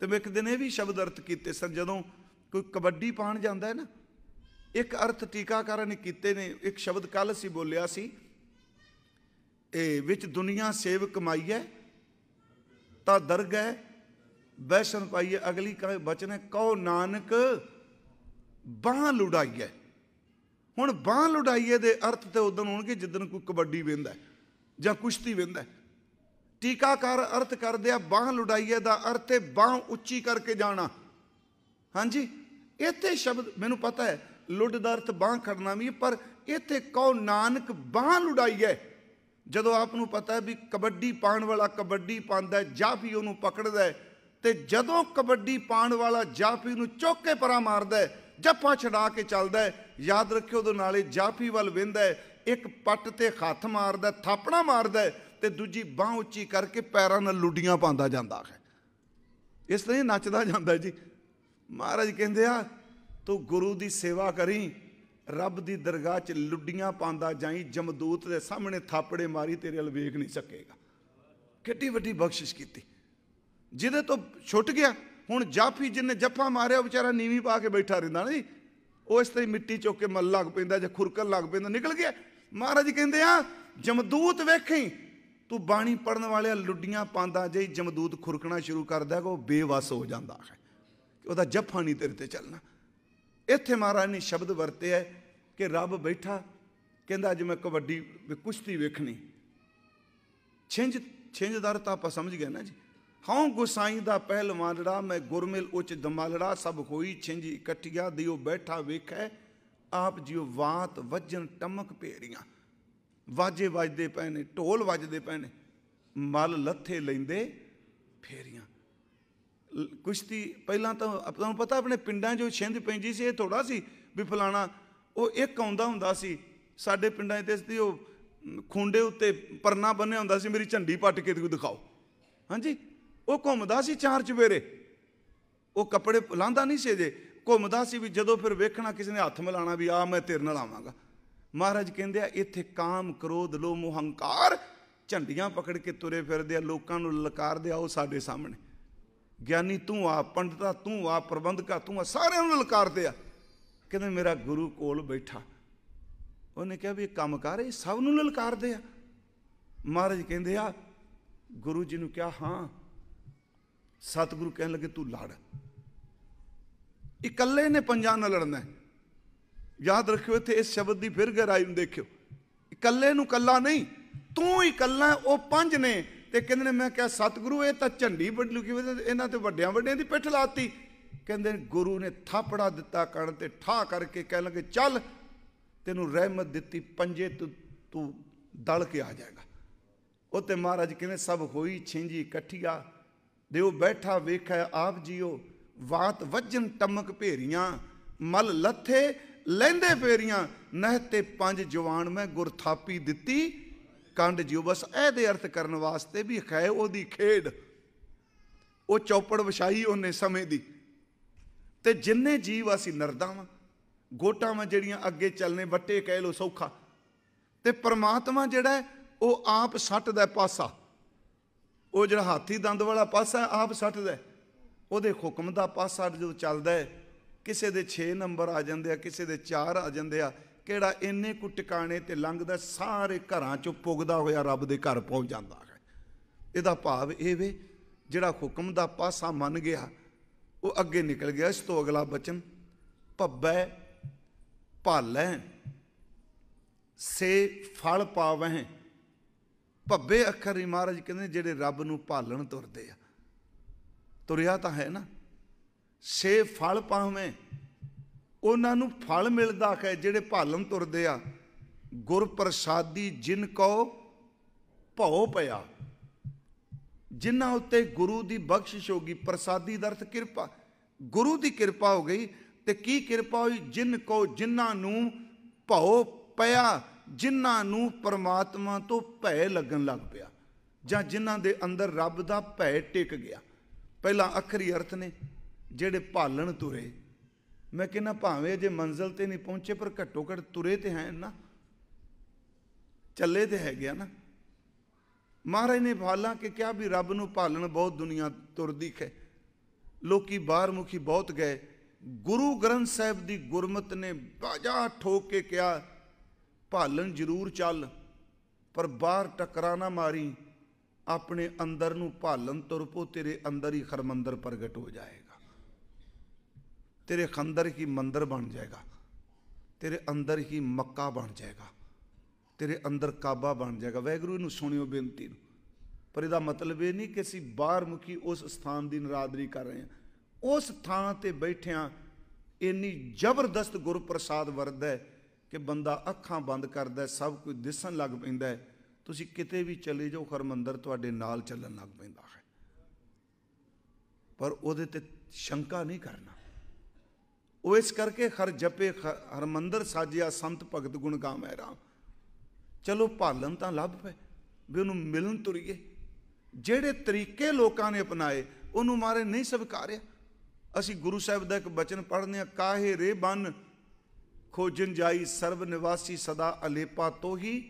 ਤੇ ਮੈਂ ਇੱਕ ਦਿਨ ਇਹ ਵੀ ਸ਼ਬਦ ਅਰਥ ਕੀਤੇ ਸਰ ਜਦੋਂ ਕੋਈ ਕਬੱਡੀ ਪਾਣ ਜਾਂਦਾ ਹੈ ਨਾ ਇੱਕ ਅਰਥ ਨੇ ਕੀਤੇ ਨੇ ਇੱਕ ਸ਼ਬਦ ਕੱਲ ਸੀ ਬੋਲਿਆ ਸੀ ਇਹ ਵਿੱਚ ਦੁਨੀਆ ਸੇਵ ਕਮਾਈ ਹੈ ਤਾਂ ਦਰਗ ਹੈ ਬੈਸਨ ਪਾਈਏ ਅਗਲੀ ਕਹੇ ਬਚਨ ਹੈ ਕਹੋ ਨਾਨਕ ਬਾਹ ਲੁੜਾਈਏ ਹੁਣ ਬਾਹ ਲੁੜਾਈਏ ਦੇ ਅਰਥ ਤੇ ਉਦੋਂ ਹੋਣਗੇ ਜਿੱਦਨ ਕੋਈ ਕਬੱਡੀ ਵਿੰਦਾ ਜਾਂ ਕੁਸ਼ਤੀ ਵਿੰਦਾ ਟੀਕਾਕਾਰ ਅਰਥ ਕਰਦੇ ਆ ਬਾਹ ਲੁੜਾਈਏ ਦਾ ਅਰਥ ਹੈ ਬਾਹ ਉੱਚੀ ਕਰਕੇ ਜਾਣਾ ਹਾਂਜੀ ਇੱਥੇ ਸ਼ਬਦ ਮੈਨੂੰ ਪਤਾ ਹੈ ਲੁੱਡ ਦਾ ਅਰਥ ਬਾਹ ਕਰਨਾ ਵੀ ਪਰ ਇੱਥੇ ਕਹੋ ਨਾਨਕ ਬਾਹ ਲੁੜਾਈ ਹੈ ਜਦੋਂ ਆਪ ਨੂੰ ਪਤਾ ਹੈ ਵੀ ਕਬੱਡੀ ਪਾਣ ਵਾਲਾ ਕਬੱਡੀ ਪਾਉਂਦਾ ਜਾਫੀ ਉਹਨੂੰ ਪਕੜਦਾ ਤੇ ਜਦੋਂ ਕਬੱਡੀ ਪਾਣ ਵਾਲਾ ਜਾਫੀ ਨੂੰ ਚੁੱਕ ਕੇ ਪਰਾਂ ਮਾਰਦਾ ਜੱਪਾ ਛਡਾ ਕੇ ਚੱਲਦਾ ਯਾਦ ਰੱਖਿਓ ਉਹਦੇ ਨਾਲੇ ਜਾਫੀ ਵੱਲ ਵਿੰਦਾ ਇੱਕ ਪੱਟ ਤੇ ਹੱਥ ਮਾਰਦਾ ਥਾਪਣਾ ਮਾਰਦਾ ਤੇ ਦੂਜੀ ਬਾਹ ਉੱਚੀ ਕਰਕੇ ਪੈਰਾਂ ਨਾਲ ਲੁੱਡੀਆਂ ਪਾਉਂਦਾ ਜਾਂਦਾ ਹੈ ਇਸ ਤਰ੍ਹਾਂ ਨੱਚਦਾ ਜਾਂਦਾ ਜੀ ਮਹਾਰਾਜ ਕਹਿੰਦੇ ਆ ਤੂੰ ਗੁਰੂ ਦੀ ਸੇਵਾ ਕਰੀ ਰੱਬ ਦੀ ਦਰਗਾਹ 'ਚ ਲੁੱਡੀਆਂ ਪਾਉਂਦਾ ਜਾਈ ਜਮਦੂਤ ਦੇ ਸਾਹਮਣੇ ਥਾਪੜੇ ਮਾਰੀ ਤੇਰੇ ਅਲ ਵੇਖ ਨਹੀਂ ਸਕੇਗਾ ਕਿੱਡੀ ਵੱਡੀ ਬਖਸ਼ਿਸ਼ ਕੀਤੀ ਜਿਹਦੇ ਤੋਂ ਛੁੱਟ ਗਿਆ ਹੁਣ ਜਾਫੀ ਜਿੰਨੇ ਜੱਫਾ ਮਾਰਿਆ ਵਿਚਾਰਾ ਨੀਵੀਂ ਪਾ ਕੇ ਬੈਠਾ ਰਹਿੰਦਾ ਜੀ ਉਹ ਇਸ ਤਰੀ ਮਿੱਟੀ ਚੁੱਕ ਕੇ ਮੱਲ ਲੱਗ ਪੈਂਦਾ ਜਾਂ ਖੁਰਕਣ ਲੱਗ ਪੈਂਦਾ ਨਿਕਲ ਗਿਆ ਮਹਾਰਾਜ ਕਹਿੰਦੇ ਆ ਜਮਦੂਤ ਵੇਖੀ ਤੂੰ ਬਾਣੀ ਪੜਨ ਵਾਲਿਆ ਲੁੱਡੀਆਂ ਪਾਉਂਦਾ ਜੇ ਜਮਦੂਤ ਖੁਰਕਣਾ ਸ਼ੁਰੂ ਕਰਦਾ ਕੋ ਬੇਵਸ ਹੋ ਜਾਂਦਾ ਹੈ ਉਹਦਾ ਜੱਫਾ ਨਹੀਂ ਤੇਰੇ ਤੇ ਚੱਲਣਾ ਇੱਥੇ ਮਹਾਰਾਜ ਨੇ ਸ਼ਬਦ ਹੈ ਕਿ ਰੱਬ ਬੈਠਾ ਕਹਿੰਦਾ ਜਿਵੇਂ ਮੈਂ ਵੀ ਕੁਸ਼ਤੀ ਵੇਖਣੀ ਛਿੰਜ ਛਿੰਜਦਾਰ ਤਾਂ ਆਪਾਂ ਸਮਝ ਗਏ ਨਾ ਜੀ ਹਉ ਗੁਸਾਈ ਦਾ ਪਹਿਲਵਾਨ ਲੜਾ ਮੈਂ ਗੁਰਮਿਲ ਉੱਚ ਦਮਾਲੜਾ ਸਭ ਹੋਈ ਛਿੰਜ ਇਕੱਠਿਆ ਦਿਓ ਬੈਠਾ ਵੇਖੈ ਆਪ ਜਿਉ ਬਾਤ ਵਜਨ ਟਮਕ ਭੇਰੀਆਂ ਵਾਜੇ ਵਜਦੇ ਪੈਣੇ ਢੋਲ ਵੱਜਦੇ ਪੈਣੇ ਮਲ ਲੱਥੇ ਲੈਂਦੇ ਫੇਰੀਆਂ ਕੁਸ਼ਤੀ ਪਹਿਲਾਂ ਤਾਂ ਤੁਹਾਨੂੰ ਪਤਾ ਆਪਣੇ ਪਿੰਡਾਂ 'ਚੋਂ ਛਿੰਦ ਪੈਂਦੀ ਸੀ ਇਹ ਥੋੜਾ ਸੀ ਵੀ ਫਲਾਣਾ ਉਹ ਇੱਕ ਆਉਂਦਾ ਹੁੰਦਾ ਸੀ ਸਾਡੇ ਪਿੰਡਾਂ 'ਚ ਤੇ ਉਹ ਖੁੰਡੇ ਉੱਤੇ ਪਰਨਾ ਬੰਨਿਆ ਹੁੰਦਾ ਸੀ ਮੇਰੀ ਝੰਡੀ ਪੱਟ ਕੇ ਤੂੰ ਦਿਖਾਓ ਹਾਂਜੀ ਉਹ ਘੁੰਮਦਾ ਸੀ ਚਾਰ ਚਵੇਰੇ ਉਹ ਕੱਪੜੇ ਲਾਂਦਾ ਨਹੀਂ ਸੀ ਜੇ ਘੁੰਮਦਾ ਸੀ ਵੀ ਜਦੋਂ ਫਿਰ ਵੇਖਣਾ ਕਿਸੇ ਨੇ ਹੱਥ ਮਿਲਾਣਾ ਵੀ ਆ ਮੈਂ ਤੇਰੇ ਨਾਲ ਆਵਾਂਗਾ ਮਹਾਰਾਜ ਕਹਿੰਦੇ ਆ ਇੱਥੇ ਕਾਮ ਕ੍ਰੋਧ ਲੋਭ ਹੰਕਾਰ ਝੰਡੀਆਂ ਪਕੜ ਕੇ ਤੁਰੇ ਫਿਰਦੇ ਆ ਲੋਕਾਂ ਨੂੰ ਲਲਕਾਰਦੇ ਆ ਉਹ ਸਾਡੇ ਸਾਹਮਣੇ ਗਿਆਨੀ ਤੂੰ ਆ ਪੰਡਤਾ ਤੂੰ ਆ ਪ੍ਰਬੰਧਕਾ ਤੂੰ ਆ ਸਾਰਿਆਂ ਨੂੰ ਲਲਕਾਰਦੇ ਆ ਕਹਿੰਦੇ ਮੇਰਾ ਗੁਰੂ ਕੋਲ ਬੈਠਾ ਉਹਨੇ ਕਿਹਾ ਵੀ ਇਹ ਕੰਮ ਕਰ ਇਹ ਸਭ ਨੂੰ ਲਲਕਾਰਦੇ ਆ ਮਹਾਰਾਜ ਕਹਿੰਦੇ ਆ ਗੁਰੂ ਜੀ ਨੂੰ ਕਿਹਾ ਹਾਂ ਸਤਿਗੁਰੂ ਕਹਿਣ ਲੱਗੇ ਤੂੰ ਲੜ ਇਕੱਲੇ ਨੇ ਪੰਜਾਂ ਨਾਲ ਲੜਨਾ ਯਾਦ ਰੱਖਿਓ ਇੱਥੇ ਇਸ ਸ਼ਬਦ ਦੀ ਫਿਰ ਗਹਿਰਾਈ ਨੂੰ ਦੇਖਿਓ ਇਕੱਲੇ ਨੂੰ ਕੱਲਾ ਨਹੀਂ ਤੂੰ ਇਕੱਲਾ ਉਹ ਪੰਜ ਨੇ ਤੇ ਕਹਿੰਦੇ ਨੇ ਮੈਂ ਕਿਹਾ ਸਤਿਗੁਰੂ ਇਹ ਤਾਂ ਝੰਡੀ ਵੱਡੀ ਲੁਕੀ ਇਹਨਾਂ ਤੇ ਵੱਡਿਆਂ ਵੱਡਿਆਂ ਦੀ ਪਿੱਠ ਲਾਤੀ ਕਹਿੰਦੇ ਗੁਰੂ ਨੇ ਥਾਪੜਾ ਦਿੱਤਾ ਕਣ ਤੇ ਠਾ ਕਰਕੇ ਕਹਿ ਲਗੇ ਚੱਲ ਤੈਨੂੰ ਰਹਿਮਤ ਦਿੱਤੀ ਪੰਜੇ ਤੂੰ ਤੂੰ ਦਲ ਕੇ ਆ ਜਾਏਗਾ ਉਹ ਤੇ ਮਹਾਰਾਜ ਕਿਵੇਂ ਸਭ ਹੋਈ ਛਿੰਜੀ ਇਕੱਠੀਆ ਉਹ ਬੈਠਾ ਵੇਖਿਆ ਆਪ ਜੀਓ ਵਾਤ ਵਜਨ ਟਮਕ ਭੇਰੀਆਂ ਮਲ ਲੱਥੇ ਲੈਂਦੇ ਫੇਰੀਆਂ ਨਹਿ ਤੇ ਪੰਜ ਜਵਾਨ ਮੈਂ ਗੁਰ ਥਾਪੀ ਦਿੱਤੀ ਕੰਡ ਜਿਉ ਬਸ ਇਹਦੇ ਅਰਥ ਕਰਨ ਵਾਸਤੇ ਵੀ ਖੈ ਉਹਦੀ ਖੇਡ ਉਹ ਚੌਪੜ ਵਿਛਾਈ ਉਹਨੇ ਸਮੇਂ ਦੀ ਤੇ ਜਿੰਨੇ ਜੀਵ ਅਸੀਂ ਨਰਦਾਂ ਵਾਂ ਗੋਟਾਂ ਵਾਂ ਜਿਹੜੀਆਂ ਅੱਗੇ ਚੱਲਨੇ ਵੱਟੇ ਕਹਿ ਲੋ ਸੌਖਾ ਤੇ ਪ੍ਰਮਾਤਮਾ ਜਿਹੜਾ ਉਹ ਆਪ ਸੱਟਦਾ ਦਾ ਪਾਸਾ ਉਹ ਜਿਹੜਾ ਹਾਥੀ ਦੰਦ ਵਾਲਾ ਪਾਸਾ ਆਪ ਸੱਟਦਾ ਦਾ ਉਹਦੇ ਹੁਕਮ ਦਾ ਪਾਸਾ ਜੋ ਚੱਲਦਾ ਹੈ ਕਿਸੇ ਦੇ 6 ਨੰਬਰ ਆ ਜਾਂਦੇ ਆ ਕਿਸੇ ਦੇ 4 ਆ ਜਾਂਦੇ ਆ ਕਿਹੜਾ ਇੰਨੇ ਕੁ ਟਿਕਾਣੇ ਤੇ ਲੰਘਦਾ ਸਾਰੇ ਘਰਾਂ ਚੋਂ ਪੁੱਗਦਾ ਹੋਇਆ ਰੱਬ ਦੇ ਘਰ ਪਹੁੰਚ ਜਾਂਦਾ ਹੈ ਇਹਦਾ ਭਾਵ ਇਹ ਵੇ ਜਿਹੜਾ ਹੁਕਮ ਦਾ ਪਾਸਾ ਮੰਨ ਗਿਆ ਉਹ ਅੱਗੇ ਨਿਕਲ ਗਿਆ ਇਸ ਤੋਂ ਅਗਲਾ ਬਚਨ ਭੱਬੈ ਭਾਲੈ ਸੇ ਫਲ ਪਾਵਹਿ ਭੱਬੇ ਅੱਖਰ ਹੀ ਮਹਾਰਾਜ ਕਹਿੰਦੇ ਜਿਹੜੇ ਰੱਬ ਨੂੰ ਭਾਲਣ ਤੁਰਦੇ ਆ ਤੁਰਿਆ ਤਾਂ ਹੈ ਨਾ ਸੇ ਫਲ ਪਾਵੇਂ ਉਹਨਾਂ ਨੂੰ ਫਲ ਮਿਲਦਾ ਹੈ ਜਿਹੜੇ ਭਾਲਮ ਤੁਰਦੇ ਆ ਗੁਰ ਪ੍ਰਸਾਦੀ ਜਿਨ ਕੋ ਭਉ ਪਿਆ ਜਿਨ੍ਹਾਂ ਉੱਤੇ ਗੁਰੂ ਦੀ ਬਖਸ਼ਿਸ਼ ਹੋ ਗਈ ਪ੍ਰਸਾਦੀ ਦਾ ਅਰਥ ਕਿਰਪਾ ਗੁਰੂ ਦੀ ਕਿਰਪਾ ਹੋ ਗਈ ਤੇ ਕੀ ਕਿਰਪਾ ਹੋਈ ਜਿਨ ਕੋ ਜਿਨ੍ਹਾਂ ਨੂੰ ਭਉ ਪਿਆ ਜਿਨ੍ਹਾਂ ਨੂੰ ਪਰਮਾਤਮਾ ਤੋਂ ਭੈ ਲੱਗਣ ਲੱਗ ਪਿਆ ਜਾਂ ਜਿਨ੍ਹਾਂ ਦੇ ਅੰਦਰ ਰੱਬ ਦਾ ਭੈ ਟਿਕ ਗਿਆ ਪਹਿਲਾ ਅਖਰੀ ਅਰਥ ਨੇ ਜਿਹੜੇ ਭਾਲਣ ਤੁਰੇ ਮੈਂ ਕਿਹਾ ਭਾਵੇਂ ਜੇ ਮੰਜ਼ਲ ਤੇ ਨਹੀਂ ਪਹੁੰਚੇ ਪਰ ਘੱਟੋ ਘੱਟ ਤੁਰੇ ਤੇ ਹੈ ਨਾ ਚੱਲੇ ਤੇ ਹੈ ਗਿਆ ਨਾ ਮਹਾਰਾਜ ਨੇ ਭਾਲਾ ਕਿ ਕਿਹਾ ਵੀ ਰੱਬ ਨੂੰ ਭਾਲਣ ਬਹੁਤ ਦੁਨੀਆ ਤੁਰਦੀ ਹੈ ਲੋਕੀ ਬਾਹਰ ਮੁਖੀ ਬਹੁਤ ਗਏ ਗੁਰੂ ਗ੍ਰੰਥ ਸਾਹਿਬ ਦੀ ਗੁਰਮਤ ਨੇ ਬਾਜਾ ਠੋਕ ਕੇ ਕਿਹਾ ਭਾਲਣ ਜ਼ਰੂਰ ਚੱਲ ਪਰ ਬਾਹਰ ਟਕਰਾ ਨਾ ਮਾਰੀ ਆਪਣੇ ਅੰਦਰ ਨੂੰ ਭਾਲਣ ਤੁਰ ਪੋ ਤੇਰੇ ਅੰਦਰ ਹੀ ਖਰਮੰਦਰ ਪ੍ਰਗਟ ਹੋ ਜਾਏ ਤੇਰੇ ਖੰਦਰ ਹੀ ਮੰਦਰ ਬਣ ਜਾਏਗਾ ਤੇਰੇ ਅੰਦਰ ਹੀ ਮੱਕਾ ਬਣ ਜਾਏਗਾ ਤੇਰੇ ਅੰਦਰ ਕਾਬਾ ਬਣ ਜਾਏਗਾ ਵੈਗਰੂ ਨੂੰ ਸੁਣਿਓ ਬੇਨਤੀ ਨੂੰ ਪਰ ਇਹਦਾ ਮਤਲਬ ਇਹ ਨਹੀਂ ਕਿ ਅਸੀਂ ਬਾਹਰ ਮੁਖੀ ਉਸ ਸਥਾਨ ਦੀ ਨਰਾਦਰੀ ਕਰ ਰਹੇ ਹਾਂ ਉਸ ਥਾਂ ਤੇ ਬੈਠਿਆਂ ਇੰਨੀ ਜ਼ਬਰਦਸਤ ਗੁਰਪ੍ਰਸਾਦ ਵਰਦਾ ਹੈ ਕਿ ਬੰਦਾ ਅੱਖਾਂ ਬੰਦ ਕਰਦਾ ਸਭ ਕੁਝ ਦਿਸਣ ਲੱਗ ਪੈਂਦਾ ਤੁਸੀਂ ਕਿਤੇ ਵੀ ਚਲੇ ਜਾਓ ਹਰਮੰਦਰ ਤੁਹਾਡੇ ਨਾਲ ਚੱਲਣ ਲੱਗ ਪੈਂਦਾ ਹੈ ਪਰ ਉਹਦੇ ਤੇ ਸ਼ੰਕਾ ਨਹੀਂ ਕਰਨਾ ਉਹ ਇਸ ਕਰਕੇ ਹਰ ਜਪੇ ਮੰਦਰ ਸਾਜਿਆ ਸੰਤ ਭਗਤ ਗੁਣ ਗਾਵੇ ਰਾਮ ਚਲੋ ਭਾਲਨ ਤਾਂ ਲੱਭ ਪਏ ਵੀ ਉਹਨੂੰ ਮਿਲਣ ਤੁਰੀਏ ਜਿਹੜੇ ਤਰੀਕੇ ਲੋਕਾਂ ਨੇ ਅਪਣਾਏ ਉਹਨੂੰ ਮਾਰੇ ਨਹੀਂ ਸਵਕਾਰਿਆ ਅਸੀਂ ਗੁਰੂ ਸਾਹਿਬ ਦਾ ਇੱਕ ਬਚਨ ਪੜ੍ਹਨੇ ਆ ਕਾਹੇ ਰੇ ਬਨ ਖੋਜਨ ਜਾਈ ਸਰਬ ਨਿਵਾਸੀ ਸਦਾ ਅਲੇਪਾ ਤੋਹੀ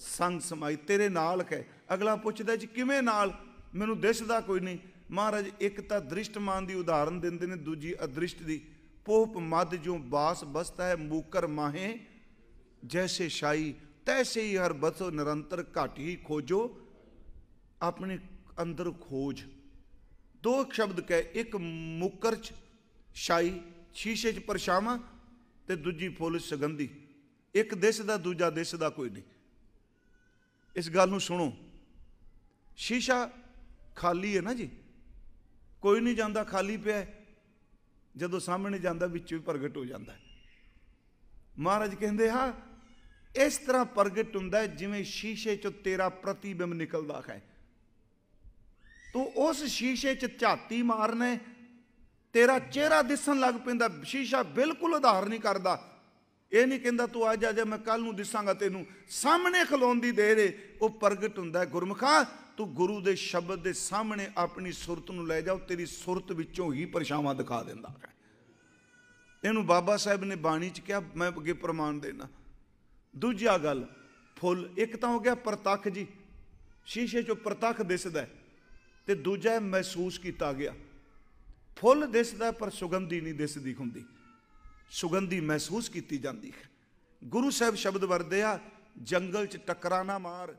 ਸੰਗ ਸਮਾਈ ਤੇਰੇ ਨਾਲ ਹੈ ਅਗਲਾ ਪੁੱਛਦਾ ਜੀ ਕਿਵੇਂ ਨਾਲ ਮੈਨੂੰ ਦਿਸਦਾ ਕੋਈ ਨਹੀਂ ਮਹਾਰਾਜ ਇੱਕ ਤਾਂ ਦ੍ਰਿਸ਼ਟਮਾਨ ਦੀ ਉਦਾਹਰਨ ਦਿੰਦੇ ਨੇ ਦੂਜੀ ਅਦ੍ਰਿਸ਼ਟ ਦੀ पोप मद जो बास बसता है मूकर माहे जैसे शाही तैसे ही हर बसो निरंतर घट ही खोजो ਆਪਣੇ ਅੰਦਰ ਖੋਜ ਦੋ ਸ਼ਬਦ ਕਹਿ ਇੱਕ ਮੁਕਰ ਚ ਸ਼ਾਈ ਸ਼ੀਸ਼ੇ ਚ ਪਰਛਾਵਾਂ ਤੇ ਦੂਜੀ ਫੁੱਲ ਸੁਗੰਧੀ ਇੱਕ ਦਿਸ ਦਾ ਦੂਜਾ ਦਿਸ ਦਾ ਕੋਈ ਨਹੀਂ ਇਸ ਗੱਲ ਨੂੰ ਸੁਣੋ ਸ਼ੀਸ਼ਾ ਖਾਲੀ ਹੈ ਨਾ ਜੀ ਕੋਈ ਨਹੀਂ ਜਾਂਦਾ ਖਾਲੀ ਪਿਆ ਜਦੋਂ ਸਾਹਮਣੇ ਜਾਂਦਾ ਵਿੱਚੋਂ ਹੀ ਪ੍ਰਗਟ ਹੋ ਜਾਂਦਾ ਮਹਾਰਾਜ ਕਹਿੰਦੇ ਹਾਂ ਇਸ ਤਰ੍ਹਾਂ ਪ੍ਰਗਟ ਹੁੰਦਾ ਜਿਵੇਂ ਸ਼ੀਸ਼ੇ ਚੋਂ ਤੇਰਾ ਪ੍ਰਤੀਬਿੰਬ ਨਿਕਲਦਾ ਹੈ ਤੂੰ ਉਸ ਸ਼ੀਸ਼ੇ 'ਚ ਝਾਤੀ ਮਾਰਨੇ ਤੇਰਾ ਚਿਹਰਾ ਦਿਸਣ ਲੱਗ ਪੈਂਦਾ ਸ਼ੀਸ਼ਾ ਬਿਲਕੁਲ ਆਧਾਰ ਨਹੀਂ ਕਰਦਾ ਇਹ ਨਹੀਂ ਕਹਿੰਦਾ ਤੂੰ ਆ ਜਾ ਮੈਂ ਕੱਲ ਨੂੰ ਦਿਸਾਂਗਾ ਤੈਨੂੰ ਸਾਹਮਣੇ ਖਲੋਣ ਦੀ ਦੇਰ ਉਹ ਪ੍ਰਗਟ ਹੁੰਦਾ ਗੁਰਮਖਾ ਤੂੰ ਗੁਰੂ ਦੇ ਸ਼ਬਦ ਦੇ ਸਾਹਮਣੇ ਆਪਣੀ ਸੁਰਤ ਨੂੰ ਲੈ ਜਾਓ ਤੇਰੀ ਸੁਰਤ ਵਿੱਚੋਂ ਹੀ ਪਰਛਾਵਾਂ ਦਿਖਾ ਦਿੰਦਾ ਹੈ ਇਹਨੂੰ ਬਾਬਾ ਸਾਹਿਬ ਨੇ ਬਾਣੀ 'ਚ ਕਿਹਾ ਮੈਂ ਅੱਗੇ ਪ੍ਰਮਾਣ ਦੇਣਾ ਦੂਜਾ ਗੱਲ ਫੁੱਲ ਇੱਕ ਤਾਂ ਹੋ ਗਿਆ ਪ੍ਰਤੱਖ ਜੀ ਸ਼ੀਸ਼ੇ 'ਚੋਂ ਪ੍ਰਤੱਖ ਦਿਸਦਾ ਤੇ ਦੂਜਾ ਮਹਿਸੂਸ ਕੀਤਾ ਗਿਆ ਫੁੱਲ ਦਿਸਦਾ ਪਰ ਸੁਗੰਧੀ ਨਹੀਂ ਦਿਸਦੀ ਹੁੰਦੀ ਸੁਗੰਧੀ ਮਹਿਸੂਸ ਕੀਤੀ ਜਾਂਦੀ ਹੈ ਗੁਰੂ ਸਾਹਿਬ ਸ਼ਬਦ ਵਰਦੇ ਆ ਜੰਗਲ 'ਚ ਟਕਰਾ ਨਾ ਮਾਰ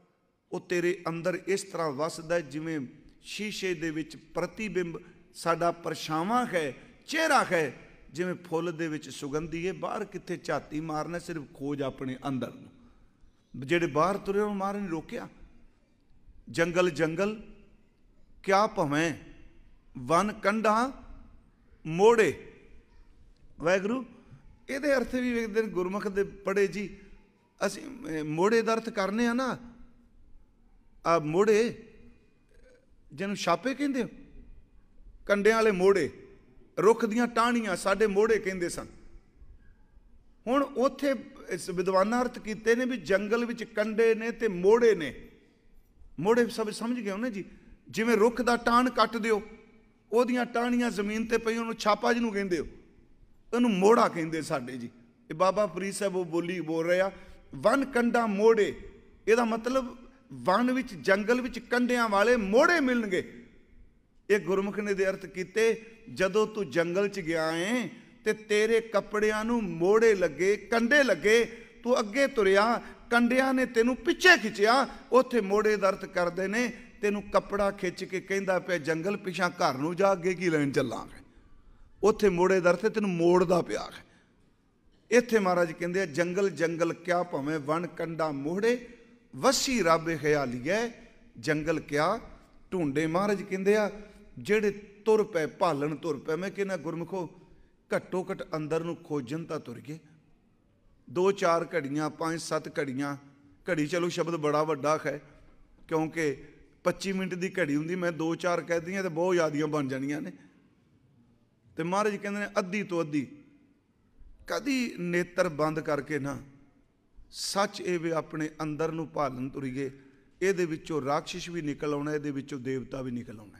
ਉਹ ਤੇਰੇ ਅੰਦਰ ਇਸ ਤਰ੍ਹਾਂ ਵਸਦਾ ਜਿਵੇਂ ਸ਼ੀਸ਼ੇ ਦੇ ਵਿੱਚ ਪ੍ਰਤੀਬਿੰਬ ਸਾਡਾ ਪਰਛਾਵਾਂ ਹੈ ਚਿਹਰਾ ਹੈ ਜਿਵੇਂ ਫੁੱਲ ਦੇ ਵਿੱਚ ਸੁਗੰਧੀ ਹੈ ਬਾਹਰ ਕਿੱਥੇ ਝਾਤੀ ਮਾਰਨਾ ਸਿਰਫ ਖੋਜ ਆਪਣੇ ਅੰਦਰ ਨੂੰ ਜਿਹੜੇ ਬਾਹਰ ਤੁਰੇ ਉਹ ਮਾਰਨ ਰੋਕਿਆ ਜੰਗਲ ਜੰਗਲ ਕਿਆ ਭਵੇਂ ਵਨ ਕੰਡਾ ਮੋੜੇ ਵੈਗਰੂ ਇਹਦੇ ਅਰਥ ਵੀ ਵੇਖਦੇ ਨੇ ਗੁਰਮੁਖ ਦੇ ਪੜੇ ਜੀ ਅਸੀਂ ਮੋੜੇ ਦਾ ਅਰਥ ਕਰਨੇ ਆ ਨਾ ਆ ਮੋੜੇ ਜਿਹਨੂੰ ਛਾਪੇ ਕਹਿੰਦੇ ਹੋ ਕੰਡਿਆਂ ਵਾਲੇ ਮੋੜੇ ਰੁੱਖ ਦੀਆਂ ਟਾਹਣੀਆਂ ਸਾਡੇ ਮੋੜੇ ਕਹਿੰਦੇ ਸਨ ਹੁਣ ਉੱਥੇ ਇਸ ਵਿਦਵਾਨਾਂ ਅਰਥ ਕੀਤੇ ਨੇ ਵੀ ਜੰਗਲ ਵਿੱਚ ਕੰਡੇ ਨੇ ਤੇ ਮੋੜੇ ਨੇ ਮੋੜੇ ਸਭ ਸਮਝ ਗਏ ਉਹਨੇ ਜੀ ਜਿਵੇਂ ਰੁੱਖ ਦਾ ਟਾਣ ਕੱਟ ਦਿਓ ਉਹਦੀਆਂ ਟਾਹਣੀਆਂ ਜ਼ਮੀਨ ਤੇ ਪਈ ਉਹਨੂੰ ਛਾਪਾ ਜਿਹਨੂੰ ਕਹਿੰਦੇ ਹੋ ਉਹਨੂੰ ਮੋੜਾ ਕਹਿੰਦੇ ਸਾਡੇ ਜੀ ਇਹ ਬਾਬਾ ਫਰੀਦ ਸਾਹਿਬ ਉਹ ਬੋਲੀ ਬੋਲ ਰਿਹਾ ਵਨ ਕੰਡਾ ਮੋੜੇ ਇਹਦਾ ਮਤਲਬ ਵਣ ਵਿੱਚ ਜੰਗਲ ਵਿੱਚ ਕੰਡਿਆਂ ਵਾਲੇ ਮੋੜੇ ਮਿਲਣਗੇ ਇਹ ਗੁਰਮੁਖ ਨੇ ਦੇ ਅਰਥ ਕੀਤੇ ਜਦੋਂ ਤੂੰ ਜੰਗਲ 'ਚ ਗਿਆ ਏ ਤੇ ਤੇਰੇ ਕੱਪੜਿਆਂ ਨੂੰ ਮੋੜੇ ਲੱਗੇ ਕੰਡੇ ਲੱਗੇ ਤੂੰ ਅੱਗੇ ਤੁਰਿਆ ਕੰਡਿਆਂ ਨੇ ਤੈਨੂੰ ਪਿੱਛੇ ਖਿੱਚਿਆ ਉੱਥੇ ਮੋੜੇ ਦਰਤ ਕਰਦੇ ਨੇ ਤੈਨੂੰ ਕੱਪੜਾ ਖਿੱਚ ਕੇ ਕਹਿੰਦਾ ਪਿਆ ਜੰਗਲ ਪਿਛਾ ਘਰ ਨੂੰ ਜਾ ਅੱਗੇ ਕੀ ਲੈਣ ਚੱਲਾਂਗੇ ਉੱਥੇ ਮੋੜੇ ਦਰਦ ਤੈਨੂੰ ਮੋੜਦਾ ਪਿਆ ਇੱਥੇ ਮਹਾਰਾਜ ਕਹਿੰਦੇ ਆ ਜੰਗਲ ਜੰਗਲ ਕਿਆ ਭਵੇਂ ਵਣ ਕੰਡਾ ਮੋੜੇ ਵਸੀ ਰੱਬ ਖਿਆਲੀਏ ਜੰਗਲ ਕਿਆ ਢੂੰਡੇ ਮਹਾਰਾਜ ਕਹਿੰਦੇ ਆ ਜਿਹੜੇ ਤੁਰ ਪੈ ਭਾਲਣ ਤੁਰ ਪੈ ਮੈਂ ਕਿਹਾ ਗੁਰਮਖੋ ਘੱਟੋ ਘਟ ਅੰਦਰ ਨੂੰ ਖੋਜਣ ਤਾਂ ਤੁਰ ਗਏ ਦੋ ਚਾਰ ਘੜੀਆਂ ਪੰਜ ਸੱਤ ਘੜੀਆਂ ਘੜੀ ਚਲੋ ਸ਼ਬਦ ਬੜਾ ਵੱਡਾ ਹੈ ਕਿਉਂਕਿ 25 ਮਿੰਟ ਦੀ ਘੜੀ ਹੁੰਦੀ ਮੈਂ ਦੋ ਚਾਰ ਕਹਿ ਤੇ ਬਹੁਤ ਯਾਦੀਆਂ ਬਣ ਜਾਣੀਆਂ ਨੇ ਤੇ ਮਹਾਰਾਜ ਕਹਿੰਦੇ ਨੇ ਅੱਧੀ ਤੋਂ ਅੱਧੀ ਕਦੀ ਨੇਤਰ ਬੰਦ ਕਰਕੇ ਨਾ ਸੱਚ ਇਹ ਵੀ ਆਪਣੇ ਅੰਦਰ ਨੂੰ ਭਾਲਣ ਤੁਰੀਏ ਇਹਦੇ ਵਿੱਚੋਂ ਰਾਖਸ਼ ਵੀ ਨਿਕਲ ਆਉਣਾ ਇਹਦੇ ਵਿੱਚੋਂ ਦੇਵਤਾ ਵੀ ਨਿਕਲ ਆਉਣਾ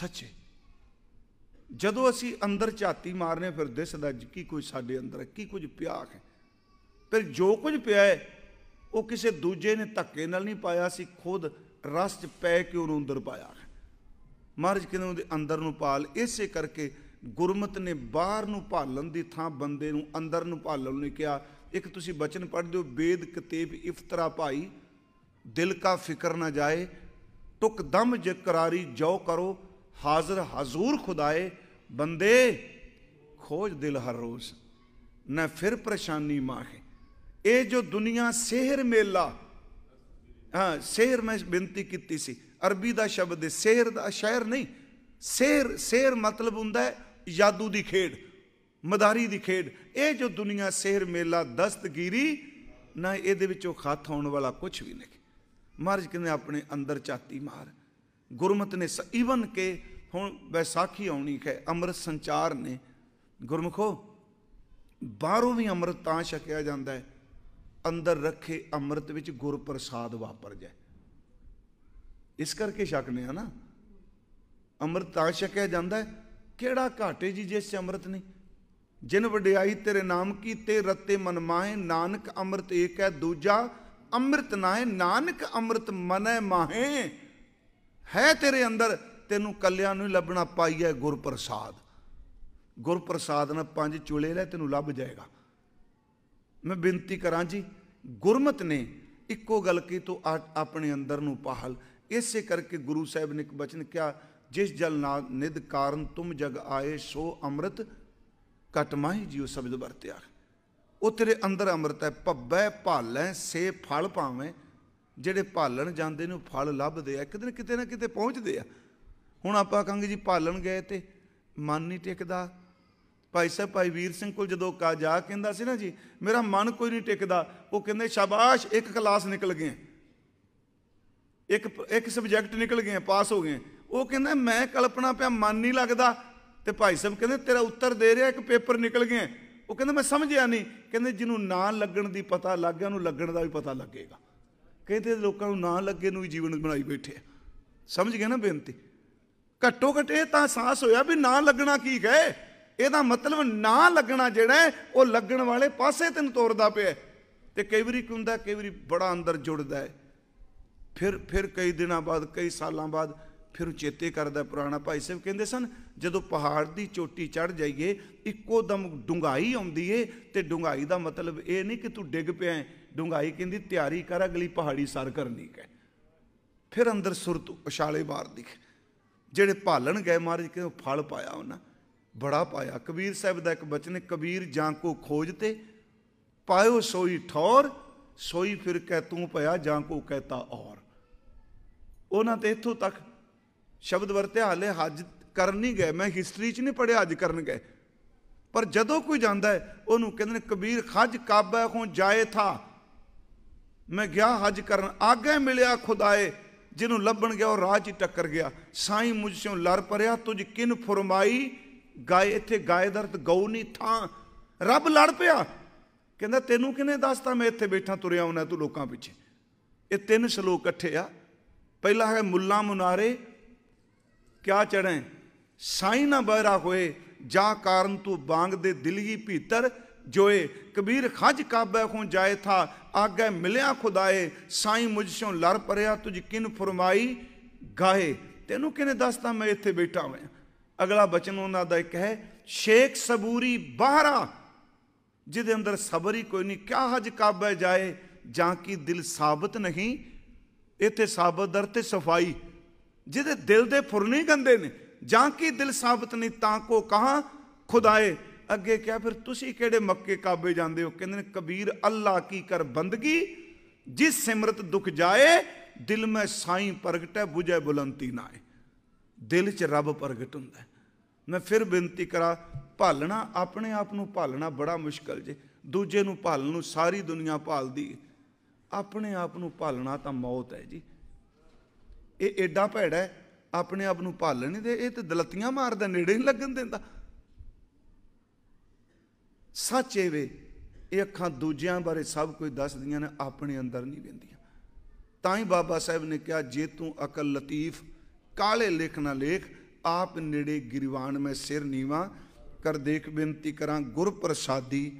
ਸੱਚੇ ਜਦੋਂ ਅਸੀਂ ਅੰਦਰ ਝਾਤੀ ਮਾਰਨੇ ਫਿਰ ਦਿਸਦਾ ਕੀ ਕੋਈ ਸਾਡੇ ਅੰਦਰ ਹੈ ਕੀ ਕੁਝ ਪਿਆਖ ਹੈ ਪਰ ਜੋ ਕੁਝ ਪਿਆ ਹੈ ਉਹ ਕਿਸੇ ਦੂਜੇ ਨੇ ਧੱਕੇ ਨਾਲ ਨਹੀਂ ਪਾਇਆ ਸੀ ਖੁਦ ਰਸ ਚ ਪੈ ਕੇ ਉਹਨੂੰ ਅੰਦਰ ਪਾਇਆ ਮਹਾਰਾਜ ਕਹਿੰਦੇ ਉਹਦੇ ਅੰਦਰ ਨੂੰ ਪਾਲ ਇਸੇ ਕਰਕੇ ਗੁਰਮਤ ਨੇ ਬਾਹਰ ਨੂੰ ਭਾਲਣ ਦੀ ਥਾਂ ਬੰਦੇ ਨੂੰ ਅੰਦਰ ਨੂੰ ਭਾਲਣ ਲਈ ਕਿਹਾ ਇੱਕ ਤੁਸੀਂ ਬਚਨ ਪੜ੍ਹਦੇ ਹੋ ਬੇਦ ਕਤੇਬ ਇਫਤਰਾ ਭਾਈ ਦਿਲ ਕਾ ਫਿਕਰ ਨਾ ਜਾਏ ਟੁਕ ਦਮ ਜਕਰਾਰੀ ਜੋ ਕਰੋ ਹਾਜ਼ਰ ਹਜ਼ੂਰ ਖੁਦਾਏ ਬੰਦੇ ਖੋਜ ਦਿਲ ਹਰ ਰੋਜ਼ ਨਾ ਫਿਰ ਪਰੇਸ਼ਾਨੀ ਮਾਹੇ ਇਹ ਜੋ ਦੁਨੀਆ ਸਿਹਰ ਮੇਲਾ ਹਾਂ ਸਿਹਰ ਮੈਂ ਬੇਨਤੀ ਕੀਤੀ ਸੀ ਅਰਬੀ ਦਾ ਸ਼ਬਦ ਹੈ ਸਿਹਰ ਦਾ ਸ਼ਾਇਰ ਨਹੀਂ ਸਿਹਰ ਸਿਹਰ ਮਤਲਬ ਹੁੰਦਾ ਹੈ ਜਾਦੂ ਦੀ ਖੇਡ ਮਦਾਰੀ ਦੀ ਖੇਡ ਇਹ ਜੋ ਦੁਨੀਆ ਸਿਹਰ ਮੇਲਾ ਦਸਤਗੀਰੀ ਨਾ ਇਹਦੇ ਵਿੱਚੋਂ ਖਾਤ ਆਉਣ ਵਾਲਾ ਕੁਝ ਵੀ ਨਹੀਂ ਮਹਾਰਜ ਕਹਿੰਦੇ ਆਪਣੇ ਅੰਦਰ ਚਾਤੀ ਮਾਰ ਗੁਰਮਤ ਨੇ ਸਈਵਨ ਕੇ ਹੁਣ ਵੈਸਾਖੀ ਆਉਣੀ ਹੈ ਅੰਮ੍ਰਿਤ ਸੰਚਾਰ ਨੇ ਗੁਰਮਖੋ ਬਾਹਰੋਂ ਵੀ ਅੰਮ੍ਰਿਤ ਤਾਂ ਛਕਿਆ ਜਾਂਦਾ ਹੈ ਅੰਦਰ ਰੱਖੇ ਅੰਮ੍ਰਿਤ ਵਿੱਚ ਗੁਰ ਪ੍ਰਸਾਦ ਵਾਪਰ ਜਾਏ ਇਸ ਕਰਕੇ ਛਕਨੇ ਆ ਨਾ ਅੰਮ੍ਰਿਤ ਤਾਂ ਛਕਿਆ ਜਾਂਦਾ ਹੈ ਕਿਹੜਾ ਘਾਟੇ ਜੀ ਜਿਸ ਚ ਅੰਮ੍ਰਿਤ ਨਹੀਂ ਜਿਨ ਵਡਿਆਈ ਤੇਰੇ ਨਾਮ ਕੀ ਤੇ ਰਤੇ ਮਨ ਮਾਹੇ ਨਾਨਕ ਅੰਮ੍ਰਿਤ ਏਕ ਹੈ ਦੂਜਾ ਅੰਮ੍ਰਿਤ ਨਾਹੇ ਨਾਨਕ ਅੰਮ੍ਰਿਤ ਮਨੈ ਮਾਹੇ ਹੈ ਤੇਰੇ ਅੰਦਰ ਤੈਨੂੰ ਕੱਲਿਆਂ ਨੂੰ ਲੱਭਣਾ ਪਾਈਐ ਗੁਰ ਪ੍ਰਸਾਦ ਗੁਰ ਪ੍ਰਸਾਦ ਨਾਲ ਪੰਜ ਚੁਲੇ ਲੈ ਤੈਨੂੰ ਲੱਭ ਜਾਏਗਾ ਮੈਂ ਬੇਨਤੀ ਕਰਾਂ ਜੀ ਗੁਰਮਤ ਨੇ ਇੱਕੋ ਗੱਲ ਕੀ ਤੂੰ ਆਪਣੇ ਅੰਦਰ ਨੂੰ ਪਾਹਲ ਇਸੇ ਕਰਕੇ ਗੁਰੂ ਸਾਹਿਬ ਨੇ ਇੱਕ ਬਚਨ ਕਿਹਾ ਜਿਸ ਜਲ ਨਾਲ ਨਿਦ ਕਾਰਨ ਤੁਮ ਜਗ ਆਏ ਸੋ ਅੰਮ੍ਰਿਤ ਕਟਮਾਹੀ ਉਹ ਸ਼ਬਦ ਵਰਤਿਆ ਉਹ ਤੇਰੇ ਅੰਦਰ ਅੰਮ੍ਰਿਤ ਹੈ ਭੱਬੈ ਭਾਲੈ ਸੇ ਫਲ ਪਾਵੇਂ ਜਿਹੜੇ ਭਾਲਣ ਜਾਂਦੇ ਨੂੰ ਫਲ ਲੱਭਦੇ ਆ ਕਿਤੇ ਨਾ ਕਿਤੇ ਨਾ ਕਿਤੇ ਪਹੁੰਚਦੇ ਆ ਹੁਣ ਆਪਾਂ ਕਹਾਂਗੇ ਜੀ ਭਾਲਣ ਗਏ ਤੇ ਮਨ ਨਹੀਂ ਟਿਕਦਾ ਭਾਈ ਸਾਹਿਬ ਭਾਈ ਵੀਰ ਸਿੰਘ ਕੋਲ ਜਦੋਂ ਕਾ ਜਾ ਕਹਿੰਦਾ ਸੀ ਨਾ ਜੀ ਮੇਰਾ ਮਨ ਕੋਈ ਨਹੀਂ ਟਿਕਦਾ ਉਹ ਕਹਿੰਦੇ ਸ਼ਾਬਾਸ਼ ਇੱਕ ਕਲਾਸ ਨਿਕਲ ਗਏ ਇੱਕ ਇੱਕ ਸਬਜੈਕਟ ਨਿਕਲ ਗਏ ਪਾਸ ਹੋ ਗਏ ਉਹ ਕਹਿੰਦਾ ਮੈਂ ਕਲਪਨਾ ਪਿਆ ਮਨ ਨਹੀਂ ਲੱਗਦਾ ਤੇ ਭਾਈ ਸਾਹਿਬ ਕਹਿੰਦੇ ਤੇਰਾ ਉੱਤਰ ਦੇ ਰਿਹਾ ਇੱਕ ਪੇਪਰ ਨਿਕਲ ਗਿਆ ਉਹ ਕਹਿੰਦਾ ਮੈਂ ਸਮਝਿਆ ਨਹੀਂ ਕਹਿੰਦੇ ਜਿਹਨੂੰ ਨਾ ਲੱਗਣ ਦੀ ਪਤਾ ਲੱਗ ਗਿਆ ਉਹਨੂੰ ਲੱਗਣ ਦਾ ਵੀ ਪਤਾ ਲੱਗੇਗਾ ਕਹਿੰਦੇ ਲੋਕਾਂ ਨੂੰ ਨਾ ਲੱਗੇ ਨੂੰ ਹੀ ਜੀਵਨ ਬਣਾਈ ਬੈਠੇ ਆ ਸਮਝ ਗਏ ਨਾ ਬੇਨਤੀ ਘੱਟੋ ਘੱਟ ਇਹ ਤਾਂ ਸਾਹਸ ਹੋਇਆ ਵੀ ਨਾ ਲੱਗਣਾ ਕੀ ਹੈ ਇਹਦਾ ਮਤਲਬ ਨਾ ਲੱਗਣਾ ਜਿਹੜਾ ਉਹ ਲੱਗਣ ਵਾਲੇ ਪਾਸੇ ਤੈਨੂੰ ਤੋਰਦਾ ਪਿਆ ਤੇ ਕਈ ਵਾਰੀ ਕੀ ਹੁੰਦਾ ਕਈ ਵਾਰੀ ਬੜਾ ਅੰਦਰ ਜੁੜਦਾ ਹੈ ਫਿਰ ਫਿਰ ਕਈ ਦਿਨਾਂ ਬਾਅਦ ਕਈ ਸਾਲਾਂ ਬਾਅਦ ਫਿਰ ਉਹ ਚੇਤੇ ਕਰਦਾ ਪੁਰਾਣਾ ਭਾਈ ਸਾਹਿਬ ਕਹਿੰਦੇ ਸਨ ਜਦੋਂ ਪਹਾੜ ਦੀ ਚੋਟੀ ਚੜ ਜਾਈਏ ਇੱਕੋ ਦਮ ਡੁੰਗਾਈ ਆਉਂਦੀ ਏ ਤੇ ਡੁੰਗਾਈ ਦਾ ਮਤਲਬ ਇਹ ਨਹੀਂ ਕਿ ਤੂੰ ਡਿੱਗ ਪਿਆ ਹੈ ਡੁੰਗਾਈ ਕਹਿੰਦੀ ਤਿਆਰੀ ਕਰ ਅਗਲੀ ਪਹਾੜੀ ਸਰ ਕਰਨੀ ਹੈ ਫਿਰ ਅੰਦਰ ਸੁਰਤ ਉਛਾਲੇ ਦਿਖ ਜਿਹੜੇ ਭਾਲਣ ਗਏ ਮਹਾਰਾਜ ਕਿ ਫਲ ਪਾਇਆ ਉਹਨਾਂ ਬੜਾ ਪਾਇਆ ਕਬੀਰ ਸਾਹਿਬ ਦਾ ਇੱਕ ਬਚਨ ਹੈ ਕਬੀਰ ਜਾਂ ਕੋ ਖੋਜ ਤੇ ਪਾਇਓ ਸੋਈ ਠੌਰ ਸੋਈ ਫਿਰ ਕਹਿ ਤੂੰ ਪਿਆ ਜਾਂ ਕੋ ਕਹਤਾ ਔਰ ਉਹਨਾਂ ਤੇ ਇੱਥੋਂ ਤੱਕ ਸ਼ਬਦ ਵਰਤਿਆ ਹਲੇ ਹਜ ਕਰਨ ਨਹੀਂ ਗਏ ਮੈਂ ਹਿਸਟਰੀ 'ਚ ਨਹੀਂ ਪੜਿਆ ਅੱਜ ਕਰਨ ਗਏ ਪਰ ਜਦੋਂ ਕੋਈ ਜਾਂਦਾ ਹੈ ਉਹਨੂੰ ਕਹਿੰਦੇ ਨੇ ਕਬੀਰ ਖੱਜ ਕਾਬਾ ਖੋਂ ਜਾਏ ਥਾ ਮੈਂ ਗਿਆ ਹਜ ਕਰਨ ਆਗੇ ਮਿਲਿਆ ਖੁਦਾਏ ਜਿਹਨੂੰ ਲੱਭਣ ਗਿਆ ਉਹ ਰਾਹ 'ਚ ਟੱਕਰ ਗਿਆ ਸਾਈਂ ਮੁਝ ਸਿਓ ਲਰ ਪਰਿਆ ਤੁਝ ਕਿਨ ਫਰਮਾਈ ਗਾਏ ਇੱਥੇ ਗਾਏ ਦਰਤ ਗਉ ਨਹੀਂ ਥਾਂ ਰੱਬ ਲੜ ਪਿਆ ਕਹਿੰਦਾ ਤੈਨੂੰ ਕਿਨੇ ਦੱਸਤਾ ਮੈਂ ਇੱਥੇ ਬੈਠਾ ਤੁਰਿਆ ਹੁਣਾ ਤੂੰ ਲੋਕਾਂ ਪਿੱਛੇ ਇਹ ਤਿੰਨ ਸ਼ਲੋਕ ਇਕੱਠੇ ਆ ਪਹਿਲਾ ਹੈ ਮੁੱਲਾ ਮੁਨਾਰੇ ਕਿਆ ਚੜੈ ਸਾਈ ਨਾ ਬਹਿਰਾ ਹੋਏ ਜਾ ਕਾਰਨ ਤੂੰ ਬਾਗ ਦੇ ਦਿਲਗੀ ਭੀਤਰ ਜੋਏ ਕਬੀਰ ਖੱਜ ਕਾਬੇ ਖੋਂ ਜਾਏ ਥਾ ਆਗੇ ਮਿਲਿਆ ਖੁਦਾਏ ਸਾਈ ਮੁਝਸੋਂ ਲੜ ਪਰਿਆ ਤੁਝ ਕਿਨ ਫਰਮਾਈ ਗਾਏ ਤੈਨੂੰ ਕਿਨੇ ਦੱਸਦਾ ਮੈਂ ਇੱਥੇ ਬੈਠਾ ਹਾਂ ਅਗਲਾ ਬਚਨ ਉਹਨਾਂ ਦਾ ਇੱਕ ਹੈ ਸ਼ੇਖ ਸਬੂਰੀ ਬਾਹਰਾ ਜਿਹਦੇ ਅੰਦਰ ਸਬਰ ਹੀ ਕੋਈ ਨਹੀਂ ਕਿਆ ਹਜ ਕਾਬੇ ਜਾਏ ਜਾਂ ਕੀ ਦਿਲ ਸਾਬਤ ਨਹੀਂ ਇੱਥੇ ਸਾਬਤ ਦਰ ਤੇ ਸਫਾਈ ਜਿਹਦੇ ਦਿਲ ਦੇ ਫੁਰਨੇ ਗੰਦੇ ਨੇ ਜਾਂ ਕਿ ਦਿਲ ਸਾਬਤ ਨਹੀਂ ਤਾਂ ਕੋ ਕਹਾ ਖੁਦਾਏ ਅੱਗੇ ਕਿਹਾ ਫਿਰ ਤੁਸੀਂ ਕਿਹੜੇ ਮੱਕੇ ਕਾਬੇ ਜਾਂਦੇ ਹੋ ਕਹਿੰਦੇ ਨੇ ਕਬੀਰ ਅੱਲਾ ਕੀ ਕਰ ਬੰਦਗੀ ਜਿਸ ਸਿਮਰਤ ਦੁਖ ਜਾਏ ਦਿਲ ਮੈਂ ਸਾਈਂ ਪ੍ਰਗਟੈ 부ਝੈ ਬੁਲੰਤੀ ਨਾਏ ਦਿਲ 'ਚ ਰੱਬ ਪ੍ਰਗਟ ਹੁੰਦਾ ਮੈਂ ਫਿਰ ਬੇਨਤੀ ਕਰਾਂ ਭਾਲਣਾ ਆਪਣੇ ਆਪ ਨੂੰ ਭਾਲਣਾ ਬੜਾ ਮੁਸ਼ਕਲ ਜੇ ਦੂਜੇ ਨੂੰ ਭਾਲਣ ਨੂੰ ਸਾਰੀ ਦੁਨੀਆ ਭਾਲਦੀ ਆਪਣੇ ਆਪ ਨੂੰ ਭਾਲਣਾ ਤਾਂ ਮੌਤ ਹੈ ਜੀ ਇਹ ਐਡਾ ਭੈੜਾ ਆਪਣੇ ਆਪ ਨੂੰ ਭਾਲ ਨਹੀਂ ਦੇ ਇਹ ਤੇ ਦਲਤੀਆਂ ਮਾਰਦਾ ਨੇੜੇ ਨਹੀਂ ਲੱਗਣ ਦਿੰਦਾ ਸੱਚ ਵੇ ਇਹ ਅੱਖਾਂ ਦੂਜਿਆਂ ਬਾਰੇ ਸਭ ਕੁਝ ਦੱਸਦੀਆਂ ਨੇ ਆਪਣੇ ਅੰਦਰ ਨਹੀਂ ਵੇਂਦੀਆਂ ਤਾਂ ਹੀ ਬਾਬਾ ਸਾਹਿਬ ਨੇ ਕਿਹਾ ਜੇ ਤੂੰ ਅਕਲ ਲਤੀਫ ਕਾਲੇ ਨਾ ਲੇਖ ਆਪ ਨੇੜੇ ਗਿਰਵਾਨ ਮੈਂ ਸਿਰ ਨੀਵਾ ਕਰ ਦੇਖ ਬੇਨਤੀ ਕਰਾਂ ਗੁਰ ਪ੍ਰਸਾਦੀ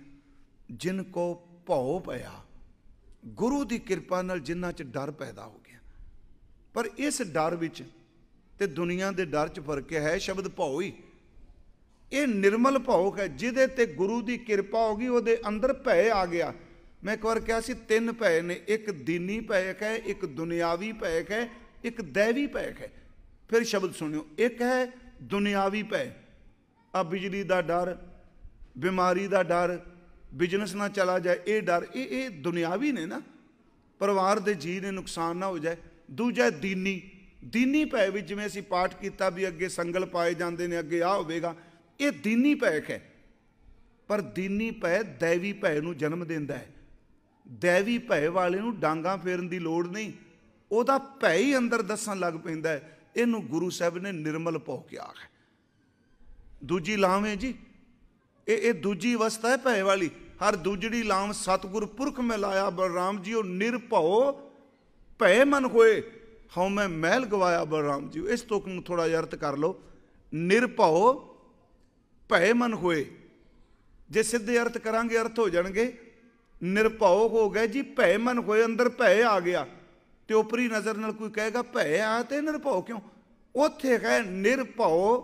ਜਿਨ ਕੋ ਭਉ ਪਿਆ ਗੁਰੂ ਦੀ ਕਿਰਪਾ ਨਾਲ ਜਿਨ੍ਹਾਂ 'ਚ ਡਰ ਪੈਦਾ ਹੋ ਪਰ ਇਸ ਡਰ ਵਿੱਚ ਤੇ ਦੁਨੀਆ ਦੇ ਡਰ 'ਚ ਫਰਕ ਹੈ ਸ਼ਬਦ ਭਉ ਹੀ ਇਹ ਨਿਰਮਲ ਭਾਉ ਹੈ ਜਿਹਦੇ ਤੇ ਗੁਰੂ ਦੀ ਕਿਰਪਾ ਹੋ ਗਈ ਉਹਦੇ ਅੰਦਰ ਭੈ ਆ ਗਿਆ ਮੈਂ ਇੱਕ ਵਾਰ ਕਿਹਾ ਸੀ ਤਿੰਨ ਭੈ ਨੇ ਇੱਕ ਦੀਨੀ ਭੈ ਹੈ ਇੱਕ ਦੁਨਿਆਵੀ ਭੈ ਹੈ ਇੱਕ ਦੇਵੀ ਭੈ ਹੈ ਫਿਰ ਸ਼ਬਦ ਸੁਣਿਓ ਇੱਕ ਹੈ ਦੁਨਿਆਵੀ ਭੈ ਆ ਬਿਜਲੀ ਦਾ ਡਰ ਬਿਮਾਰੀ ਦਾ ਡਰ ਬਿਜ਼ਨਸ ਨਾ ਚਲਾ ਜਾਏ ਇਹ ਡਰ ਇਹ ਇਹ ਦੁਨਿਆਵੀ ਨੇ ਨਾ ਪਰਿਵਾਰ ਦੇ ਜੀ ਨੇ ਨੁਕਸਾਨ ਨਾ ਹੋ ਜਾਏ ਦੂਜਾ ਦੀਨੀ ਦੀਨੀ ਭੈ ਵੀ ਜਿਵੇਂ ਅਸੀਂ ਪਾਠ ਕੀਤਾ ਵੀ ਅੱਗੇ ਸੰਗਲ ਪਾਏ ਜਾਂਦੇ ਨੇ ਅੱਗੇ ਆ ਹੋਵੇਗਾ ਇਹ ਦੀਨੀ ਭੈਖ ਹੈ ਪਰ ਦੀਨੀ ਭੈ ਦੇਵੀ ਭੈ ਨੂੰ ਜਨਮ ਦਿੰਦਾ ਹੈ ਦੇਵੀ ਭੈ ਵਾਲੇ ਨੂੰ ਡਾਂਗਾ ਫੇਰਨ ਦੀ ਲੋੜ ਨਹੀਂ ਉਹਦਾ ਭੈ ਹੀ ਅੰਦਰ ਦੱਸਣ ਲੱਗ ਪੈਂਦਾ ਇਹਨੂੰ ਗੁਰੂ ਸਾਹਿਬ ਨੇ ਨਿਰਮਲ ਭਉ ਕੇ ਆਖ ਦੂਜੀ ਲਾਵੇਂ ਜੀ ਇਹ ਇਹ ਦੂਜੀ ਅਵਸਥਾ ਹੈ ਭੈ ਵਾਲੀ ਹਰ ਦੂਜੜੀ ਲਾਮ ਸਤਗੁਰ ਪੁਰਖ ਮਿਲਾਇਆ ਬਲਰਾਮ ਜੀ ਉਹ ਨਿਰਭਉ ਭੈ ਮਨ ਹੋਏ ਹਉ ਮੈਂ ਮਹਿਲ ਗਵਾਇਆ ਬਰਾਮ ਜੀ ਇਸ ਤੋਕ ਨੂੰ ਥੋੜਾ ਯਰਤ ਕਰ ਲਓ ਨਿਰਭਉ ਭੈ ਮਨ ਹੋਏ ਜੇ ਸਿੱਧੇ ਅਰਥ ਕਰਾਂਗੇ ਅਰਥ ਹੋ ਜਾਣਗੇ ਨਿਰਭਉ ਹੋ ਗਏ ਜੀ ਭੈ ਮਨ ਹੋਏ ਅੰਦਰ ਭੈ ਆ ਗਿਆ ਤੇ ਉਪਰੀ ਨਜ਼ਰ ਨਾਲ ਕੋਈ ਕਹੇਗਾ ਭੈ ਆ ਤੇ ਨਿਰਭਉ ਕਿਉਂ ਉੱਥੇ ਹੈ ਨਿਰਭਉ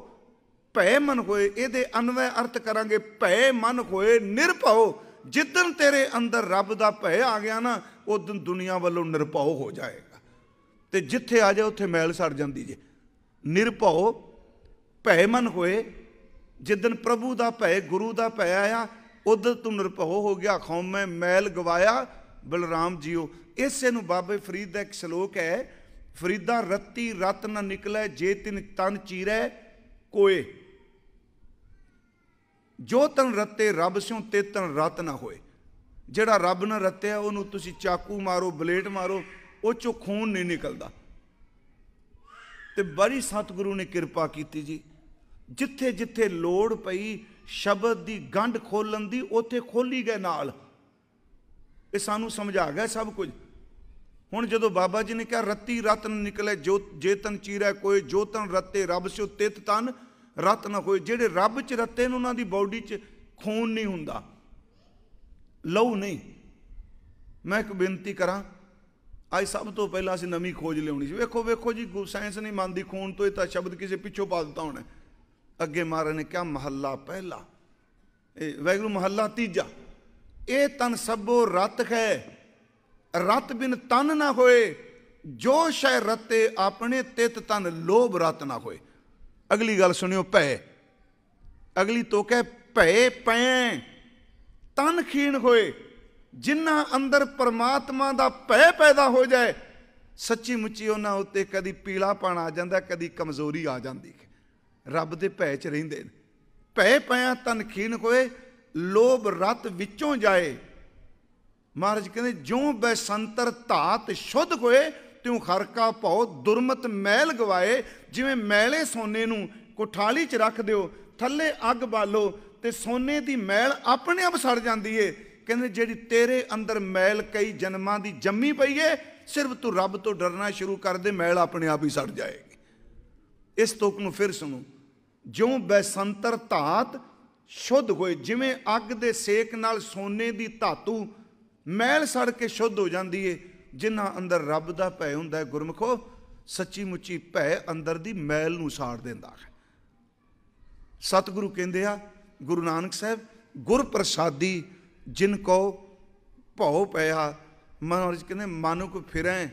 ਭੈ ਮਨ ਹੋਏ ਇਹਦੇ ਅਨਵੇ ਅਰਥ ਕਰਾਂਗੇ ਭੈ ਮਨ ਹੋਏ ਨਿਰਭਉ ਜਿੱਦਨ ਤੇਰੇ ਅੰਦਰ ਰੱਬ ਦਾ ਭੈ ਆ ਗਿਆ ਨਾ ਉਹ ਦਿਨ ਦੁਨੀਆ ਵੱਲੋਂ ਨਿਰਭਉ ਹੋ ਜਾਏਗਾ ਤੇ ਜਿੱਥੇ ਆ ਜਾਏ ਉੱਥੇ ਮੈਲ ਸੜ ਜਾਂਦੀ ਜੇ ਨਿਰਭਉ ਮਨ ਹੋਏ ਜਿੱਦਨ ਪ੍ਰਭੂ ਦਾ ਭੈ ਗੁਰੂ ਦਾ ਭੈ ਆਇਆ ਉਦੋਂ ਤੂੰ ਨਿਰਭਉ ਹੋ ਗਿਆ ਖੌਮੇ ਮੈਲ ਗਵਾਇਆ ਬਲਰਾਮ ਜੀਓ ਇਸੇ ਨੂੰ ਬਾਬੇ ਫਰੀਦ ਦਾ ਇੱਕ ਸ਼ਲੋਕ ਹੈ ਫਰੀਦਾ ਰਤੀ ਰਤ ਨਾ ਨਿਕਲੇ ਜੇ ਤਿਨ ਤਨ ਚੀਰੇ ਕੋਏ ਜੋ ਤਨ ਰਤੇ ਰੱਬ ਸਿਉ ਤੇ ਤਨ ਰਤ ਨਾ ਹੋਏ ਜਿਹੜਾ ਰੱਬ ਨਾਲ ਰੱਤਿਆ ਉਹਨੂੰ ਤੁਸੀਂ ਚਾਕੂ ਮਾਰੋ ਬਲੇਡ ਮਾਰੋ ਉਹ ਚੋਂ ਖੂਨ ਨਹੀਂ ਨਿਕਲਦਾ ਤੇ ਬੜੀ ਸਤਿਗੁਰੂ ਨੇ ਕਿਰਪਾ ਕੀਤੀ ਜੀ ਜਿੱਥੇ ਜਿੱਥੇ ਲੋੜ ਪਈ ਸ਼ਬਦ ਦੀ ਗੰਢ ਖੋਲਣ ਦੀ ਉੱਥੇ ਖੋਲੀ ਗਏ ਨਾਲ ਇਹ ਸਾਨੂੰ ਸਮਝਾ ਗਿਆ ਸਭ ਕੁਝ ਹੁਣ ਜਦੋਂ ਬਾਬਾ ਜੀ ਨੇ ਕਿਹਾ ਰਤੀ ਰਤਨ ਨਿਕਲੇ ਜੋ ਜੇਤਨ ਚੀਰਾ ਕੋਈ ਜੋਤਨ ਰਤੇ ਰੱਬ ਸਿਓ ਤਿਤ ਤਨ ਰਤਨ ਹੋਏ ਜਿਹੜੇ ਰੱਬ ਚ ਰਤੇ ਨੇ ਉਹਨਾਂ ਦੀ ਬਾਡੀ ਚ ਖੂਨ ਨਹੀਂ ਹੁੰਦਾ ਲਓ ਨਹੀਂ ਮੈਂ ਇੱਕ ਬੇਨਤੀ ਕਰਾਂ ਅੱਜ ਸਭ ਤੋਂ ਪਹਿਲਾਂ ਅਸੀਂ ਨਵੀਂ ਖੋਜ ਲਿਆਉਣੀ ਸੀ ਵੇਖੋ ਵੇਖੋ ਜੀ ਸਾਇੰਸ ਨਹੀਂ ਮੰਨਦੀ ਖੂਨ ਤੋਂ ਇਹ ਤਾਂ ਸ਼ਬਦ ਕਿਸੇ ਪਿੱਛੋਂ ਪਾ ਦਿੱਤਾ ਹੋਣਾ ਅੱਗੇ ਮਾਰੇ ਨੇ ਕਿਹਾ ਮਹੱਲਾ ਪਹਿਲਾ ਇਹ ਵੈਗਰੂ ਮਹੱਲਾ ਤੀਜਾ ਇਹ ਤਨ ਸਭੋ ਰਤ ਹੈ ਰਤ ਬਿਨ ਤਨ ਨਾ ਹੋਏ ਜੋ ਸ਼ੈ ਰਤੇ ਆਪਣੇ ਤਿਤ ਤਨ ਲੋਭ ਰਤ ਨਾ ਹੋਏ ਅਗਲੀ ਗੱਲ ਸੁਣਿਓ ਭੈ ਅਗਲੀ ਤੋਕ ਹੈ ਭੈ ਪੈ ਤਨ ਖੀਣ ਹੋਏ ਜਿਨ੍ਹਾਂ ਅੰਦਰ ਪਰਮਾਤਮਾ ਦਾ ਭੈ ਪੈਦਾ ਹੋ ਜਾਏ ਸੱਚੀ ਮੁੱਚੀ ਉਹਨਾਂ ਉੱਤੇ ਕਦੀ ਪੀਲਾ ਪਣ ਆ ਜਾਂਦਾ ਕਦੀ ਕਮਜ਼ੋਰੀ ਆ ਜਾਂਦੀ ਰੱਬ ਦੇ ਭੈ 'ਚ ਰਹਿੰਦੇ ਨੇ ਭੈ ਪਿਆ ਤਨ ਖੀਣ ਹੋਏ ਲੋਭ ਰਤ ਵਿੱਚੋਂ ਜਾਏ ਮਹਾਰਾਜ ਕਹਿੰਦੇ ਜਿਉਂ ਬੈਸੰਤਰ ਧਾਤ ਸ਼ੁੱਧ ਹੋਏ ਤਿਉਂ ਖਰਕਾ ਭਉ ਦੁਰਮਤ ਮੈਲ ਗਵਾਏ ਜਿਵੇਂ ਮੈਲੇ ਸੋਨੇ ਨੂੰ ਕੋਠਾਲੀ 'ਚ ਰੱਖ ਦਿਓ ਥੱਲੇ ਅੱਗ ਬਾਲੋ ਤੇ ਸੋਨੇ ਦੀ ਮੈਲ ਆਪਣੇ ਆਪ ਸੜ ਜਾਂਦੀ ਏ ਕਹਿੰਦੇ ਜਿਹੜੀ ਤੇਰੇ ਅੰਦਰ ਮੈਲ ਕਈ ਜਨਮਾਂ ਦੀ ਜੰਮੀ ਪਈ ਏ ਸਿਰਫ ਤੂੰ ਰੱਬ ਤੋਂ ਡਰਨਾ ਸ਼ੁਰੂ ਕਰ ਦੇ ਮੈਲ ਆਪਣੇ ਆਪ ਹੀ ਸੜ ਜਾਏਗੀ ਇਸ ਤੋਕ ਨੂੰ ਫਿਰ ਸੁਣੋ ਜਿਉਂ ਬੈਸੰਤਰ ਧਾਤ ਸ਼ੁੱਧ ਹੋਏ ਜਿਵੇਂ ਅੱਗ ਦੇ ਸੇਕ ਨਾਲ ਸੋਨੇ ਦੀ ਧਾਤੂ ਮੈਲ ਸੜ ਕੇ ਸ਼ੁੱਧ ਹੋ ਜਾਂਦੀ ਏ ਜਿਨ੍ਹਾਂ ਅੰਦਰ ਰੱਬ ਦਾ ਭੈ ਹੁੰਦਾ ਹੈ ਗੁਰਮਖੋ ਸੱਚੀ ਮੁੱਚੀ ਭੈ ਅੰਦਰ ਦੀ ਮੈਲ ਨੂੰ ਸਾੜ ਦਿੰਦਾ ਹੈ ਸਤਿਗੁਰੂ ਕਹਿੰਦੇ ਆ ਗੁਰੂ ਨਾਨਕ ਸਾਹਿਬ ਗੁਰ ਪ੍ਰਸਾਦੀ ਜਿਨ ਕੋ ਭਉ ਪਿਆ ਮਹਾਰਾਜ ਕਹਿੰਦੇ ਮਨੁਖ ਫਿਰੈ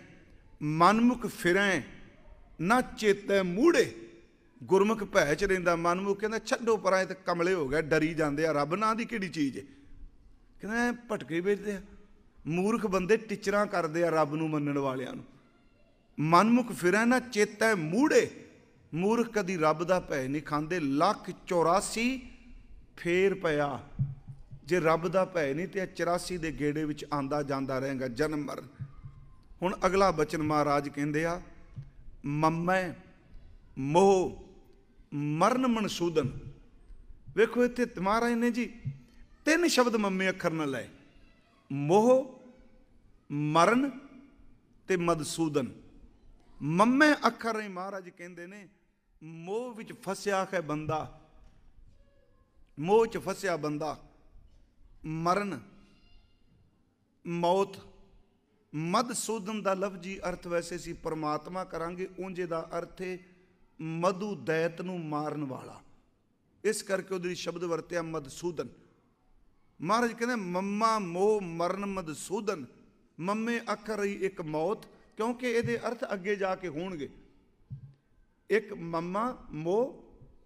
ਮਨਮੁਖ ਫਿਰੈ ਨਾ ਚੇਤੈ ਮੂੜੇ ਗੁਰਮੁਖ ਭੈ ਚ ਰਹਿੰਦਾ ਮਨਮੁਖ ਕਹਿੰਦਾ ਛੱਡੋ ਪਰਾਂ ਤੇ ਕਮਲੇ ਹੋ ਗਏ ਡਰੀ ਜਾਂਦੇ ਆ ਰੱਬ ਨਾਂ ਦੀ ਕਿਹੜੀ ਚੀਜ਼ ਹੈ ਕਹਿੰਦਾ ਭਟਕੇ ਵੇਚਦੇ ਆ ਮੂਰਖ ਬੰਦੇ ਟਿਚਰਾਂ ਕਰਦੇ ਆ ਰੱਬ ਨੂੰ ਮੰਨਣ ਵਾਲਿਆਂ ਨੂੰ ਮਨਮੁਖ ਫਿਰੈ ਨਾ ਚੇਤੈ ਮੂੜੇ ਮੂਰਖ ਕਦੀ ਰੱਬ ਦਾ ਭੈ ਨਹੀਂ ਖਾਂਦੇ ਲੱਖ 84 ਫੇਰ ਪਿਆ ਜੇ ਰੱਬ ਦਾ ਭੈ ਨਹੀਂ ਤੇ 84 ਦੇ ਗੇੜੇ ਵਿੱਚ ਆਂਦਾ ਜਾਂਦਾ ਰਹੇਗਾ ਜਨਮ ਮਰ ਹੁਣ ਅਗਲਾ ਬਚਨ ਮਹਾਰਾਜ ਕਹਿੰਦੇ ਆ ਮਮੈ ਮੋਹ ਮਰਨ ਮਨਸੂਦਨ ਵੇਖੋ ਇੱਥੇ ਮਹਾਰਾਜ ਨੇ ਜੀ ਤਿੰਨ ਸ਼ਬਦ ਮੰਮੇ ਅੱਖਰ ਨਾਲ ਲਏ ਮੋਹ ਮਰਨ ਤੇ ਮਦਸੂਦਨ ਮੰਮੇ ਅੱਖਰ ਹੀ ਮਹਾਰਾਜ ਕਹਿੰਦੇ ਨੇ ਮੋਹ ਵਿੱਚ ਫਸਿਆ ਹੈ ਬੰਦਾ ਮੋਹ 'ਚ ਫਸਿਆ ਬੰਦਾ ਮਰਨ ਮੌਤ ਮਦਸੂਦਨ ਦਾ ਲਫ਼ਜ਼ੀ ਅਰਥ ਵੈਸੇ ਸੀ ਪਰਮਾਤਮਾ ਕਰਾਂਗੇ ਉਂਝੇ ਦਾ ਅਰਥ ਹੈ ਮਧੂ ਦੈਤ ਨੂੰ ਮਾਰਨ ਵਾਲਾ ਇਸ ਕਰਕੇ ਉਹਦੇ ਸ਼ਬਦ ਵਰਤਿਆ ਮਦਸੂਦਨ ਮਹਾਰਾਜ ਕਹਿੰਦੇ ਮੰਮਾ ਮੋਹ ਮਰਨ ਮਦਸੂਦਨ ਮੰਮੇ ਅਖਰ ਰਹੀ ਇੱਕ ਮੌਤ ਕਿਉਂਕਿ ਇਹਦੇ ਅਰਥ ਅੱਗੇ ਜਾ ਕੇ ਹੋਣਗੇ ਇੱਕ ਮੰਮਾ ਮੋਹ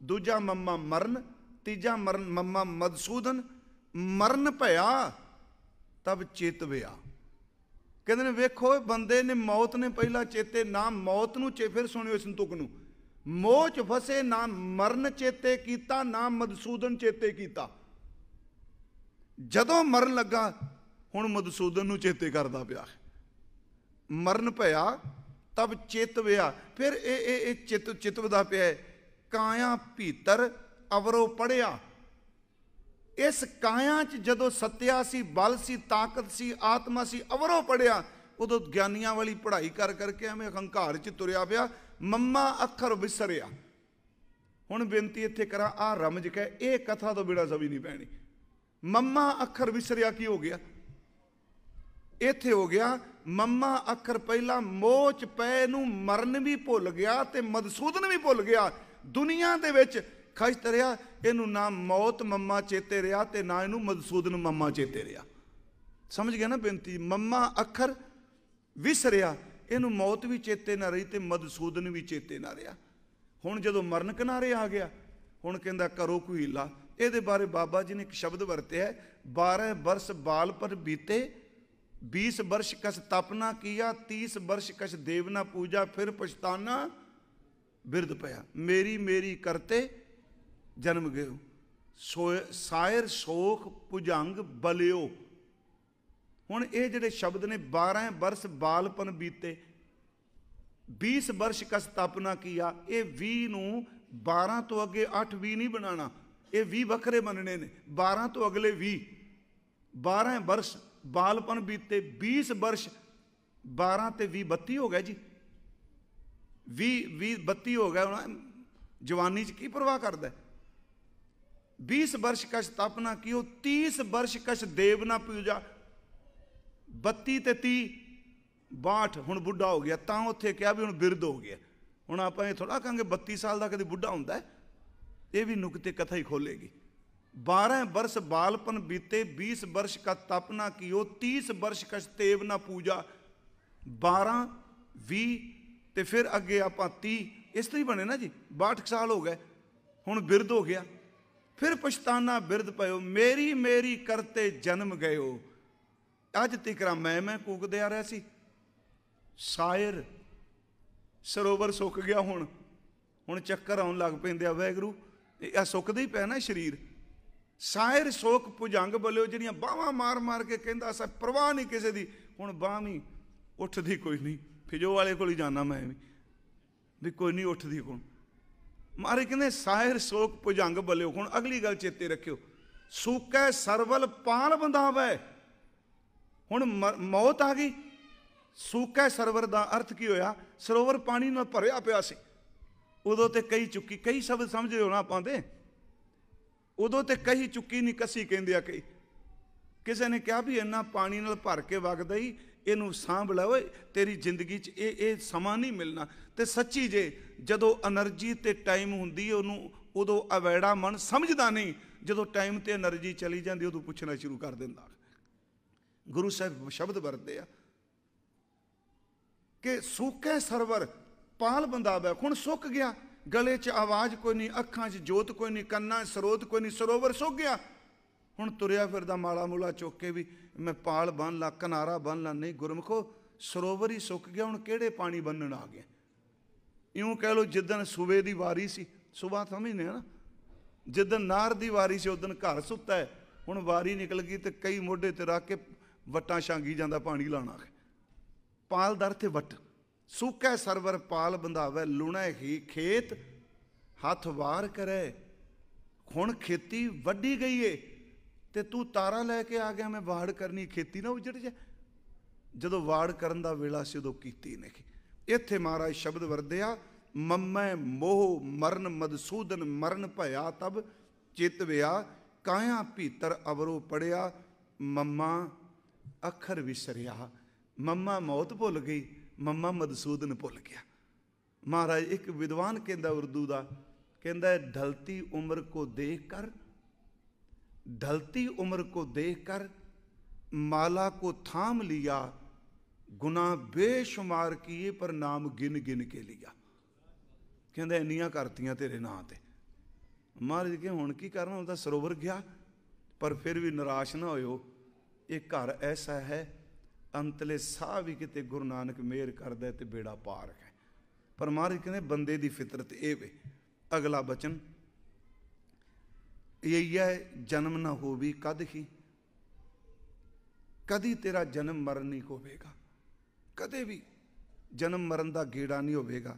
ਦੂਜਾ ਮੰਮਾ ਮਰਨ ਤੀਜਾ ਮਰਨ ਮਮਾ ਮਦਸੂਦਨ ਮਰਨ ਭਇਆ ਤਬ ਚਿਤ ਵਿਆ ਕਹਿੰਦੇ ਨੇ ਵੇਖੋ ਇਹ ਬੰਦੇ ਨੇ ਮੌਤ ਨੇ ਪਹਿਲਾਂ ਚੇਤੇ ਨਾ ਮੌਤ ਨੂੰ ਚੇ ਫਿਰ ਸੁਣਿਓ ਸੰਤੁਕ ਨੂੰ ਮੋਹ ਚ ਫਸੇ ਨਾ ਮਰਨ ਚੇਤੇ ਕੀਤਾ ਨਾ ਮਦਸੂਦਨ ਚੇਤੇ ਕੀਤਾ ਜਦੋਂ ਮਰਨ ਲੱਗਾ ਹੁਣ ਮਦਸੂਦਨ ਨੂੰ ਚੇਤੇ ਕਰਦਾ ਪਿਆ ਮਰਨ ਭਇਆ ਤਬ ਚਿਤ ਵਿਆ ਫਿਰ ਇਹ ਇਹ ਚਿਤ ਚਿਤਵਦਾ ਪਿਆ ਕਾਇਆ ਭੀਤਰ ਅਵਰੋ ਪੜਿਆ ਇਸ ਕਾਇਆ 'ਚ ਜਦੋਂ ਸਤਿਆ ਸੀ ਬਲ ਸੀ ਤਾਕਤ ਸੀ ਆਤਮਾ ਸੀ ਅਵਰੋ ਪੜਿਆ ਉਦੋਂ ਗਿਆਨੀਆਂ ਵਾਲੀ ਪੜ੍ਹਾਈ ਕਰ ਕਰਕੇ ਐਵੇਂ ਹੰਕਾਰ 'ਚ ਤੁਰਿਆ ਪਿਆ ਮੰਮਾ ਅੱਖਰ ਵਿਸਰਿਆ ਹੁਣ ਬੇਨਤੀ ਇੱਥੇ ਕਰਾਂ ਆ ਰਮਜ ਕੇ ਇਹ ਕਥਾ ਤੋਂ ਬਿਨਾ ਸਭੀ ਨਹੀਂ ਪੈਣੀ ਮੰਮਾ ਅੱਖਰ ਵਿਸਰਿਆ ਕੀ ਹੋ ਗਿਆ ਇੱਥੇ ਹੋ ਗਿਆ ਮੰਮਾ ਅੱਖਰ ਪਹਿਲਾਂ ਮੋਚ ਪੈ ਨੂੰ ਮਰਨ ਵੀ ਭੁੱਲ ਗਿਆ ਤੇ ਮਦਸੂਦਨ ਵੀ ਭੁੱਲ ਗਿਆ ਦੁਨੀਆ ਦੇ ਵਿੱਚ ਖਜ ਤਰਿਆ ਇਹਨੂੰ ਨਾ ਮੌਤ ਮੰਮਾ ਚੇਤੇ ਰਿਆ ਤੇ ਨਾ ਇਹਨੂੰ ਮਦਸੂਦਨ ਮੰਮਾ ਚੇਤੇ ਰਿਆ ਸਮਝ ਗਿਆ ਨਾ ਬੇਨਤੀ ਮੰਮਾ ਅੱਖਰ ਵਿਸਰਿਆ ਇਹਨੂੰ ਮੌਤ ਵੀ ਚੇਤੇ ਨਾ ਰਹੀ ਤੇ ਮਦਸੂਦਨ ਵੀ ਚੇਤੇ ਨਾ ਰਿਆ ਹੁਣ ਜਦੋਂ ਮਰਨ ਕਿਨਾਰੇ ਆ ਗਿਆ ਹੁਣ ਕਹਿੰਦਾ ਕਰੋ ਕੋਈ ਇਹਦੇ ਬਾਰੇ ਬਾਬਾ ਜੀ ਨੇ ਇੱਕ ਸ਼ਬਦ ਵਰਤਿਆ 12 ਬਰਸ ਬਾਲ ਪਰ ਬੀਤੇ 20 ਬਰਸ ਕਸ ਤਪਨਾ ਕੀਆ 30 ਬਰਸ ਕਸ ਦੇਵਨਾ ਪੂਜਾ ਫਿਰ ਪਛਤਾਨਾ ਬਿਰਦ ਪਿਆ ਮੇਰੀ ਮੇਰੀ ਕਰਤੇ ਜਨਮ ਗਏ ਸਾਇਰ ਸ਼ੋਖ ਪੁਜੰਗ ਬਲਿਓ ਹੁਣ ਇਹ ਜਿਹੜੇ ਸ਼ਬਦ ਨੇ 12 ਬਰਸ ਬਾਲਪਨ ਬੀਤੇ 20 ਬਰਸ ਕਸ ਤਪਨਾ ਕੀਆ ਇਹ 20 ਨੂੰ 12 ਤੋਂ ਅੱਗੇ 8 20 ਨਹੀਂ ਬਣਾਣਾ ਇਹ 20 ਵੱਖਰੇ ਮੰਨਣੇ ਨੇ 12 ਤੋਂ ਅਗਲੇ 20 12 ਬਰਸ ਬਾਲਪਨ ਬੀਤੇ 20 ਬਰਸ 12 ਤੇ 20 32 ਹੋ ਗਿਆ ਜੀ 20 20 32 ਹੋ ਗਿਆ ਜਵਾਨੀ 'ਚ ਕੀ ਪਰਵਾਹ ਕਰਦਾ 20 ਵਰਸ਼ ਕਾ ਸਥਾਪਨਾ ਕੀਓ 30 ਵਰਸ਼ ਕਸ ਦੇਵਨਾ ਪੂਜਾ 32 ਤੇ 30 62 ਹੁਣ ਬੁੱਢਾ ਹੋ ਗਿਆ ਤਾਂ ਉੱਥੇ ਕਿਹਾ ਵੀ ਹੁਣ ਬਿਰਧ ਹੋ ਗਿਆ ਹੁਣ ਆਪਾਂ ਇਹ ਥੋੜਾ ਕਹਾਂਗੇ 32 ਸਾਲ ਦਾ ਕਦੇ ਬੁੱਢਾ ਹੁੰਦਾ ਇਹ ਵੀ ਨੁਕਤੇ ਕਥਾ ਹੀ ਖੋਲੇਗੀ 12 ਵਰਸ ਬਾਲਪਨ ਬੀਤੇ 20 ਵਰਸ਼ ਕਾ ਤਪਨਾ ਕੀਓ 30 ਵਰਸ਼ ਕਸ ਤੇਵਨਾ ਪੂਜਾ 12 20 ਤੇ ਫਿਰ ਅੱਗੇ ਆਪਾਂ 30 ਇਸ ਤਰ੍ਹਾਂ ਹੀ ਬਣੇ ਨਾ ਜੀ 62 ਸਾਲ ਹੋ ਗਏ ਹੁਣ ਬਿਰਧ ਹੋ ਗਿਆ ਫਿਰ ਪਛਤਾਨਾ ਬਿਰਧ ਪਇਓ ਮੇਰੀ ਮੇਰੀ ਕਰਤੇ ਜਨਮ ਗਇਓ ਅੱਜ ਤਿਕਰਾ ਮੈਂ ਮੈਂ ਕੂਕਦੇ ਆ ਰਿਹਾ ਸੀ ਸ਼ਾਇਰ ਸਰੋਵਰ ਸੁੱਕ ਗਿਆ ਹੁਣ ਹੁਣ ਚੱਕਰ ਆਉਣ ਲੱਗ ਪੈਂਦੇ ਆ ਵੈਗਰੂ ਇਹ ਸੁੱਕਦਾ ਹੀ ਪੈਣਾ ਸਰੀਰ ਸ਼ਾਇਰ ਸੋਕ ਪੁਜੰਗ ਬਲਿਓ ਜਿਹੜੀਆਂ ਬਾਹਾਂ ਮਾਰ-ਮਾਰ ਕੇ ਕਹਿੰਦਾ ਸਾ ਪਰਵਾਹ ਨਹੀਂ ਕਿਸੇ ਦੀ ਹੁਣ ਬਾਹ ਵੀ ਉੱਠਦੀ ਕੋਈ ਨਹੀਂ ਫਿਜੋ ਵਾਲੇ ਕੋਲ ਹੀ ਜਾਣਾ ਮੈਂ ਵੀ ਵੀ ਕੋਈ ਨਹੀਂ ਉੱਠਦੀ ਕੋਣ ਮਾਰੇ ਕਹਿੰਦੇ ਸਾਹਿਰ ਸੋਕ ਭੁਜੰਗ ਬਲਿਓ ਹੁਣ ਅਗਲੀ ਗੱਲ ਚੇਤੇ ਰੱਖਿਓ ਸੂਕੈ ਸਰਵਲ ਪਾਲ ਬੰਦਾਵੈ ਹੁਣ ਮੌਤ ਆ ਗਈ ਸੂਕੈ ਸਰਵਰ ਦਾ ਅਰਥ ਕੀ ਹੋਇਆ ਸਰੋਵਰ ਪਾਣੀ ਨਾਲ ਭਰਿਆ ਪਿਆ ਸੀ ਉਦੋਂ ਤੇ ਕਈ ਚੁੱਕੀ ਕਈ ਸ਼ਬਦ ਸਮਝੇ ਹੋਣਾ ਪਾਉਂਦੇ ਉਦੋਂ ਤੇ ਕਹੀ ਚੁੱਕੀ ਨਹੀਂ ਕਸੀ ਕਹਿੰਦੇ ਆ ਕਈ ਕਿਸੇ ਨੇ ਕਿਹਾ ਵੀ ਇੰਨਾ ਪਾਣੀ ਨਾਲ ਭਰ ਕੇ ਵਗਦਾ ਹੀ ਇਹਨੂੰ ਸਾਂਭ ਲੈ ਓਏ ਤੇਰੀ ਜ਼ਿੰਦਗੀ 'ਚ ਇਹ ਇਹ ਸਮਾਂ ਨਹੀਂ ਮਿਲਣਾ ਤੇ ਸੱਚੀ ਜੇ ਜਦੋਂ એનર્ਜੀ ਤੇ ਟਾਈਮ ਹੁੰਦੀ ਉਹਨੂੰ ਉਦੋਂ ਅਵੈੜਾ ਮਨ ਸਮਝਦਾ ਨਹੀਂ ਜਦੋਂ ਟਾਈਮ ਤੇ એનર્ਜੀ ਚਲੀ ਜਾਂਦੀ ਉਦੋਂ ਪੁੱਛਣਾ ਸ਼ੁਰੂ ਕਰ ਦਿੰਦਾ ਗੁਰੂ ਸਾਹਿਬ ਸ਼ਬਦ ਵਰਤਦੇ ਆ ਕਿ ਸੂਕੇ ਸਰਵਰ ਪਾਲ ਬੰਦਾ ਬੈ ਹੁਣ ਸੁੱਕ ਗਿਆ ਗਲੇ 'ਚ ਆਵਾਜ਼ ਕੋਈ ਨਹੀਂ ਅੱਖਾਂ 'ਚ ਜੋਤ ਕੋਈ ਨਹੀਂ ਕੰਨਾਂ 'ਚ ਸਰੋਤ ਕੋਈ ਨਹੀਂ ਸਰੋਵਰ ਸੁੱਕ ਗਿਆ ਹੁਣ ਤੁਰਿਆ ਫਿਰਦਾ ਮਾਲਾ ਮੂਲਾ ਚੁੱਕ ਕੇ ਵੀ ਮੈਂ ਪਾਲ ਬੰਨ ਲਾ ਕਿਨਾਰਾ ਬੰਨ ਲਾ ਨਹੀਂ ਗੁਰਮਖੋ ਸਰੋਵਰ ਹੀ ਸੁੱਕ ਗਿਆ ਹੁਣ ਕਿਹੜੇ ਪਾਣੀ ਬੰਨਣ ਆ ਗਏ ਇਉਂ ਕਹਿ ਲੋ ਜਿੱਦਨ ਸੂਬੇ ਦੀ ਵਾਰੀ ਸੀ ਸੁਬਾ ਸਮਝਨੇ ਨਾ ਜਿੱਦਨ ਨਾਰ ਦੀ ਵਾਰੀ ਸੀ ਉਦੋਂ ਘਰ ਸੁੱਤਾ ਹੁਣ ਵਾਰੀ ਨਿਕਲ ਗਈ ਤੇ ਕਈ ਮੋਢੇ ਤੇ ਰੱਖ ਕੇ ਵਟਾਂ ਛਾਂਗੀ ਜਾਂਦਾ ਪਾਣੀ ਲਾਣਾ ਪਾਲ ਦਰ ਤੇ ਵਟ ਸੂਕੈ ਸਰਵਰ ਪਾਲ ਬੰਧਾਵੇ ਲੁਣਾ ਹੀ ਖੇਤ ਹੱਥ ਵਾਰ ਕਰੇ ਹੁਣ ਖੇਤੀ ਵੱਢੀ ਗਈ ਏ ਤੇ ਤੂੰ ਤਾਰਾਂ ਲੈ ਕੇ ਆ ਗਿਆ ਮੈਂ ਵਾੜ ਕਰਨੀ ਖੇਤੀ ਨਾ ਉਜੜ ਜਾ ਜਦੋਂ ਵਾੜ ਕਰਨ ਦਾ ਵੇਲਾ ਸੀ ਉਦੋਂ ਕੀਤੀ ਨੇ ਇੱਥੇ ਮਹਾਰਾਜ ਸ਼ਬਦ ਵਰਦਿਆ ਮਮੈ ਮੋਹ ਮਰਨ ਮਦਸੂਦਨ ਮਰਨ ਭਇਆ ਤਬ ਚਿਤ ਵਿਆ ਕਾਇਆ ਭੀਤਰ ਅਵਰੋ ਪੜਿਆ ਮਮਾ ਅੱਖਰ ਵਿਸਰਿਆ ਮਮਾ ਮੌਤ ਭੁੱਲ ਗਈ ਮਮਾ ਮਦਸੂਦਨ ਭੁੱਲ ਗਿਆ ਮਹਾਰਾਜ ਇੱਕ ਵਿਦਵਾਨ ਕਹਿੰਦਾ ਉਰਦੂ ਦਾ ਕਹਿੰਦਾ ਢਲਤੀ ਉਮਰ ਕੋ ਦੇਖ ਕਰ ਢਲਤੀ ਉਮਰ ਕੋ ਦੇਖ ਕਰ ਮਾਲਾ ਕੋ ਥਾਮ ਲਿਆ ਗੁਨਾ ਬੇਸ਼ੁਮਾਰ ਕੀਏ ਪਰ ਨਾਮ ਗਿਨ ਗਿਨ ਕੇ ਲਿਆ ਕਹਿੰਦਾ ਇੰਨੀਆਂ ਕਰਤੀਆਂ ਤੇਰੇ ਨਾਂ ਤੇ ਮਹਾਰਾਜ ਕਿ ਹੁਣ ਕੀ ਕਰਨਾ ਹੁੰਦਾ ਸਰੋਵਰ ਗਿਆ ਪਰ ਫਿਰ ਵੀ ਨਿਰਾਸ਼ ਨਾ ਹੋਇਓ ਇਹ ਘਰ ਐਸਾ ਹੈ ਅੰਤਲੇ ਸਾਹ ਵੀ ਕਿਤੇ ਗੁਰੂ ਨਾਨਕ ਮਿਹਰ ਕਰਦਾ ਤੇ ਬੇੜਾ ਪਾਰ ਹੈ ਪਰ ਮਹਾਰਾਜ ਕਹਿੰਦੇ ਬੰਦੇ ਦੀ ਫਿਤਰਤ ਇਹ ਵੇ ਅਗਲਾ ਬਚਨ ਇਹ ਜਨਮ ਨਾ ਹੋਵੀ ਕਦ ਹੀ ਕਦੀ ਤੇਰਾ ਜਨਮ ਮਰਨ ਨਹੀਂ ਹੋਵੇਗਾ ਕਦੇ ਵੀ ਜਨਮ ਮਰਨ ਦਾ ਗੇੜਾ ਨਹੀਂ ਹੋਵੇਗਾ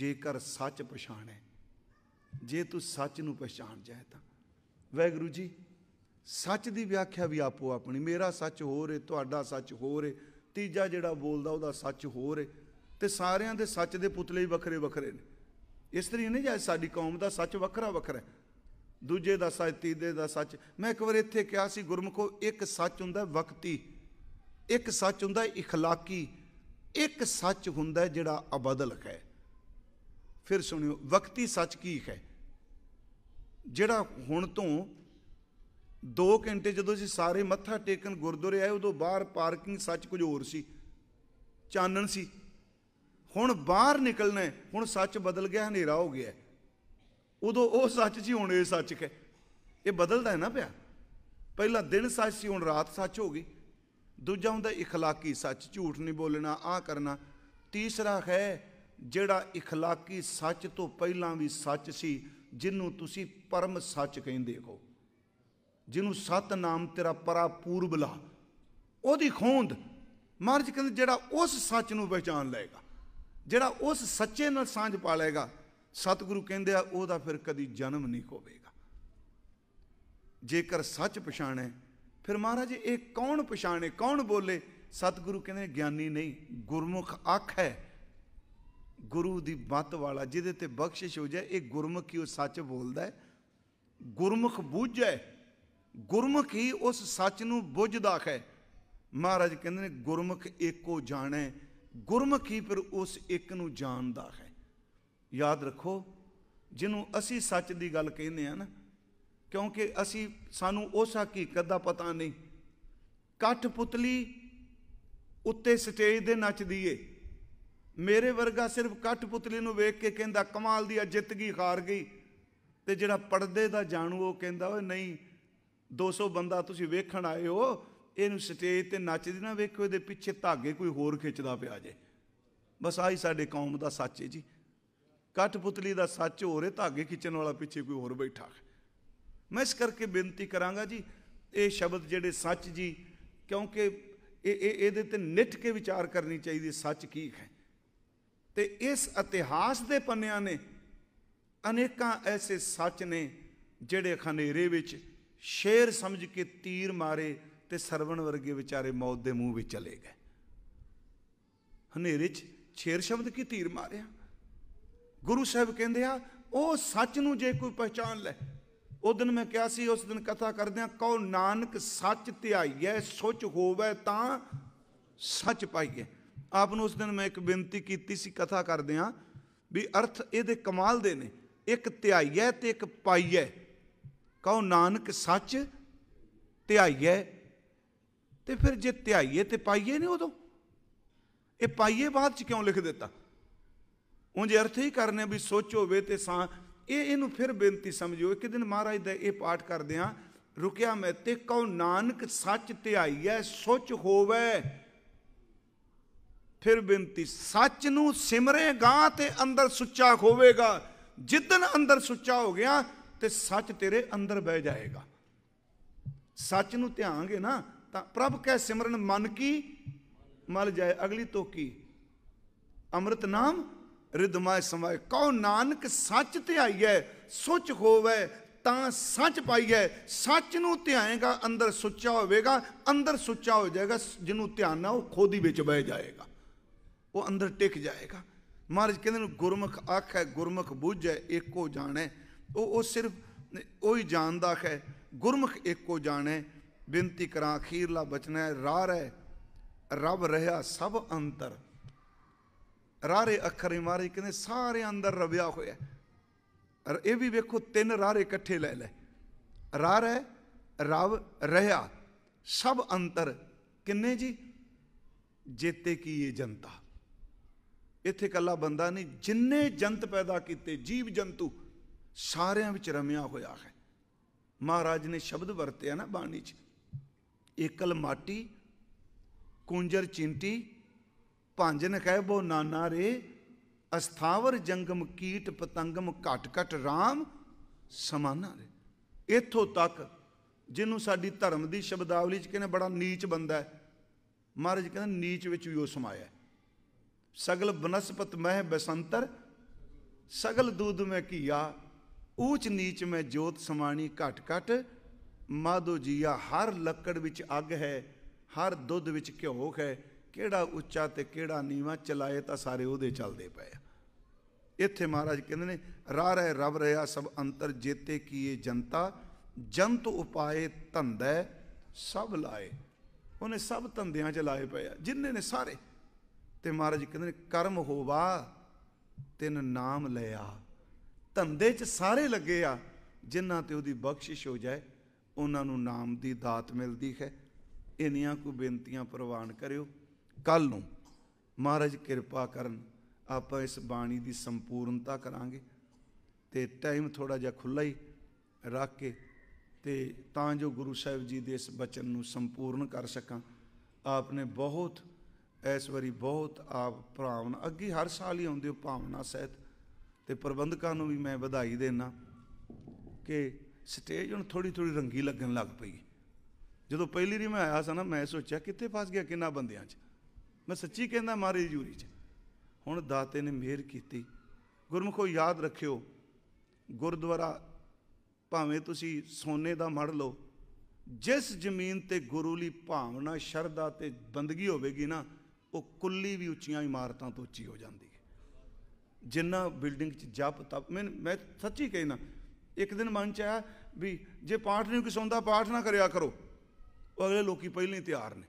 ਜੇਕਰ ਸੱਚ ਪਛਾਣੇ ਜੇ ਤੂੰ ਸੱਚ ਨੂੰ ਪਛਾਣ ਜਾਏ ਤਾਂ ਵੈਗੁਰੂ ਜੀ ਸੱਚ ਦੀ ਵਿਆਖਿਆ ਵੀ ਆਪੋ ਆਪਣੀ ਮੇਰਾ ਸੱਚ ਹੋਰ ਏ ਤੁਹਾਡਾ ਸੱਚ ਹੋਰ ਏ ਤੀਜਾ ਜਿਹੜਾ ਬੋਲਦਾ ਉਹਦਾ ਸੱਚ ਹੋਰ ਏ ਤੇ ਸਾਰਿਆਂ ਦੇ ਸੱਚ ਦੇ ਪੁਤਲੇ ਵੀ ਵੱਖਰੇ ਵੱਖਰੇ ਨੇ ਇਸ ਤਰੀਕੇ ਨਹੀਂ ਜਾਇ ਸਾਡੀ ਕੌਮ ਦਾ ਸੱਚ ਵੱਖਰਾ ਵੱਖਰਾ ਹੈ ਦੂਜੇ ਦਾ ਸੱਚ ਤੀਜੇ ਦਾ ਸੱਚ ਮੈਂ ਇੱਕ ਵਾਰ ਇੱਥੇ ਕਿਹਾ ਸੀ ਗੁਰਮਖੋ ਇੱਕ ਸੱਚ ਹੁੰਦਾ ਵਕਤੀ ਇੱਕ ਸੱਚ ਹੁੰਦਾ اخਲਾਕੀ ਇੱਕ ਸੱਚ ਹੁੰਦਾ ਜਿਹੜਾ ਅਬਦਲ ਹੈ ਫਿਰ ਸੁਣਿਓ ਵਕਤੀ ਸੱਚ ਕੀ ਹੈ ਜਿਹੜਾ ਹੁਣ ਤੋਂ 2 ਘੰਟੇ ਜਦੋਂ ਅਸੀਂ ਸਾਰੇ ਮੱਥਾ ਟੇਕਣ ਗੁਰਦੁਆਰੇ ਆਏ ਉਦੋਂ ਬਾਹਰ ਪਾਰਕਿੰਗ ਸੱਚ ਕੁਝ ਹੋਰ ਸੀ ਚਾਨਣ ਸੀ ਹੁਣ ਬਾਹਰ ਨਿਕਲਣਾ ਹੁਣ ਸੱਚ ਬਦਲ ਗਿਆ ਹਨੇਰਾ ਹੋ ਗਿਆ ਉਦੋਂ ਉਹ ਸੱਚ ਸੀ ਹੁਣ ਇਹ ਸੱਚ ਹੈ ਇਹ ਬਦਲਦਾ ਹੈ ਨਾ ਪਿਆ ਪਹਿਲਾ ਦਿਨ ਸੱਚ ਸੀ ਹੁਣ ਰਾਤ ਸੱਚ ਹੋ ਗਈ ਦੂਜਾ ਹੁੰਦਾ اخਲਾਕੀ ਸੱਚ ਝੂਠ ਨਹੀਂ ਬੋਲਣਾ ਆ ਕਰਨਾ ਤੀਸਰਾ ਹੈ ਜਿਹੜਾ اخਲਾਕੀ ਸੱਚ ਤੋਂ ਪਹਿਲਾਂ ਵੀ ਸੱਚ ਸੀ ਜਿਹਨੂੰ ਤੁਸੀਂ ਪਰਮ ਸੱਚ ਕਹਿੰਦੇ ਹੋ ਜਿਹਨੂੰ ਨਾਮ ਤੇਰਾ ਪਰਾ ਪੂਰਬਲਾ ਉਹਦੀ ਖੋਂਦ ਮਾਰਜ ਕਹਿੰਦੇ ਜਿਹੜਾ ਉਸ ਸੱਚ ਨੂੰ ਪਛਾਣ ਲਏਗਾ ਜਿਹੜਾ ਉਸ ਸੱਚੇ ਨਾਲ ਸਾਂਝ ਪਾ ਲਏਗਾ ਸਤਿਗੁਰੂ ਕਹਿੰਦੇ ਆ ਉਹਦਾ ਫਿਰ ਕਦੀ ਜਨਮ ਨਹੀਂ ਹੋਵੇਗਾ ਜੇਕਰ ਸੱਚ ਪਛਾਣੇ ਫਿਰ ਮਹਾਰਾਜ ਇਹ ਕੌਣ ਪਛਾਣੇ ਕੌਣ ਬੋਲੇ ਸਤਿਗੁਰੂ ਕਹਿੰਦੇ ਗਿਆਨੀ ਨਹੀਂ ਗੁਰਮੁਖ ਅੱਖ ਹੈ ਗੁਰੂ ਦੀ ਬਤ ਵਾਲਾ ਜਿਹਦੇ ਤੇ ਬਖਸ਼ਿਸ਼ ਹੋ ਜਾਏ ਇਹ ਗੁਰਮੁਖ ਹੀ ਉਹ ਸੱਚ ਬੋਲਦਾ ਹੈ ਗੁਰਮੁਖ ਬੁੱਝੈ ਗੁਰਮੁਖ ਹੀ ਉਸ ਸੱਚ ਨੂੰ ਬੁੱਝਦਾ ਹੈ ਮਹਾਰਾਜ ਕਹਿੰਦੇ ਨੇ ਗੁਰਮੁਖ ਏਕੋ ਜਾਣੈ ਗੁਰਮੁਖ ਹੀ ਫਿਰ ਉਸ ਇੱਕ ਨੂੰ ਜਾਣਦਾ ਹੈ ਯਾਦ ਰੱਖੋ ਜਿਹਨੂੰ ਅਸੀਂ ਸੱਚ ਦੀ ਗੱਲ ਕਹਿੰਦੇ ਆ ਨਾ ਕਿਉਂਕਿ ਅਸੀਂ ਸਾਨੂੰ ਉਸ ਹਕੀਕਤ ਦਾ ਪਤਾ ਨਹੀਂ ਪੁਤਲੀ ਉੱਤੇ ਸਟੇਜ ਦੇ ਨੱਚਦੀ ਏ ਮੇਰੇ ਵਰਗਾ ਸਿਰਫ ਪੁਤਲੀ ਨੂੰ ਵੇਖ ਕੇ ਕਹਿੰਦਾ ਕਮਾਲ ਦੀ ਜਿੱਤ ਗਈ ਹਾਰ ਗਈ ਤੇ ਜਿਹੜਾ ਪਰਦੇ ਦਾ ਜਾਣੂ ਉਹ ਕਹਿੰਦਾ ਓਏ ਨਹੀਂ 200 ਬੰਦਾ ਤੁਸੀਂ ਵੇਖਣ ਆਏ ਹੋ ਇਹਨੂੰ ਸਟੇਜ ਤੇ ਨੱਚਦੀ ਨਾ ਵੇਖੋ ਇਹਦੇ ਪਿੱਛੇ ਧਾਗੇ ਕੋਈ ਹੋਰ ਖਿੱਚਦਾ ਪਿਆ ਜੇ ਬਸ ਆਹੀ ਸਾਡੇ ਕੌਮ ਦਾ ਸੱਚ ਏ ਜੀ ਕਟਪੁਤਲੀ ਦਾ ਸੱਚ ਹੋ ਰੇ ਧਾਗੇ ਖਿੱਚਣ ਵਾਲਾ ਪਿੱਛੇ ਕੋਈ ਹੋਰ ਬੈਠਾ ਮੈਂ ਇਸ ਕਰਕੇ ਬੇਨਤੀ ਕਰਾਂਗਾ ਜੀ ਇਹ ਸ਼ਬਦ ਜਿਹੜੇ ਸੱਚ ਜੀ ਕਿਉਂਕਿ ਇਹ ਇਹ ਇਹਦੇ ਤੇ ਨਿੱਠ ਕੇ ਵਿਚਾਰ ਕਰਨੀ ਚਾਹੀਦੀ ਸੱਚ ਕੀ ਹੈ ਤੇ ਇਸ ਇਤਿਹਾਸ ਦੇ ਪੰਨਿਆਂ ਨੇ ਅਨੇਕਾਂ ਐਸੇ ਸੱਚ ਨੇ ਜਿਹੜੇ ਖਨੇਰੇ ਵਿੱਚ ਸ਼ੇਰ ਸਮਝ ਕੇ ਤੀਰ ਮਾਰੇ ਤੇ ਸਰਵਣ ਵਰਗੇ ਵਿਚਾਰੇ ਮੌਤ ਦੇ ਮੂੰਹ ਵਿੱਚ ਚਲੇ ਗਏ ਹਨੇਰੇ 'ਚ ਸ਼ੇਰ ਸ਼ਬਦ ਕੀ ਤੀਰ ਮਾਰਿਆ ਗੁਰੂ ਸਾਹਿਬ ਕਹਿੰਦੇ ਆ ਉਹ ਸੱਚ ਨੂੰ ਜੇ ਕੋਈ ਪਛਾਣ ਲੈ ਉਹ ਦਿਨ ਮੈਂ ਕਿਹਾ ਸੀ ਉਸ ਦਿਨ ਕਥਾ ਕਰਦਿਆਂ ਕਹੋ ਨਾਨਕ ਸੱਚ ਧਿਆਈਐ ਸੁਚ ਹੋਵੇ ਤਾਂ ਸੱਚ ਪਾਈਐ ਆਪ ਨੂੰ ਉਸ ਦਿਨ ਮੈਂ ਇੱਕ ਬੇਨਤੀ ਕੀਤੀ ਸੀ ਕਥਾ ਕਰਦਿਆਂ ਵੀ ਅਰਥ ਇਹਦੇ ਕਮਾਲ ਦੇ ਨੇ ਇੱਕ ਧਿਆਈਐ ਤੇ ਇੱਕ ਪਾਈਐ ਕਹੋ ਨਾਨਕ ਸੱਚ ਧਿਆਈਐ ਤੇ ਫਿਰ ਜੇ ਧਿਆਈਏ ਤੇ ਪਾਈਏ ਨਹੀਂ ਉਦੋਂ ਇਹ ਪਾਈਏ ਬਾਅਦ ਚ ਕਿਉਂ ਲਿਖ ਦਿੱਤਾ ਉਂਝ ਅਰਥ ਹੀ ਕਰਨੇ ਵੀ ਸੋਚੋ ਵੇ ਤੇ ਸਾ ਇਹ ਇਹਨੂੰ ਫਿਰ ਬੇਨਤੀ ਸਮਝਿਓ ਇੱਕ ਦਿਨ ਮਹਾਰਾਜ ਦਾ ਇਹ ਪਾਠ ਕਰਦੇ ਆ ਰੁਕਿਆ ਮੈਂ ਤੇ ਕਉ ਨਾਨਕ ਸੱਚ ਧਿਆਈਐ ਸੁਚ ਹੋਵੇ ਫਿਰ ਬੇਨਤੀ ਸੱਚ ਨੂੰ ਸਿਮਰੇਗਾ ਤੇ ਅੰਦਰ ਸੁੱਚਾ ਹੋਵੇਗਾ ਜਿੱਦਨ ਅੰਦਰ ਸੁੱਚਾ ਹੋ ਗਿਆ ਤੇ ਸੱਚ ਤੇਰੇ ਅੰਦਰ ਬਹਿ ਜਾਏਗਾ ਸੱਚ ਨੂੰ ਧਿਆਂਗੇ ਨਾ ਤਾਂ ਪ੍ਰਭ ਕੈ ਸਿਮਰਨ ਮਨ ਕੀ ਮਲ ਜਾਏ ਅਗਲੀ ਤੋਕੀ ਅੰਮ੍ਰਿਤ ਨਾਮ ਰਿਦਮਾ ਸਮਾਏ ਕਉ ਨਾਨਕ ਸੱਚ ਧਿਆਈਐ ਸੁਚ ਹੋਵੇ ਤਾਂ ਸੱਚ ਪਾਈਐ ਸੱਚ ਨੂੰ ਧਿਆਏਗਾ ਅੰਦਰ ਸੁੱਚਾ ਹੋਵੇਗਾ ਅੰਦਰ ਸੁੱਚਾ ਹੋ ਜਾਏਗਾ ਜਿਹਨੂੰ ਧਿਆਨ ਨਾ ਉਹ ਖੋਦੀ ਵਿੱਚ ਬਹਿ ਜਾਏਗਾ ਉਹ ਅੰਦਰ ਟਿਕ ਜਾਏਗਾ ਮਹਾਰਾਜ ਕਹਿੰਦੇ ਨੇ ਗੁਰਮੁਖ ਆਖੈ ਗੁਰਮੁਖ ਬੁੱਝੈ ਏਕੋ ਜਾਣੈ ਉਹ ਉਹ ਸਿਰਫ ਉਹ ਹੀ ਜਾਣਦਾ ਹੈ ਗੁਰਮੁਖ ਏਕੋ ਜਾਣੈ ਬੇਨਤੀ ਕਰਾਂ ਅਖੀਰਲਾ ਬਚਨਾ ਹੈ ਰਾਹ ਹੈ ਰੱਬ ਰਹਾ ਸਭ ਅੰਤਰ ਰਾਰੇ ਅੱਖਰ ਮਾਰੇ ਕਹਿੰਦੇ ਸਾਰੇ ਅੰਦਰ ਰਵਿਆ ਹੋਇਆ ਔਰ ਇਹ ਵੀ ਵੇਖੋ ਤਿੰਨ ਰਾਰੇ ਇਕੱਠੇ ਲੈ ਲੈ ਰਾਰ ਹੈ ਰਵ ਰਹਾ ਸਭ ਅੰਤਰ ਕਿੰਨੇ ਜੀ ਜੇਤੇ ਕੀ ਇਹ ਜਨਤਾ ਇੱਥੇ ਕੱਲਾ ਬੰਦਾ ਨਹੀਂ ਜਿੰਨੇ ਜੰਤ ਪੈਦਾ ਕੀਤੇ ਜੀਵ ਜੰਤੂ ਸਾਰਿਆਂ ਵਿੱਚ ਰਮਿਆ ਹੋਇਆ ਹੈ ਮਹਾਰਾਜ ਨੇ ਸ਼ਬਦ ਵਰਤਿਆ ਨਾ ਬਾਣੀ 'ਚ ਇਕਲ ਮਾਟੀ ਕੁੰਜਰ ਚਿੰਟੀ ਭਾਂਜਨ ਬੋ ਨਾਨਾ ਰੇ ਅਸਥਾਵਰ ਜੰਗਮ ਕੀਟ ਪਤੰਗਮ ਘਟ ਘਟ RAM ਸਮਾਨਾ ਰੇ ਇਥੋਂ ਤੱਕ ਜਿਹਨੂੰ ਸਾਡੀ ਧਰਮ ਦੀ ਸ਼ਬਦਾਵਲੀ ਚ ਕਹਿੰਦੇ ਬੜਾ ਨੀਚ ਬੰਦਾ ਹੈ ਮਹਾਰਾਜ ਕਹਿੰਦਾ ਨੀਚ ਵਿੱਚ ਵੀ ਉਹ ਸਮਾਇਆ ਸਗਲ ਬਨਸਪਤ ਮਹਿ ਬਸੰਤਰ ਸਗਲ ਦੂਧ ਮੈਂ ਕੀਆ ਊਚ ਨੀਚ ਮੈਂ ਜੋਤ ਸਮਾਣੀ ਘਟ ਘਟ ਮਾਧੋ ਜੀਆ ਹਰ ਲੱਕੜ ਵਿੱਚ ਅੱਗ ਹੈ ਹਰ ਦੁੱਧ ਵਿੱਚ ਘਿਓ ਹੈ ਕਿਹੜਾ ਉੱਚਾ ਤੇ ਕਿਹੜਾ ਨੀਵਾ ਚਲਾਏ ਤਾਂ ਸਾਰੇ ਉਹਦੇ ਚੱਲਦੇ ਪਏ ਇੱਥੇ ਮਹਾਰਾਜ ਕਹਿੰਦੇ ਨੇ ਰਾਹ ਰਹਿ ਰਵ ਰਿਆ ਸਭ ਅੰਤਰ ਜੇਤੇ ਕੀਏ ਜਨਤਾ ਜੰਤ ਉਪਾਏ ਧੰਦਾ ਸਭ ਲਾਏ ਉਹਨੇ ਸਭ ਧੰਦਿਆਂ ਚ ਲਾਏ ਪਏ ਆ ਜਿੰਨੇ ਨੇ ਸਾਰੇ ਤੇ ਮਹਾਰਾਜ ਕਹਿੰਦੇ ਨੇ ਕਰਮ ਹੋਵਾ ਤਿੰਨ ਨਾਮ ਲਿਆ ਧੰਦੇ ਚ ਸਾਰੇ ਲੱਗੇ ਆ ਜਿਨ੍ਹਾਂ ਤੇ ਉਹਦੀ ਬਖਸ਼ਿਸ਼ ਹੋ ਜਾਏ ਉਹਨਾਂ ਨੂੰ ਨਾਮ ਦੀ ਦਾਤ ਮਿਲਦੀ ਹੈ ਇੰਨੀਆਂ ਕੋ ਬੇਨਤੀਆਂ ਪ੍ਰਵਾਨ ਕਰਿਓ ਕੱਲ ਨੂੰ ਮਹਾਰਾਜ ਕਿਰਪਾ ਕਰਨ ਆਪਾਂ ਇਸ ਬਾਣੀ ਦੀ ਸੰਪੂਰਨਤਾ ਕਰਾਂਗੇ ਤੇ ਟਾਈਮ ਥੋੜਾ ਜਿਹਾ ਖੁੱਲਾ ਹੀ ਰੱਖ ਕੇ ਤੇ ਤਾਂ ਜੋ ਗੁਰੂ ਸਾਹਿਬ ਜੀ ਦੇ ਇਸ ਬਚਨ ਨੂੰ ਸੰਪੂਰਨ ਕਰ ਸਕਾਂ ਆਪਨੇ ਬਹੁਤ ਇਸ ਵਾਰੀ ਬਹੁਤ ਆਪ ਭਾਵਨਾ ਅੱਗੇ ਹਰ ਸਾਲ ਹੀ ਆਉਂਦੇ ਹੋ ਭਾਵਨਾ ਸਹਿਤ ਤੇ ਪ੍ਰਬੰਧਕਾਂ ਨੂੰ ਵੀ ਮੈਂ ਵਧਾਈ ਦੇਣਾ ਕਿ ਸਟੇਜ ਹੁਣ ਥੋੜੀ ਥੋੜੀ ਰੰਗੀ ਲੱਗਣ ਲੱਗ ਪਈ ਜਦੋਂ ਪਹਿਲੀ ਵਾਰੀ ਮੈਂ ਆਇਆ ਸਾਂ ਨਾ ਮੈਂ ਸੋਚਿਆ ਕਿੱਥੇ ਫਸ ਗਿਆ ਕਿੰਨਾ ਬੰਦਿਆਂ 'ਚ ਮੈਂ ਸੱਚੀ ਕਹਿੰਦਾ ਮਾਰੇ ਜੂਰੀ 'ਚ ਹੁਣ ਦਾਤੇ ਨੇ ਮਿਹਰ ਕੀਤੀ ਗੁਰਮਖੋ ਯਾਦ ਰੱਖਿਓ ਗੁਰਦੁਆਰਾ ਭਾਵੇਂ ਤੁਸੀਂ ਸੋਨੇ ਦਾ ਮੜ ਲਓ ਜਿਸ ਜ਼ਮੀਨ ਤੇ ਗੁਰੂ ਲਈ ਭਾਵਨਾ ਸ਼ਰਧਾ ਤੇ ਬੰਦਗੀ ਹੋਵੇਗੀ ਨਾ ਉਹ ਕੁੱਲੀ ਵੀ ਉੱਚੀਆਂ ਇਮਾਰਤਾਂ ਤੋਂ ਉੱਚੀ ਹੋ ਜਾਂਦੀ ਹੈ ਜਿੰਨਾ ਬਿਲਡਿੰਗ 'ਚ ਜਪ ਤਪ ਮੈਂ ਮੈਂ ਸੱਚੀ ਕਹਿਣਾ ਇੱਕ ਦਿਨ ਮਨ 'ਚ ਆਇਆ ਵੀ ਜੇ ਪਾਠ ਨਹੀਂ ਦਾ ਪਾਠ ਨਾ ਕਰਿਆ ਕਰੋ ਉਹ ਅਗਲੇ ਲੋਕੀ ਪਹਿਲਾਂ ਹੀ ਤਿਆਰ ਨੇ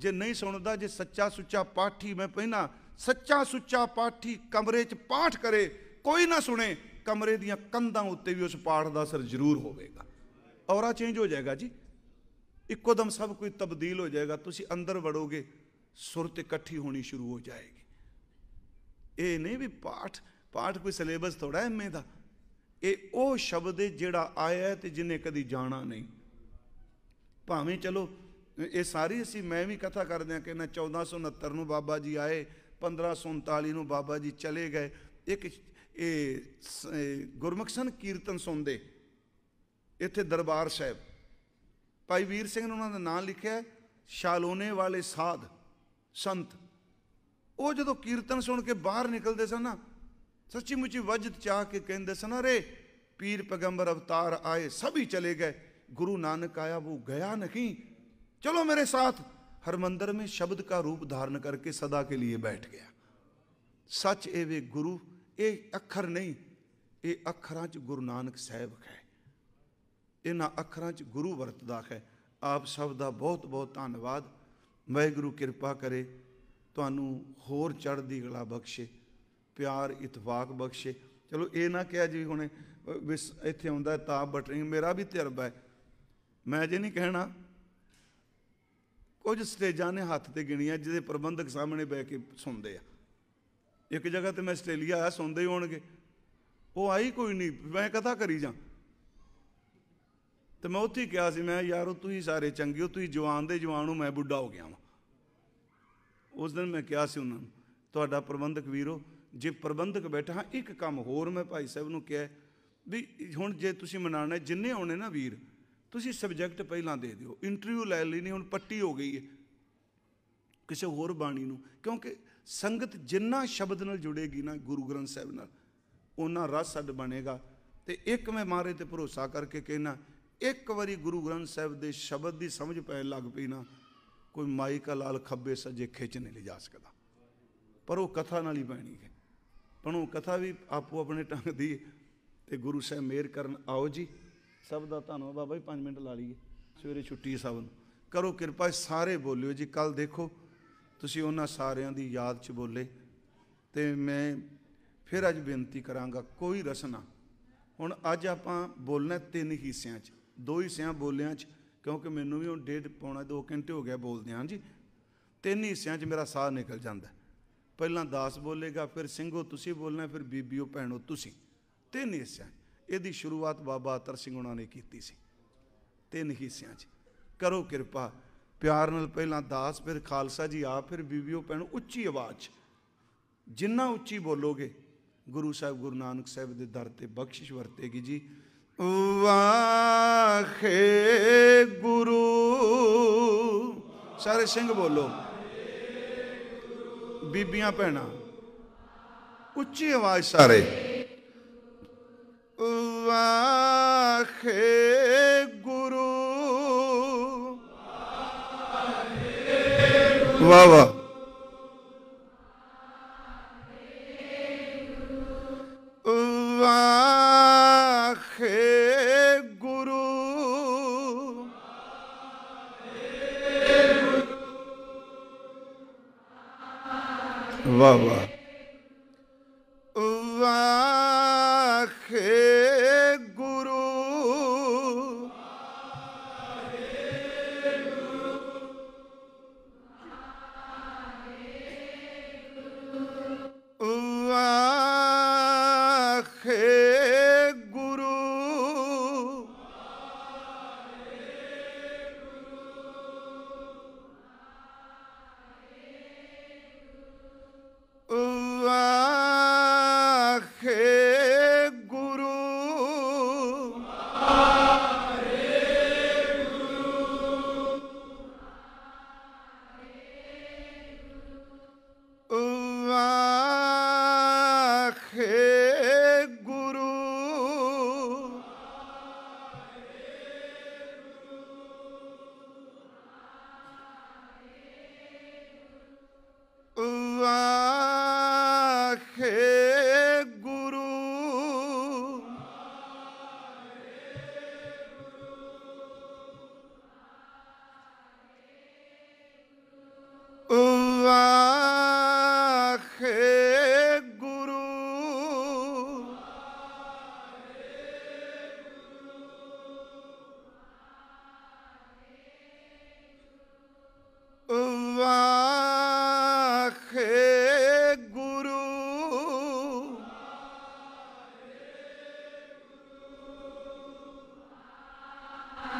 ਜੇ ਨਹੀਂ ਸੁਣਦਾ ਜੇ ਸੱਚਾ ਸੁੱਚਾ ਪਾਠੀ ਮੈਂ ਪਹਿਨਾ ਸੱਚਾ ਸੁੱਚਾ ਪਾਠੀ ਕਮਰੇ 'ਚ ਪਾਠ ਕਰੇ ਕੋਈ ਨਾ ਸੁਣੇ ਕਮਰੇ ਦੀਆਂ ਕੰਧਾਂ ਉੱਤੇ ਵੀ ਉਸ ਪਾਠ ਦਾ ਅਸਰ ਜ਼ਰੂਰ ਹੋਵੇਗਾ ਔਰਾ ਚੇਂਜ ਹੋ ਜਾਏਗਾ ਜੀ ਇੱਕੋ ਦਮ ਸਭ ਕੁਝ ਤਬਦੀਲ ਹੋ ਜਾਏਗਾ ਤੁਸੀਂ ਅੰਦਰ ਵੜੋਗੇ ਸੁਰਤ ਇਕੱਠੀ ਹੋਣੀ ਸ਼ੁਰੂ ਹੋ ਜਾਏਗੀ ਇਹ ਨਹੀਂ ਵੀ ਪਾਠ ਪਾਠ ਕੋਈ ਸਿਲੇਬਸ ਥੋੜਾ ਐਮਏ ਦਾ ਇਹ ਉਹ ਸ਼ਬਦ ਜਿਹੜਾ ਆਇਆ ਤੇ ਜਿਨੇ ਕਦੀ ਜਾਣਾ ਨਹੀਂ ਭਾਵੇਂ ਚਲੋ ਇਹ ਸਾਰੀ ਅਸੀਂ ਮੈਂ ਵੀ ਕਥਾ ਕਰਦੇ ਆ ਕਹਿੰਦਾ 1469 ਨੂੰ ਬਾਬਾ ਜੀ ਆਏ 1539 ਨੂੰ ਬਾਬਾ ਜੀ ਚਲੇ ਗਏ ਇੱਕ ਇਹ ਗੁਰਮਖਸ਼ਨ ਕੀਰਤਨ ਸੁਣਦੇ ਇੱਥੇ ਦਰਬਾਰ ਸਾਹਿਬ ਭਾਈ ਵੀਰ ਸਿੰਘ ਨੇ ਉਹਨਾਂ ਦਾ ਨਾਮ ਲਿਖਿਆ ਸ਼ਾਲੋਨੇ ਵਾਲੇ ਸਾਧ ਸੰਤ ਉਹ ਜਦੋਂ ਕੀਰਤਨ ਸੁਣ ਕੇ ਬਾਹਰ ਨਿਕਲਦੇ ਸਨ ਨਾ ਸੱਚੀ ਮੁੱਚੀ ਵਜਦ ਚਾਹ ਕੇ ਕਹਿੰਦੇ ਸਨ ਅਰੇ ਪੀਰ ਪੈਗੰਬਰ ਅਵਤਾਰ ਆਏ ਸਭੀ ਚਲੇ ਗਏ ਗੁਰੂ ਨਾਨਕ ਆਇਆ ਉਹ ਗਿਆ ਨਹੀਂ चलो मेरे साथ हर मंदिर में शब्द का रूप धारण करके सदा के लिए बैठ ਗਿਆ ਸੱਚ ਇਹ ਵੇ ਗੁਰੂ ਇਹ ਅੱਖਰ ਨਹੀਂ ਇਹ ਅੱਖਰਾਂ 'ਚ ਗੁਰੂ ਨਾਨਕ ਸਾਹਿਬ ਹੈ ਇਹਨਾਂ ਅੱਖਰਾਂ 'ਚ ਗੁਰੂ ਵਰਤਦਾ ਹੈ ਆਪ ਸਭ ਦਾ ਬਹੁਤ ਬਹੁਤ ਧੰਨਵਾਦ ਵਾਹਿਗੁਰੂ ਕਿਰਪਾ ਕਰੇ ਤੁਹਾਨੂੰ ਹੋਰ ਚੜ੍ਹਦੀ ਕਲਾ ਬਖਸ਼ੇ ਪਿਆਰ ਇਤਫਾਕ ਬਖਸ਼ੇ ਚਲੋ ਇਹ ਨਾ ਕਿਹਾ ਜੀ ਹੁਣ ਇੱਥੇ ਆਉਂਦਾ ਤਾਪ ਬਟਰਿੰਗ ਮੇਰਾ ਵੀ ਤਜਰਬਾ ਹੈ ਮੈਂ ਜੇ ਨਹੀਂ ਕਹਿਣਾ ਕੁਝ ਸਟੇਜਾਂ ਨੇ ਹੱਥ ਤੇ ਗਿਣੀਆਂ ਜਿਹਦੇ ਪ੍ਰਬੰਧਕ ਸਾਹਮਣੇ ਬੈ ਕੇ ਸੁਣਦੇ ਆ ਇੱਕ ਜਗ੍ਹਾ ਤੇ ਮੈਂ ਆਸਟ੍ਰੇਲੀਆ ਆ ਸੁਣਦੇ ਹੀ ਹੋਣਗੇ ਉਹ ਆਈ ਕੋਈ ਨਹੀਂ ਮੈਂ ਕਥਾ ਕਰੀ ਜਾਂ ਤੇ ਮੈਂ ਉੱਥੇ ਕਿਹਾ ਸੀ ਮੈਂ ਯਾਰ ਉਹ ਤੁਸੀਂ ਸਾਰੇ ਚੰਗੇ ਹੋ ਤੁਸੀਂ ਜਵਾਨ ਦੇ ਜਵਾਨ ਹੋ ਮੈਂ ਬੁੱਢਾ ਹੋ ਗਿਆ ਹਾਂ ਉਸ ਦਿਨ ਮੈਂ ਕਿਹਾ ਸੀ ਉਹਨਾਂ ਨੂੰ ਤੁਹਾਡਾ ਪ੍ਰਬੰਧਕ ਵੀਰੋ ਜੇ ਪ੍ਰਬੰਧਕ ਬੈਠਾ ਇੱਕ ਕੰਮ ਹੋਰ ਮੈਂ ਭਾਈ ਸਾਹਿਬ ਨੂੰ ਕਿਹਾ ਵੀ ਹੁਣ ਜੇ ਤੁਸੀਂ ਮਨਾਣਾ ਜਿੰਨੇ ਆਉਣੇ ਨਾ ਵੀਰ ਤੁਸੀਂ ਸਬਜੈਕਟ ਪਹਿਲਾਂ ਦੇ ਦਿਓ ਇੰਟਰਵਿਊ ਲੈ ਲਈ ਨਹੀਂ ਹੁਣ ਪੱਟੀ ਹੋ ਗਈ ਹੈ ਕਿਸੇ ਹੋਰ ਬਾਣੀ ਨੂੰ ਕਿਉਂਕਿ ਸੰਗਤ ਜਿੰਨਾ ਸ਼ਬਦ ਨਾਲ ਜੁੜੇਗੀ ਨਾ ਗੁਰੂ ਗ੍ਰੰਥ ਸਾਹਿਬ ਨਾਲ ਉਹਨਾਂ ਰਸ ਸਦ ਬਣੇਗਾ ਤੇ ਇੱਕ ਮੈਂ ਮਾਰੇ ਤੇ ਭਰੋਸਾ ਕਰਕੇ ਕਹਿਣਾ ਇੱਕ ਵਾਰੀ ਗੁਰੂ ਗ੍ਰੰਥ ਸਾਹਿਬ ਦੇ ਸ਼ਬਦ ਦੀ ਸਮਝ ਪੈਣ ਲੱਗ ਪਈ ਨਾ ਕੋਈ ਮਾਈ ਕਾ ਲਾਲ ਖੱਬੇ ਸਜੇ ਖਿੱਚ ਨਹੀਂ ਜਾ ਸਕਦਾ ਪਰ ਉਹ ਕਥਾ ਨਾਲ ਹੀ ਪੈਣੀ ਹੈ ਪਰ ਉਹ ਕਥਾ ਵੀ ਆਪੋ ਆਪਣੇ ਟੰਗ ਦੀ ਤੇ ਗੁਰੂ ਸਾਹਿਬ ਮੇਰ ਕਰਨ ਆਓ ਜੀ ਸਭ ਦਾ ਧੰਨਵਾਦ ਬਾਬਾ ਜੀ 5 ਮਿੰਟ ਲਾ ਲਈਏ ਸਵੇਰੇ ਛੁੱਟੀ ਸਭ ਨੂੰ ਕਰੋ ਕਿਰਪਾ ਸਾਰੇ ਬੋਲਿਓ ਜੀ ਕੱਲ ਦੇਖੋ ਤੁਸੀਂ ਉਹਨਾਂ ਸਾਰਿਆਂ ਦੀ ਯਾਦ 'ਚ ਬੋਲੇ ਤੇ ਮੈਂ ਫਿਰ ਅੱਜ ਬੇਨਤੀ ਕਰਾਂਗਾ ਕੋਈ ਰਸਨਾ ਹੁਣ ਅੱਜ ਆਪਾਂ ਬੋਲਣਾ ਤਿੰਨ ਹਿੱਸਿਆਂ 'ਚ ਦੋ ਹਿੱਸਿਆਂ ਬੋਲਿਆਂ 'ਚ ਕਿਉਂਕਿ ਮੈਨੂੰ ਵੀ ਹੁਣ ਡੇਢ ਪੌਣਾ 2 ਘੰਟੇ ਹੋ ਗਿਆ ਬੋਲਦਿਆਂ ਜੀ ਤਿੰਨ ਹਿੱਸਿਆਂ 'ਚ ਮੇਰਾ ਸਾਹ ਨਿਕਲ ਜਾਂਦਾ ਪਹਿਲਾਂ ਦਾਸ ਬੋਲੇਗਾ ਫਿਰ ਸਿੰਘੋ ਤੁਸੀਂ ਬੋਲਣਾ ਫਿਰ ਬੀਬੀਓ ਭੈਣੋ ਤੁਸੀਂ ਤਿੰਨ ਹਿੱਸਿਆਂ ਇਹਦੀ ਸ਼ੁਰੂਆਤ ਬਾਬਾ ਅਤਰ ਸਿੰਘ ਉਹਨਾਂ ਨੇ ਕੀਤੀ ਸੀ ਤਿੰਨ ਹਿੱਸਿਆਂ 'ਚ ਕਰੋ ਕਿਰਪਾ ਪਿਆਰ ਨਾਲ ਪਹਿਲਾਂ ਦਾਸ ਫਿਰ ਖਾਲਸਾ ਜੀ ਆ ਫਿਰ ਬੀਬੀਓ ਪੈਣ ਉੱਚੀ ਆਵਾਜ਼ 'ਚ ਜਿੰਨਾ ਉੱਚੀ ਬੋਲੋਗੇ ਗੁਰੂ ਸਾਹਿਬ ਗੁਰੂ ਨਾਨਕ ਸਾਹਿਬ ਦੇ ਦਰ ਤੇ ਬਖਸ਼ਿਸ਼ ਵਰਤੇਗੀ ਜੀ ਵਾਖੇ ਗੁਰੂ ਸਾਰੇ ਸਿੰਘ ਬੋਲੋ ਬੀਬੀਆਂ ਭੈਣਾਂ ਉੱਚੀ ਆਵਾਜ਼ ਸਾਰੇ ਵਾਖੇ ਗੁਰੂ ਵਾਹ ਵਾਹ ਵਾਖੇ ਗੁਰੂ ਵਾ ਵਾ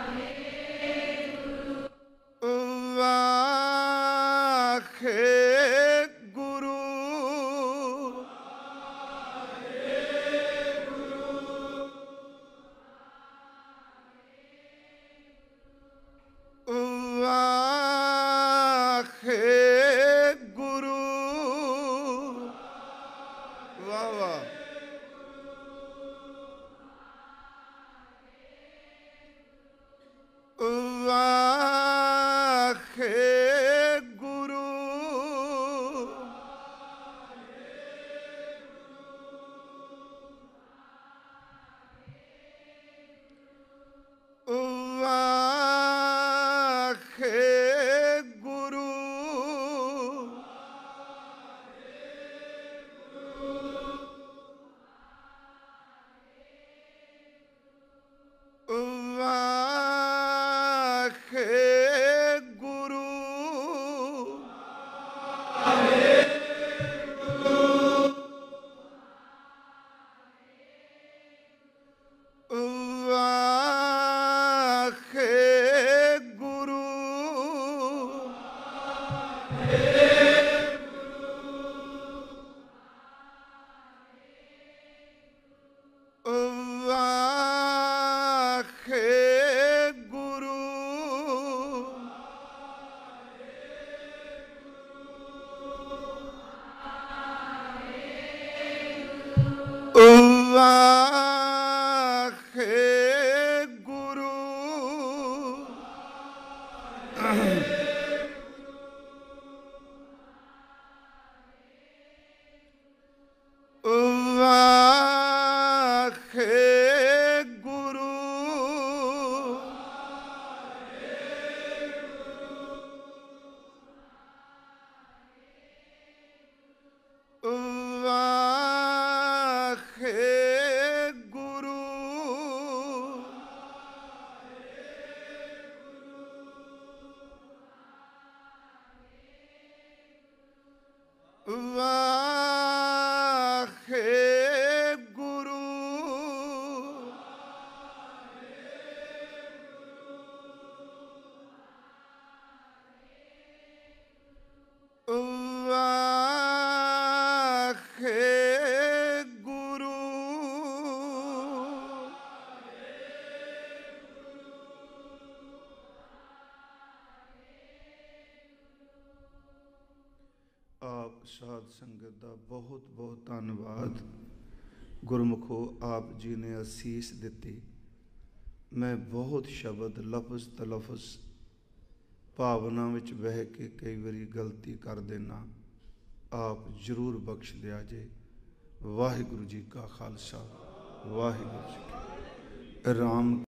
Amen. ਬਹੁਤ ਬਹੁਤ ਧੰਨਵਾਦ ਗੁਰਮਖੋ ਆਪ ਜੀ ਨੇ ਅਸੀਸ ਦਿੱਤੀ ਮੈਂ ਬਹੁਤ ਸ਼ਬਦ ਲਫ਼ਜ਼ ਤਲਫ਼ਜ਼ ਭਾਵਨਾ ਵਿੱਚ ਵਹਿ ਕੇ ਕਈ ਵਾਰੀ ਗਲਤੀ ਕਰ ਦੇਣਾ ਆਪ ਜ਼ਰੂਰ ਬਖਸ਼ ਦਿਆ ਜੇ ਵਾਹਿਗੁਰੂ ਜੀ ਕਾ ਖਾਲਸਾ ਵਾਹਿਗੁਰੂ ਜੀ ਕੀ ਰਾਮ